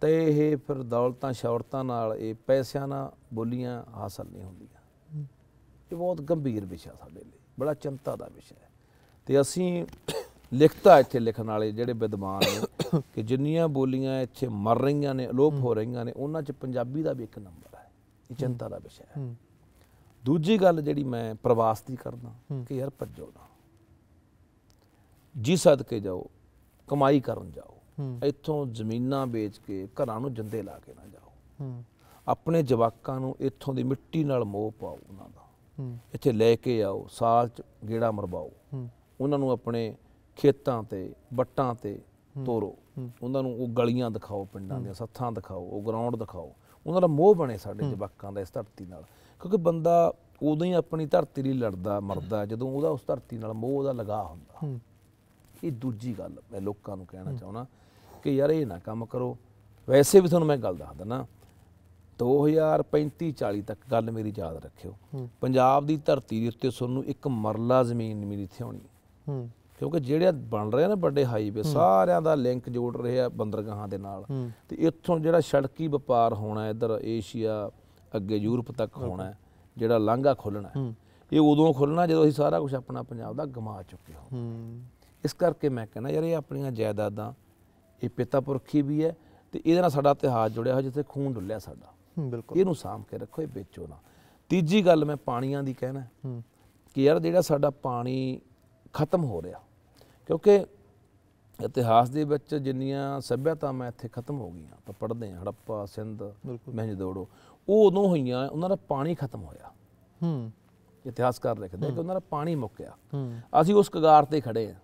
A: ਤੇ ਇਹ ਫਿਰ ਦੌਲਤਾਂ ਸ਼ੌਹਰਤਾਂ ਨਾਲ ਇਹ ਪੈਸਿਆਂ ਨਾਲ ਬੋਲੀਆਂ ਹਾਸਲ ਨਹੀਂ ਹੁੰਦੀਆਂ ਇਹ ਬਹੁਤ ਗੰਭੀਰ ਵਿਸ਼ਾ ਸਾਡੇ ਲਈ ਬੜਾ ਚਿੰਤਾ ਦਾ ਵਿਸ਼ਾ ਹੈ ਤੇ ਅਸੀਂ ਲਿਖਤਾ ਇੱਥੇ ਲਿਖਣ ਵਾਲੇ ਜਿਹੜੇ ਵਿਦਵਾਨ ਨੇ ਕਿ ਜਿੰਨੀਆਂ ਬੋਲੀਆਂ ਇੱਥੇ ਮਰ ਰਹੀਆਂ ਨੇ ਅਲੋਪ ਹੋ ਰਹੀਆਂ ਨੇ ਉਹਨਾਂ 'ਚ ਪੰਜਾਬੀ ਦਾ ਵੀ ਇੱਕ ਨੰਬਰ ਹੈ ਇਹ ਚਿੰਤਾ ਦਾ ਵਿਸ਼ਾ ਹੈ ਦੂਜੀ ਗੱਲ ਜਿਹੜੀ ਮੈਂ ਪ੍ਰਵਾਸ ਦੀ ਕਰਦਾ ਕਿ ਯਾਰ ਭੱਜੋ ਨਾ ਜੀ ਸਦਕੇ ਜਾਓ ਕਮਾਈ ਕਰਨ ਜਾਓ ਇੱਥੋਂ ਜ਼ਮੀਨਾਂ ਵੇਚ ਕੇ ਘਰਾਂ ਨੂੰ ਜੰਦੇ ਲਾ ਕੇ ਨਾ
C: ਜਾਓ
A: ਆਪਣੇ ਜਵਾਕਾਂ ਨੂੰ ਇੱਥੋਂ ਦੀ ਮਿੱਟੀ ਨਾਲ ਮੋਹ ਪਾਓ ਉਹਨਾਂ ਦਾ ਇੱਥੇ ਲੈ ਕੇ ਆਓ ਸਾਲ ਚ ਗੇੜਾ ਮਰਵਾਓ ਉਹਨਾਂ ਨੂੰ ਆਪਣੇ ਖੇਤਾਂ ਤੇ ਵੱਟਾਂ ਤੇ ਤੋਰੋ ਉਹਨਾਂ ਨੂੰ ਉਹ ਗਲੀਆਂ ਦਿਖਾਓ ਪਿੰਡਾਂ ਦੀਆਂ ਸੱਥਾਂ ਦਿਖਾਓ ਉਹ ਗਰਾਊਂਡ ਦਿਖਾਓ ਉਹਨਾਂ ਦਾ ਮੋਹ ਬਣੇ ਸਾਡੇ ਜਵਾਕਾਂ ਦਾ ਇਸ ਧਰਤੀ ਨਾਲ ਕਿਉਂਕਿ ਬੰਦਾ ਉਦੋਂ ਹੀ ਆਪਣੀ ਧਰਤੀ ਲਈ ਲੜਦਾ ਮਰਦਾ ਜਦੋਂ ਉਹਦਾ ਉਸ ਧਰਤੀ ਨਾਲ ਮੋਹ ਦਾ ਲਗਾਅ ਹੁੰਦਾ ਇਹ ਦੂਜੀ ਗੱਲ ਮੈਂ ਲੋਕਾਂ ਨੂੰ ਕਹਿਣਾ ਚਾਹੁੰਦਾ ਕਿ ਯਾਰ ਇਹ ਨਾ ਕੰਮ ਕਰੋ ਵੈਸੇ ਵੀ ਤੁਹਾਨੂੰ ਮੈਂ ਗੱਲ ਦੱਸ ਦਿੰਦਾ 2035 40 ਤੱਕ ਗੱਲ ਮੇਰੀ ਯਾਦ ਰੱਖਿਓ ਪੰਜਾਬ ਦੀ ਧਰਤੀ ਦੇ ਉੱਤੇ ਤੁਹਾਨੂੰ ਇੱਕ ਮਰਲਾ ਜ਼ਮੀਨ ਵੀ ਨਹੀਂ ਹੋਣੀ ਕਿਉਂਕਿ ਜਿਹੜੇ ਬਣ ਰਹੇ ਨੇ ਵੱਡੇ ਹਾਈਵੇ ਸਾਰਿਆਂ ਦਾ ਲਿੰਕ ਜੋੜ ਰਹੇ ਆ ਬੰਦਰਗਾਹਾਂ ਦੇ ਨਾਲ ਤੇ ਇੱਥੋਂ ਜਿਹੜਾ ਸੜਕੀ ਵਪਾਰ ਹੋਣਾ ਇਧਰ ਏਸ਼ੀਆ ਅੱਗੇ ਯੂਰਪ ਤੱਕ ਹੋਣਾ ਹੈ ਜਿਹੜਾ ਲਾਂਘਾ ਖੋਲਣਾ ਹੈ ਇਹ ਉਦੋਂ ਖੋਲਣਾ ਜਦੋਂ ਅਸੀਂ ਸਾਰਾ ਕੁਝ ਆਪਣਾ ਪੰਜਾਬ ਦਾ ਗਮਾ ਚੁੱਕੇ ਹੋ ਇਸ ਕਰਕੇ ਮੈਂ ਕਹਿੰਦਾ ਯਾਰ ਇਹ ਆਪਣੀਆਂ ਜਾਇਦਾਦਾਂ ਇਹ ਪਿਤਾ ਪੁਰਖੀ ਵੀ ਹੈ ਤੇ ਇਹਦੇ ਨਾਲ ਸਾਡਾ ਇਤਿਹਾਸ ਜੁੜਿਆ ਹੋਇਆ ਜਿੱਥੇ ਖੂਨ ਡੁੱਲਿਆ ਸਾਡਾ ਬਿਲਕੁਲ ਇਹਨੂੰ ਸਾਂਭ ਕੇ ਰੱਖੋ ਇਹ ਵੇਚੋ ਨਾ ਤੀਜੀ ਗੱਲ ਮੈਂ ਪਾਣੀਆਂ ਦੀ ਕਹਿਣਾ ਕਿ ਯਾਰ ਜਿਹੜਾ ਸਾਡਾ ਪਾਣੀ ਖਤਮ ਹੋ ਰਿਹਾ ਕਿਉਂਕਿ ਇਤਿਹਾਸ ਦੇ ਵਿੱਚ ਜਿੰਨੀਆਂ ਸਭਿਆਤਾਵਾਂ ਇੱਥੇ ਖਤਮ ਹੋ ਗਈਆਂ ਆਪਾਂ ਪੜ੍ਹਦੇ ਹਾਂ ਹੜੱਪਾ ਸਿੰਧ ਮਹਿੰਜੋਦੜੋ ਉਹ ਉਦੋਂ ਹੋਈਆਂ ਉਹਨਾਂ ਦਾ ਪਾਣੀ ਖਤਮ ਹੋਇਆ ਹੂੰ ਇਤਿਹਾਸਕਾਰ ਲਿਖਦੇ ਕਿ ਉਹਨਾਂ ਦਾ ਪਾਣੀ ਮੁੱਕਿਆ ਅਸੀਂ ਉਸ ਕਗਾਰ ਤੇ ਖੜੇ ਆ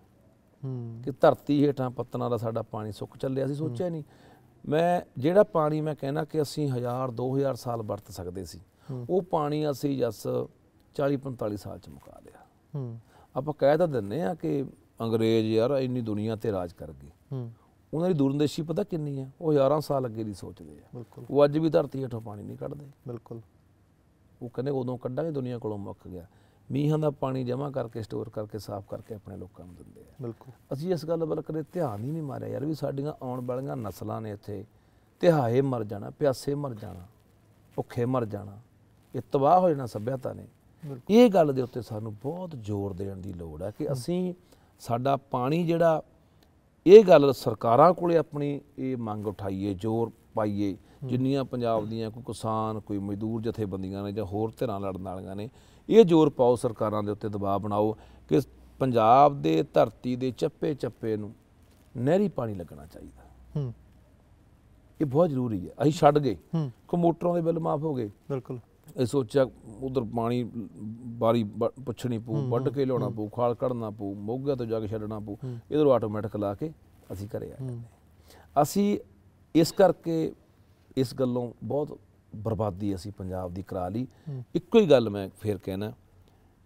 A: ਹੂੰ ਕਿ ਧਰਤੀ ਹੇਠਾਂ ਪੱਤਨਾਂ ਦਾ ਸਾਡਾ ਪਾਣੀ ਸੁੱਕ ਚੱਲਿਆ ਸੀ ਸੋਚਿਆ ਨਹੀਂ ਮੈਂ ਜਿਹੜਾ ਪਾਣੀ ਮੈਂ ਕਹਿਣਾ ਕਿ ਅਸੀਂ 1000 2000 ਸਾਲ ਵਰਤ ਸਕਦੇ ਸੀ ਉਹ ਪਾਣੀ ਅਸੀਂ ਜਸ 40 45 ਸਾਲ ਚ ਮੁਕਾ
C: ਲਿਆ ਹੂੰ
A: ਆਪਾਂ ਕਹਿ ਤਾਂ ਦਿੰਨੇ ਆ ਕਿ ਅੰਗਰੇਜ਼ ਯਾਰ ਇੰਨੀ ਦੁਨੀਆ ਤੇ ਰਾਜ ਕਰ ਗਏ ਹੂੰ ਉਹਨਾਂ ਦੀ ਦੂਰੰਦੇਸ਼ੀ ਪਤਾ ਕਿੰਨੀ ਆ ਉਹ 11 ਸਾਲ ਅੱਗੇ ਦੀ ਸੋਚਦੇ ਆ ਉਹ ਅੱਜ ਵੀ ਧਰਤੀ ਹੇਠੋਂ ਪਾਣੀ ਨਹੀਂ ਕੱਢਦੇ ਬਿਲਕੁਲ ਉਹ ਕਹਿੰਦੇ ਉਦੋਂ ਕੱਢਾਂਗੇ ਦੁਨੀਆ ਕੋਲੋਂ ਮੁੱਕ ਗਿਆ ਮੀਂਹਾਂ ਦਾ ਪਾਣੀ ਜਮ੍ਹਾਂ ਕਰਕੇ ਸਟੋਰ ਕਰਕੇ ਸਾਫ਼ ਕਰਕੇ ਆਪਣੇ ਲੋਕਾਂ ਨੂੰ ਦਿੰਦੇ ਆ ਬਿਲਕੁਲ ਅਸੀਂ ਇਸ ਗੱਲ ਵੱਲ ਕਦੇ ਧਿਆਨ ਹੀ ਨਹੀਂ ਮਾਰਿਆ ਯਾਰ ਵੀ ਸਾਡੀਆਂ ਆਉਣ ਵਾਲੀਆਂ ਨਸਲਾਂ ਨੇ ਇੱਥੇ ਤਿਹਾਏ ਮਰ ਜਾਣਾ ਪਿਆਸੇ ਮਰ ਜਾਣਾ ਭੁੱਖੇ ਮਰ ਜਾਣਾ ਇਹ ਤਬਾਹ ਹੋ ਜਾਣਾ ਸੱਭਿਆਤਾ ਨੇ ਇਹ ਗੱਲ ਦੇ ਉੱਤੇ ਸਾਨੂੰ ਬਹੁਤ ਜ਼ੋਰ ਦੇਣ ਦੀ ਲੋੜ ਹੈ ਕਿ ਅਸੀਂ ਸਾਡਾ ਪਾਣੀ ਜਿਹੜਾ ਇਹ ਗੱਲ ਸਰਕਾਰਾਂ ਕੋਲੇ ਆਪਣੀ ਇਹ ਮੰਗ ਉਠਾਈਏ ਜ਼ੋਰ ਪਾਈਏ ਜਿੰਨੀਆਂ ਪੰਜਾਬ ਦੀਆਂ ਕੋਈ ਕਿਸਾਨ ਕੋਈ ਮਜ਼ਦੂਰ ਜਥੇਬੰਦੀਆਂ ਨੇ ਜਾਂ ਹੋਰ ਧਿਰਾਂ ਲੜਨ ਵਾਲੀਆਂ ਨੇ ਇਹ ਜ਼ੋਰ ਪਾਓ ਸਰਕਾਰਾਂ ਦੇ ਉੱਤੇ ਦਬਾਅ ਬਣਾਓ ਕਿ ਪੰਜਾਬ ਦੇ ਧਰਤੀ ਦੇ ਚੱਪੇ ਚੱਪੇ ਨੂੰ ਨਹਿਰੀ ਪਾਣੀ ਲੱਗਣਾ ਚਾਹੀਦਾ ਹੂੰ ਇਹ ਬਹੁਤ ਜ਼ਰੂਰੀ ਹੈ ਅਸੀਂ ਛੱਡ ਗਏ ਹੂੰ ਕੋ ਮੋਟਰਾਂ ਦੇ ਬਿੱਲ ਮਾਫ ਹੋ ਗਏ ਬਿਲਕੁਲ ਇਹ ਸੋਚਿਆ ਉਧਰ ਪਾਣੀ ਬਾਰੀ ਪੁੱਛਣੀ ਪਊ ਵੱਢ ਕੇ ਲਿਆਉਣਾ ਪਊ ਖਾਲ ਕੱਢਣਾ ਪਊ ਮੋਗਾ ਤੋਂ ਜਾ ਕੇ ਛੱਡਣਾ ਪਊ ਇਧਰ ਆਟੋਮੈਟਿਕ ਲਾ ਕੇ ਅਸੀਂ ਕਰਿਆ ਅਸੀਂ ਇਸ ਕਰਕੇ ਇਸ ਗੱਲੋਂ ਬਹੁਤ ਬਰਬਾਦੀ ਅਸੀਂ ਪੰਜਾਬ ਦੀ ਕਰਾ ਲਈ ਇੱਕੋ ਹੀ ਗੱਲ ਮੈਂ ਫੇਰ ਕਹਿਣਾ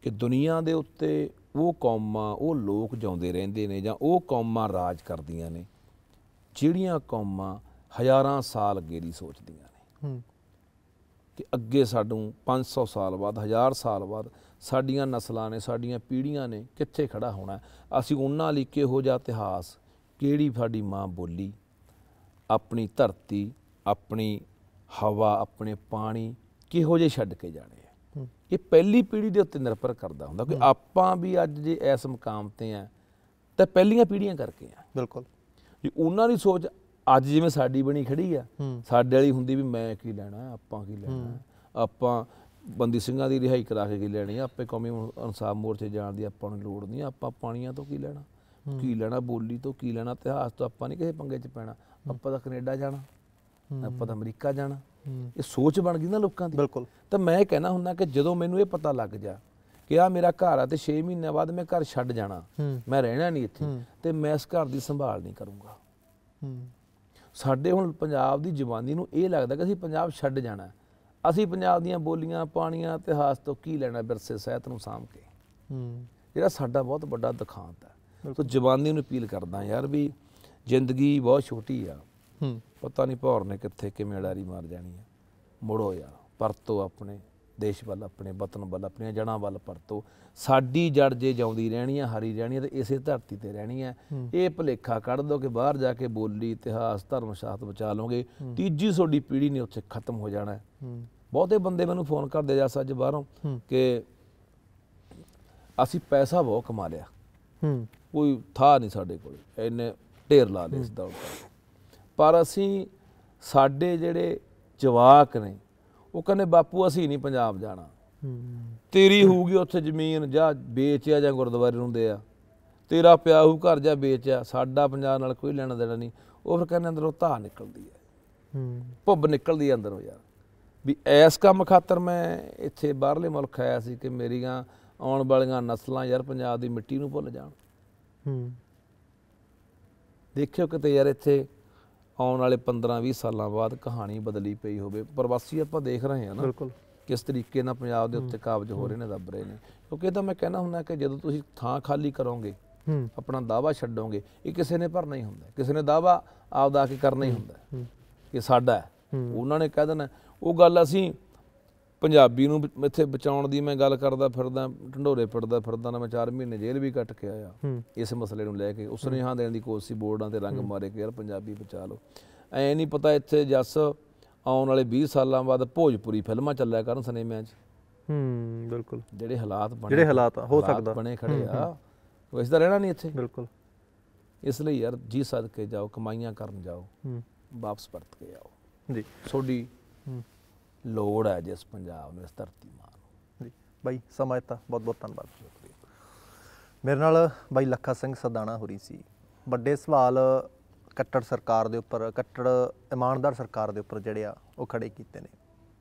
A: ਕਿ ਦੁਨੀਆ ਦੇ ਉੱਤੇ ਉਹ ਕੌਮਾਂ ਉਹ ਲੋਕ ਜਾਉਂਦੇ ਰਹਿੰਦੇ ਨੇ ਜਾਂ ਉਹ ਕੌਮਾਂ ਰਾਜ ਕਰਦੀਆਂ ਨੇ ਜਿਹੜੀਆਂ ਕੌਮਾਂ ਹਜ਼ਾਰਾਂ ਸਾਲ ਅੱਗੇ ਦੀ ਸੋਚਦੀਆਂ ਨੇ ਕਿ ਅੱਗੇ ਸਾਨੂੰ 500 ਸਾਲ ਬਾਅਦ 1000 ਸਾਲ ਬਾਅਦ ਸਾਡੀਆਂ ਨਸਲਾਂ ਨੇ ਸਾਡੀਆਂ ਪੀੜ੍ਹੀਆਂ ਨੇ ਕਿੱਥੇ ਖੜਾ ਹੋਣਾ ਅਸੀਂ ਉਹਨਾਂ ਲਈ ਕਿਹੋ ਜਿਹਾ ਇਤਿਹਾਸ ਕਿਹੜੀ ਸਾਡੀ ਮਾਂ ਬੋਲੀ ਆਪਣੀ ਧਰਤੀ ਆਪਣੀ ਹਵਾ ਆਪਣੇ ਪਾਣੀ ਕਿਹੋ ਜੇ ਛੱਡ ਕੇ ਜਾਣੇ ਆ ਇਹ ਪਹਿਲੀ ਪੀੜ੍ਹੀ ਦੇ ਉੱਤੇ ਨਿਰਭਰ ਕਰਦਾ ਹੁੰਦਾ ਕਿ ਆਪਾਂ ਵੀ ਅੱਜ ਜੇ ਇਸ ਮਕਾਮ ਤੇ ਆ ਤਾਂ ਪਹਿਲੀਆਂ ਪੀੜ੍ਹੀਆਂ ਕਰਕੇ ਆ ਬਿਲਕੁਲ ਜੀ ਉਹਨਾਂ ਦੀ ਸੋਚ ਅੱਜ ਜਿਵੇਂ ਸਾਡੀ ਬਣੀ ਖੜੀ ਆ ਸਾਡੇ ਵਾਲੀ ਹੁੰਦੀ ਵੀ ਮੈਂ ਕੀ ਲੈਣਾ ਆਪਾਂ ਕੀ ਲੈਣਾ ਆਪਾਂ ਬੰਦੀ ਸਿੰਘਾਂ ਦੀ ਰਿਹਾਈ ਕਰਾ ਕੇ ਕੀ ਲੈਣੀ ਆ ਆਪੇ ਕੌਮੀ ਇਨਸਾਫ ਮੋਰਚੇ ਜਾਣ ਦੀ ਆਪਾਂ ਨੂੰ ਲੋੜ ਨਹੀਂ ਆਪਾਂ ਪਾਣੀਆਂ ਤੋਂ ਕੀ ਲੈਣਾ ਕੀ ਲੈਣਾ ਬੋਲੀ ਤੋਂ ਕੀ ਲੈਣਾ ਇਤਿਹਾਸ ਤੋਂ ਆਪਾਂ ਨਹੀਂ ਕਿਸੇ ਪੰਗੇ 'ਚ ਪੈਣਾ ਆਪਾਂ ਤਾਂ ਕੈਨੇਡਾ ਜਾਣਾ ਆਪਾਂ ਤਾਂ ਅਮਰੀਕਾ ਜਾਣਾ ਇਹ ਸੋਚ ਬਣ ਗਈ ਨਾ ਲੋਕਾਂ ਦੀ ਬਿਲਕੁਲ ਤਾਂ ਮੈਂ ਕਹਿਣਾ ਹੁੰਦਾ ਕਿ ਜਦੋਂ ਮੈਨੂੰ ਇਹ ਪਤਾ ਲੱਗ ਜਾ ਕਿ ਆ ਮੇਰਾ ਘਰ ਆ ਤੇ 6 ਮਹੀਨੇ ਬਾਅਦ ਮੈਂ ਘਰ ਛੱਡ ਜਾਣਾ ਮੈਂ ਰਹਿਣਾ ਨਹੀਂ ਇੱਥੇ ਤੇ ਮੈਂ ਇਸ ਘਰ ਦੀ ਸੰਭਾਲ ਨਹੀਂ ਕਰੂੰਗਾ ਸਾਡੇ ਹੁਣ ਪੰਜਾਬ ਦੀ ਜ਼ੁਬਾਨੀ ਨੂੰ ਇਹ ਲੱਗਦਾ ਕਿ ਅਸੀਂ ਪੰਜਾਬ ਛੱਡ ਜਾਣਾ ਅਸੀਂ ਪੰਜਾਬ ਦੀਆਂ ਬੋਲੀਆਂ ਪਾਣੀਆਂ ਇਤਿਹਾਸ ਤੋਂ ਕੀ ਲੈਣਾ ਵਿਰਸੇ ਸਹਿਤ ਨੂੰ ਸਾਂਭ ਕੇ ਹੂੰ ਜਿਹੜਾ ਸਾਡਾ ਬਹੁਤ ਵੱਡਾ ਦਿਖਾਂਤ ਹੈ ਸੋ ਜ਼ੁਬਾਨੀ ਨੂੰ ਅਪੀਲ ਕਰਦਾ ਯਾਰ ਵੀ ਜ਼ਿੰਦਗੀ ਬਹੁਤ ਛੋਟੀ ਆ ਹੂੰ ਪਤਾ ਨਹੀਂ ਭੌਰ ਨੇ ਕਿੱਥੇ ਕਿਵੇਂ ਅੜਾਰੀ ਮਾਰ ਜਾਣੀ ਆ ਮੁੜੋ ਯਾਰ ਪਰਤੋ ਆਪਣੇ ਦੇਸ਼ ਵੱਲ ਆਪਣੇ ਵਤਨ ਵੱਲ ਆਪਣੀਆਂ ਜੜਾਂ ਵੱਲ ਪਰਤੋ ਸਾਡੀ ਜੜ ਜੇ ਜਾਉਂਦੀ ਰਹਿਣੀ ਆ ਹਰੀ ਰਹਿਣੀ ਆ ਤੇ ਇਸੇ ਧਰਤੀ ਤੇ ਰਹਿਣੀ ਆ ਇਹ ਭਲੇਖਾ ਕੱਢ ਦੋ ਕਿ ਬਾਹਰ ਜਾ ਕੇ ਬੋਲੀ ਇਤਿਹਾਸ ਧਰਮ ਸ਼ਾਸਤ ਬਚਾ ਲਓਗੇ ਤੀਜੀ ਤੁਹਾਡੀ ਪੀੜੀ ਨੇ ਉੱਥੇ ਖਤਮ ਹੋ ਜਾਣਾ ਬਹੁਤੇ ਬੰਦੇ ਮੈਨੂੰ ਫੋਨ ਕਰਦੇ ਜਾਂ ਸੱਜ ਬਾਹਰੋਂ ਕਿ ਅਸੀਂ ਪੈਸਾ ਬਹੁਤ ਕਮਾ ਲਿਆ ਕੋਈ ਥਾ ਨਹੀਂ ਸਾਡੇ ਕੋਲ ਇੰਨੇ ਢੇਰ ਲਾ ਲਏ ਇਸ ਦਾ ਪਰ ਅਸੀਂ ਸਾਡੇ ਜਿਹੜੇ ਜਵਾਕ ਨੇ ਉਹ ਕਹਿੰਦੇ ਬਾਪੂ ਅਸੀਂ ਨਹੀਂ ਪੰਜਾਬ ਜਾਣਾ ਤੇਰੀ ਹੋਊਗੀ ਉੱਥੇ ਜ਼ਮੀਨ ਜਾਂ ਵੇਚਿਆ ਜਾਂ ਗੁਰਦੁਆਰੇ ਨੂੰ ਦੇ ਆ ਤੇਰਾ ਪਿਆ ਹੋਊ ਘਰ ਜਾਂ ਵੇਚਿਆ ਸਾਡਾ ਪੰਜਾਬ ਨਾਲ ਕੋਈ ਲੈਣਾ ਦੇਣਾ ਨਹੀਂ ਉਹ ਫਿਰ ਕਹਿੰਦੇ ਅੰਦਰੋਂ ਧਾ ਨਿਕਲਦੀ ਹੈ ਭੁੱਬ ਨਿਕਲਦੀ ਹੈ ਅੰਦਰੋਂ ਯਾਰ ਵੀ ਐਸ ਕੰਮ ਖਾਤਰ ਮੈਂ ਇੱਥੇ ਬਾਹਰਲੇ ਮੁਲਕ ਆਇਆ ਸੀ ਕਿ ਮੇਰੀਆਂ ਆਉਣ ਵਾਲੀਆਂ ਨਸਲਾਂ ਯਾਰ ਪੰਜਾਬ ਦੀ ਮਿੱਟੀ ਨੂੰ ਭੁੱਲ ਜਾਣ ਹੂੰ ਦੇਖਿਓ ਕਿਤੇ ਯਾਰ ਇੱਥੇ ਆਉਣ ਵਾਲੇ 15-20 ਸਾਲਾਂ ਬਾਅਦ ਕਹਾਣੀ ਬਦਲੀ ਪਈ ਹੋਵੇ ਪ੍ਰਵਾਸੀ ਆਪਾਂ ਦੇਖ ਰਹੇ ਹਾਂ ਨਾ ਬਿਲਕੁਲ ਕਿਸ ਤਰੀਕੇ ਨਾਲ ਪੰਜਾਬ ਦੇ ਉੱਤੇ ਕਾਬਜ ਹੋ ਰਹੇ ਨੇ ਦੱਬ ਰਹੇ ਨੇ ਕਿਉਂਕਿ ਇਹ ਤਾਂ ਮੈਂ ਕਹਿਣਾ ਹੁੰਦਾ ਕਿ ਜਦੋਂ ਤੁਸੀਂ ਥਾਂ ਖਾਲੀ ਕਰੋਗੇ ਆਪਣਾ ਦਾਵਾ ਛੱਡੋਗੇ ਇਹ ਕਿਸੇ ਨੇ ਭਰਨਾ ਹੀ ਹੁੰਦਾ ਕਿਸੇ ਨੇ ਦਾਵਾ ਆਪਦਾ ਆ ਕੇ ਕਰਨਾ ਹੀ ਹੁੰਦਾ ਕਿ ਸਾਡਾ ਉਹਨਾਂ ਨੇ ਕਹਿ ਦੇਣਾ ਉਹ ਗੱਲ ਅਸੀਂ ਪੰਜਾਬੀ ਨੂੰ ਇੱਥੇ ਬਚਾਉਣ ਦੀ ਮੈਂ ਗੱਲ ਕਰਦਾ ਫਿਰਦਾ ਢੰਡੋਰੇ ਫਿਰਦਾ ਫਿਰਦਾ ਨਾ ਮੈਂ 4 ਮਹੀਨੇ ਜੇਲ੍ਹ ਵੀ ਕੱਟ ਕੇ ਆਇਆ ਇਸ ਮਸਲੇ ਨੂੰ ਲੈ ਕੇ ਉਸ ਨੇ ਹਾਂ ਦੇਣ ਦੀ ਕੋਸ਼ਿਸ਼ ਸੀ ਬੋਰਡਾਂ ਤੇ ਰੰਗ ਮਾਰੇ ਕਿ ਯਾਰ ਪੰਜਾਬੀ ਬਚਾ ਲਓ ਐ ਨਹੀਂ ਪਤਾ ਇੱਥੇ ਜੱਸ ਆਉਣ ਵਾਲੇ 20 ਸਾਲਾਂ ਬਾਅਦ ਭੋਜਪੁਰੀ ਫਿਲਮਾਂ ਚੱਲਿਆ ਕਰਨ ਸਿਨੇਮਿਆਂ 'ਚ ਹੂੰ ਬਿਲਕੁਲ ਜਿਹੜੇ ਹਾਲਾਤ ਬਣੇ ਜਿਹੜੇ ਹਾਲਾਤ ਹੋ ਸਕਦਾ ਬਣੇ ਖੜੇ ਆ ਉਹ ਇਸ ਦਾ ਰਹਿਣਾ ਨਹੀਂ ਇੱਥੇ ਬਿਲਕੁਲ ਇਸ ਲਈ ਯਾਰ ਜੀ ਸਦਕੇ ਜਾਓ ਕਮਾਈਆਂ ਕਰਨ ਜਾਓ ਹੂੰ ਵਾਪਸ ਪਰਤ ਕੇ ਆਓ ਜੀ ਸੋਡੀ ਹੂੰ
B: ਲੋੜ ਹੈ ਜਿਸ ਪੰਜਾਬ ਨੂੰ ਇਸ ਧਰਤੀ ਮਾਂ ਨੂੰ ਜੀ ਬਾਈ ਸਮਾਂ ਬਹੁਤ ਬਹੁਤ ਧੰਨਵਾਦ ਸ਼ੁਕਰੀਆ ਮੇਰੇ ਨਾਲ ਬਾਈ ਲੱਖਾ ਸਿੰਘ ਸਦਾਣਾ ਹੋਰੀ ਸੀ ਵੱਡੇ ਸਵਾਲ ਕੱਟੜ ਸਰਕਾਰ ਦੇ ਉੱਪਰ ਕੱਟੜ ਇਮਾਨਦਾਰ ਸਰਕਾਰ ਦੇ ਉੱਪਰ ਜਿਹੜੇ ਆ ਉਹ ਖੜੇ ਕੀਤੇ ਨੇ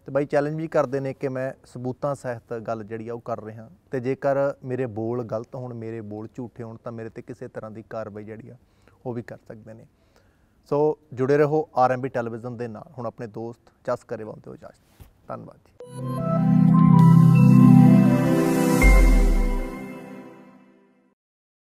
B: ਤੇ ਬਾਈ ਚੈਲੰਜ ਵੀ ਕਰਦੇ ਨੇ ਕਿ ਮੈਂ ਸਬੂਤਾਂ ਸਹਿਤ ਗੱਲ ਜਿਹੜੀ ਆ ਉਹ ਕਰ ਰਿਹਾ ਤੇ ਜੇਕਰ ਮੇਰੇ ਬੋਲ ਗਲਤ ਹੋਣ ਮੇਰੇ ਬੋਲ ਝੂਠੇ ਹੋਣ ਤਾਂ ਮੇਰੇ ਤੇ ਕਿਸੇ ਤਰ੍ਹਾਂ ਦੀ ਕਾਰਵਾਈ ਜਿਹੜੀ ਆ ਉਹ ਵੀ ਕਰ ਸਕਦੇ ਨੇ ਸੋ ਜੁੜੇ ਰਹੋ ਆਰਐਮਬੀ ਟੈਲੀਵਿਜ਼ਨ ਦੇ ਨਾਲ ਹੁਣ ਆਪਣੇ ਦੋਸਤ ਚਸ ਕਰੇ ਬੰਦੇ ਹੋ ਜਾਸ ਧੰਨਵਾਦ ਜੀ